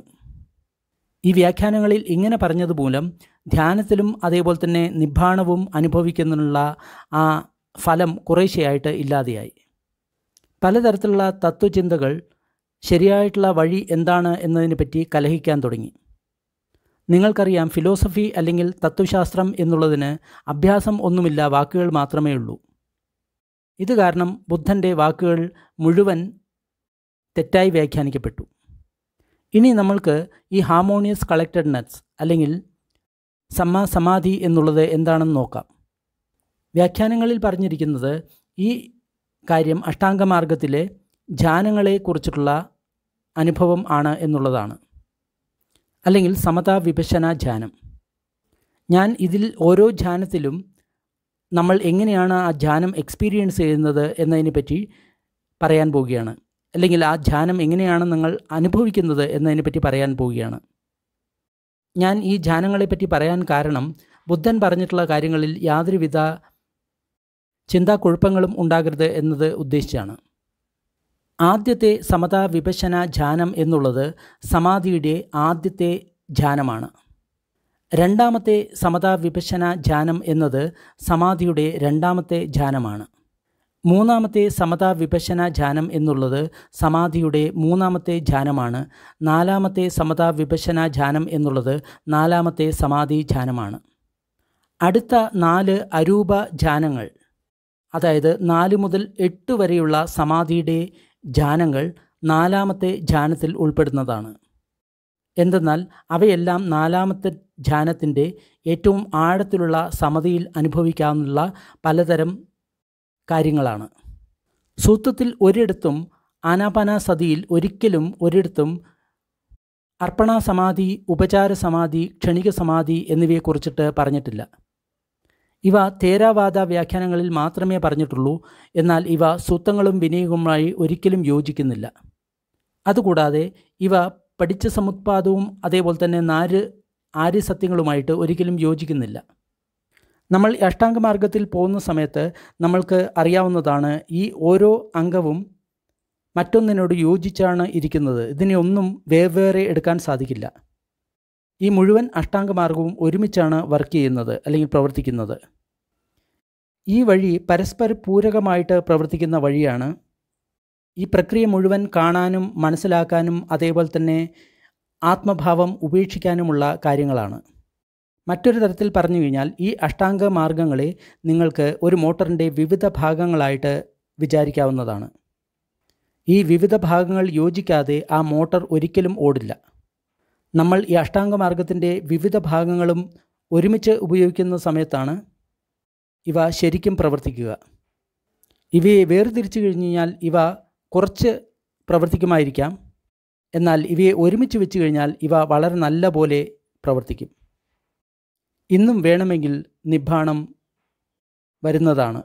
ഈ വ്യാഖ്യാനങ്ങളിൽ ഇങ്ങനെ പറഞ്ഞതുമൂലം ധ്യാനത്തിലും അതേപോലെ തന്നെ നിബാണവും അനുഭവിക്കുന്നതിനുള്ള ആ ഫലം കുറേശ്ശെയായിട്ട് ഇല്ലാതെയായി പലതരത്തിലുള്ള തത്വചിന്തകൾ ശരിയായിട്ടുള്ള വഴി എന്താണ് എന്നതിനെ പറ്റി കലഹിക്കാൻ തുടങ്ങി നിങ്ങൾക്കറിയാം ഫിലോസഫി അല്ലെങ്കിൽ തത്വശാസ്ത്രം എന്നുള്ളതിന് അഭ്യാസം ഒന്നുമില്ല വാക്കുകൾ മാത്രമേ ഉള്ളൂ ഇത് കാരണം ബുദ്ധൻ്റെ വാക്കുകൾ മുഴുവൻ തെറ്റായി വ്യാഖ്യാനിക്കപ്പെട്ടു ഇനി നമ്മൾക്ക് ഈ ഹാർമോണിയസ് കളക്റ്റഡ് നട്സ് അല്ലെങ്കിൽ സമ്മാ സമാധി എന്നുള്ളത് എന്താണെന്ന് നോക്കാം വ്യാഖ്യാനങ്ങളിൽ പറഞ്ഞിരിക്കുന്നത് ഈ കാര്യം അഷ്ടാംഗമാർഗത്തിലെ ധ്യാനങ്ങളെക്കുറിച്ചിട്ടുള്ള അനുഭവം ആണ് എന്നുള്ളതാണ് അല്ലെങ്കിൽ സമതാ വിപശന ധ്യാനം ഞാൻ ഇതിൽ ഓരോ ധ്യാനത്തിലും നമ്മൾ എങ്ങനെയാണ് ആ ധ്യാനം എക്സ്പീരിയൻസ് ചെയ്യുന്നത് എന്നതിനെ പറ്റി പറയാൻ പോവുകയാണ് അല്ലെങ്കിൽ ആ ധ്യാനം എങ്ങനെയാണ് നിങ്ങൾ അനുഭവിക്കുന്നത് എന്നതിനെ പറ്റി പറയാൻ പോവുകയാണ് ഞാൻ ഈ ധ്യാനങ്ങളെപ്പറ്റി പറയാൻ കാരണം ബുദ്ധൻ പറഞ്ഞിട്ടുള്ള കാര്യങ്ങളിൽ യാതൊരുവിധ ചിന്താക്കുഴപ്പങ്ങളും ഉണ്ടാകരുത് എന്നത് ഉദ്ദേശിച്ചാണ് ആദ്യത്തെ സമതാ വിപശന ധ്യാനം എന്നുള്ളത് സമാധിയുടെ ആദ്യത്തെ ധ്യാനമാണ് രണ്ടാമത്തെ സമതാ വിപശന ധ്യാനം എന്നത് സമാധിയുടെ രണ്ടാമത്തെ ധ്യാനമാണ് മൂന്നാമത്തെ സമതാ വിപശന ധ്യാനം എന്നുള്ളത് സമാധിയുടെ മൂന്നാമത്തെ ധ്യാനമാണ് നാലാമത്തെ സമതാ വിപശന ധ്യാനം എന്നുള്ളത് നാലാമത്തെ സമാധി ധ്യാനമാണ് അടുത്ത നാല് അരൂപ ധ്യാനങ്ങൾ അതായത് നാല് മുതൽ എട്ട് വരെയുള്ള സമാധിയുടെ ജാനങ്ങൾ നാലാമത്തെ ജാനത്തിൽ ഉൾപ്പെടുന്നതാണ് എന്തെന്നാൽ അവയെല്ലാം നാലാമത്തെ ധ്യാനത്തിൻ്റെ ഏറ്റവും ആഴത്തിലുള്ള സമതിയിൽ അനുഭവിക്കാവുന്ന പലതരം കാര്യങ്ങളാണ് സൂത്രത്തിൽ ഒരിടത്തും ആനാപാനാസതിയിൽ ഒരിക്കലും ഒരിടത്തും അർപ്പണാസമാധി ഉപചാര സമാധി ക്ഷണിക സമാധി എന്നിവയെക്കുറിച്ചിട്ട് പറഞ്ഞിട്ടില്ല ഇവ തേരാവാദ വ്യാഖ്യാനങ്ങളിൽ മാത്രമേ പറഞ്ഞിട്ടുള്ളൂ എന്നാൽ ഇവ സൂത്തങ്ങളും വിനയവുമായി ഒരിക്കലും യോജിക്കുന്നില്ല അതുകൂടാതെ ഇവ പഠിച്ച സമുത്പാദവും അതേപോലെ തന്നെ നാല് ആര്യസത്യങ്ങളുമായിട്ട് ഒരിക്കലും യോജിക്കുന്നില്ല നമ്മൾ അഷ്ടാംഗമാർഗത്തിൽ പോകുന്ന സമയത്ത് നമ്മൾക്ക് അറിയാവുന്നതാണ് ഈ ഓരോ അംഗവും മറ്റൊന്നിനോട് യോജിച്ചാണ് ഇരിക്കുന്നത് ഇതിനെ ഒന്നും വേവ്വേറെ എടുക്കാൻ സാധിക്കില്ല ഈ മുഴുവൻ അഷ്ടാംഗമാർഗവും ഒരുമിച്ചാണ് വർക്ക് ചെയ്യുന്നത് അല്ലെങ്കിൽ പ്രവർത്തിക്കുന്നത് ഈ വഴി പരസ്പര പൂരകമായിട്ട് പ്രവർത്തിക്കുന്ന വഴിയാണ് ഈ പ്രക്രിയ മുഴുവൻ കാണാനും മനസ്സിലാക്കാനും അതേപോലെ തന്നെ ആത്മഭാവം ഉപേക്ഷിക്കാനുമുള്ള കാര്യങ്ങളാണ് മറ്റൊരു തരത്തിൽ പറഞ്ഞു കഴിഞ്ഞാൽ ഈ അഷ്ടാംഗ മാർഗങ്ങളെ നിങ്ങൾക്ക് ഒരു മോട്ടറിൻ്റെ വിവിധ ഭാഗങ്ങളായിട്ട് വിചാരിക്കാവുന്നതാണ് ഈ വിവിധ ഭാഗങ്ങൾ യോജിക്കാതെ ആ മോട്ടർ ഒരിക്കലും ഓടില്ല നമ്മൾ ഈ അഷ്ടാംഗ മാർഗത്തിൻ്റെ വിവിധ ഭാഗങ്ങളും ഒരുമിച്ച് ഉപയോഗിക്കുന്ന സമയത്താണ് ഇവ ശരിക്കും പ്രവർത്തിക്കുക ഇവയെ വേർതിരിച്ചു കഴിഞ്ഞു കഴിഞ്ഞാൽ ഇവ കുറച്ച് പ്രവർത്തിക്കുമായിരിക്കാം എന്നാൽ ഇവയെ ഒരുമിച്ച് വെച്ച് കഴിഞ്ഞാൽ ഇവ വളരെ നല്ല പോലെ പ്രവർത്തിക്കും ഇന്നും വേണമെങ്കിൽ നിബ്ബാണം വരുന്നതാണ്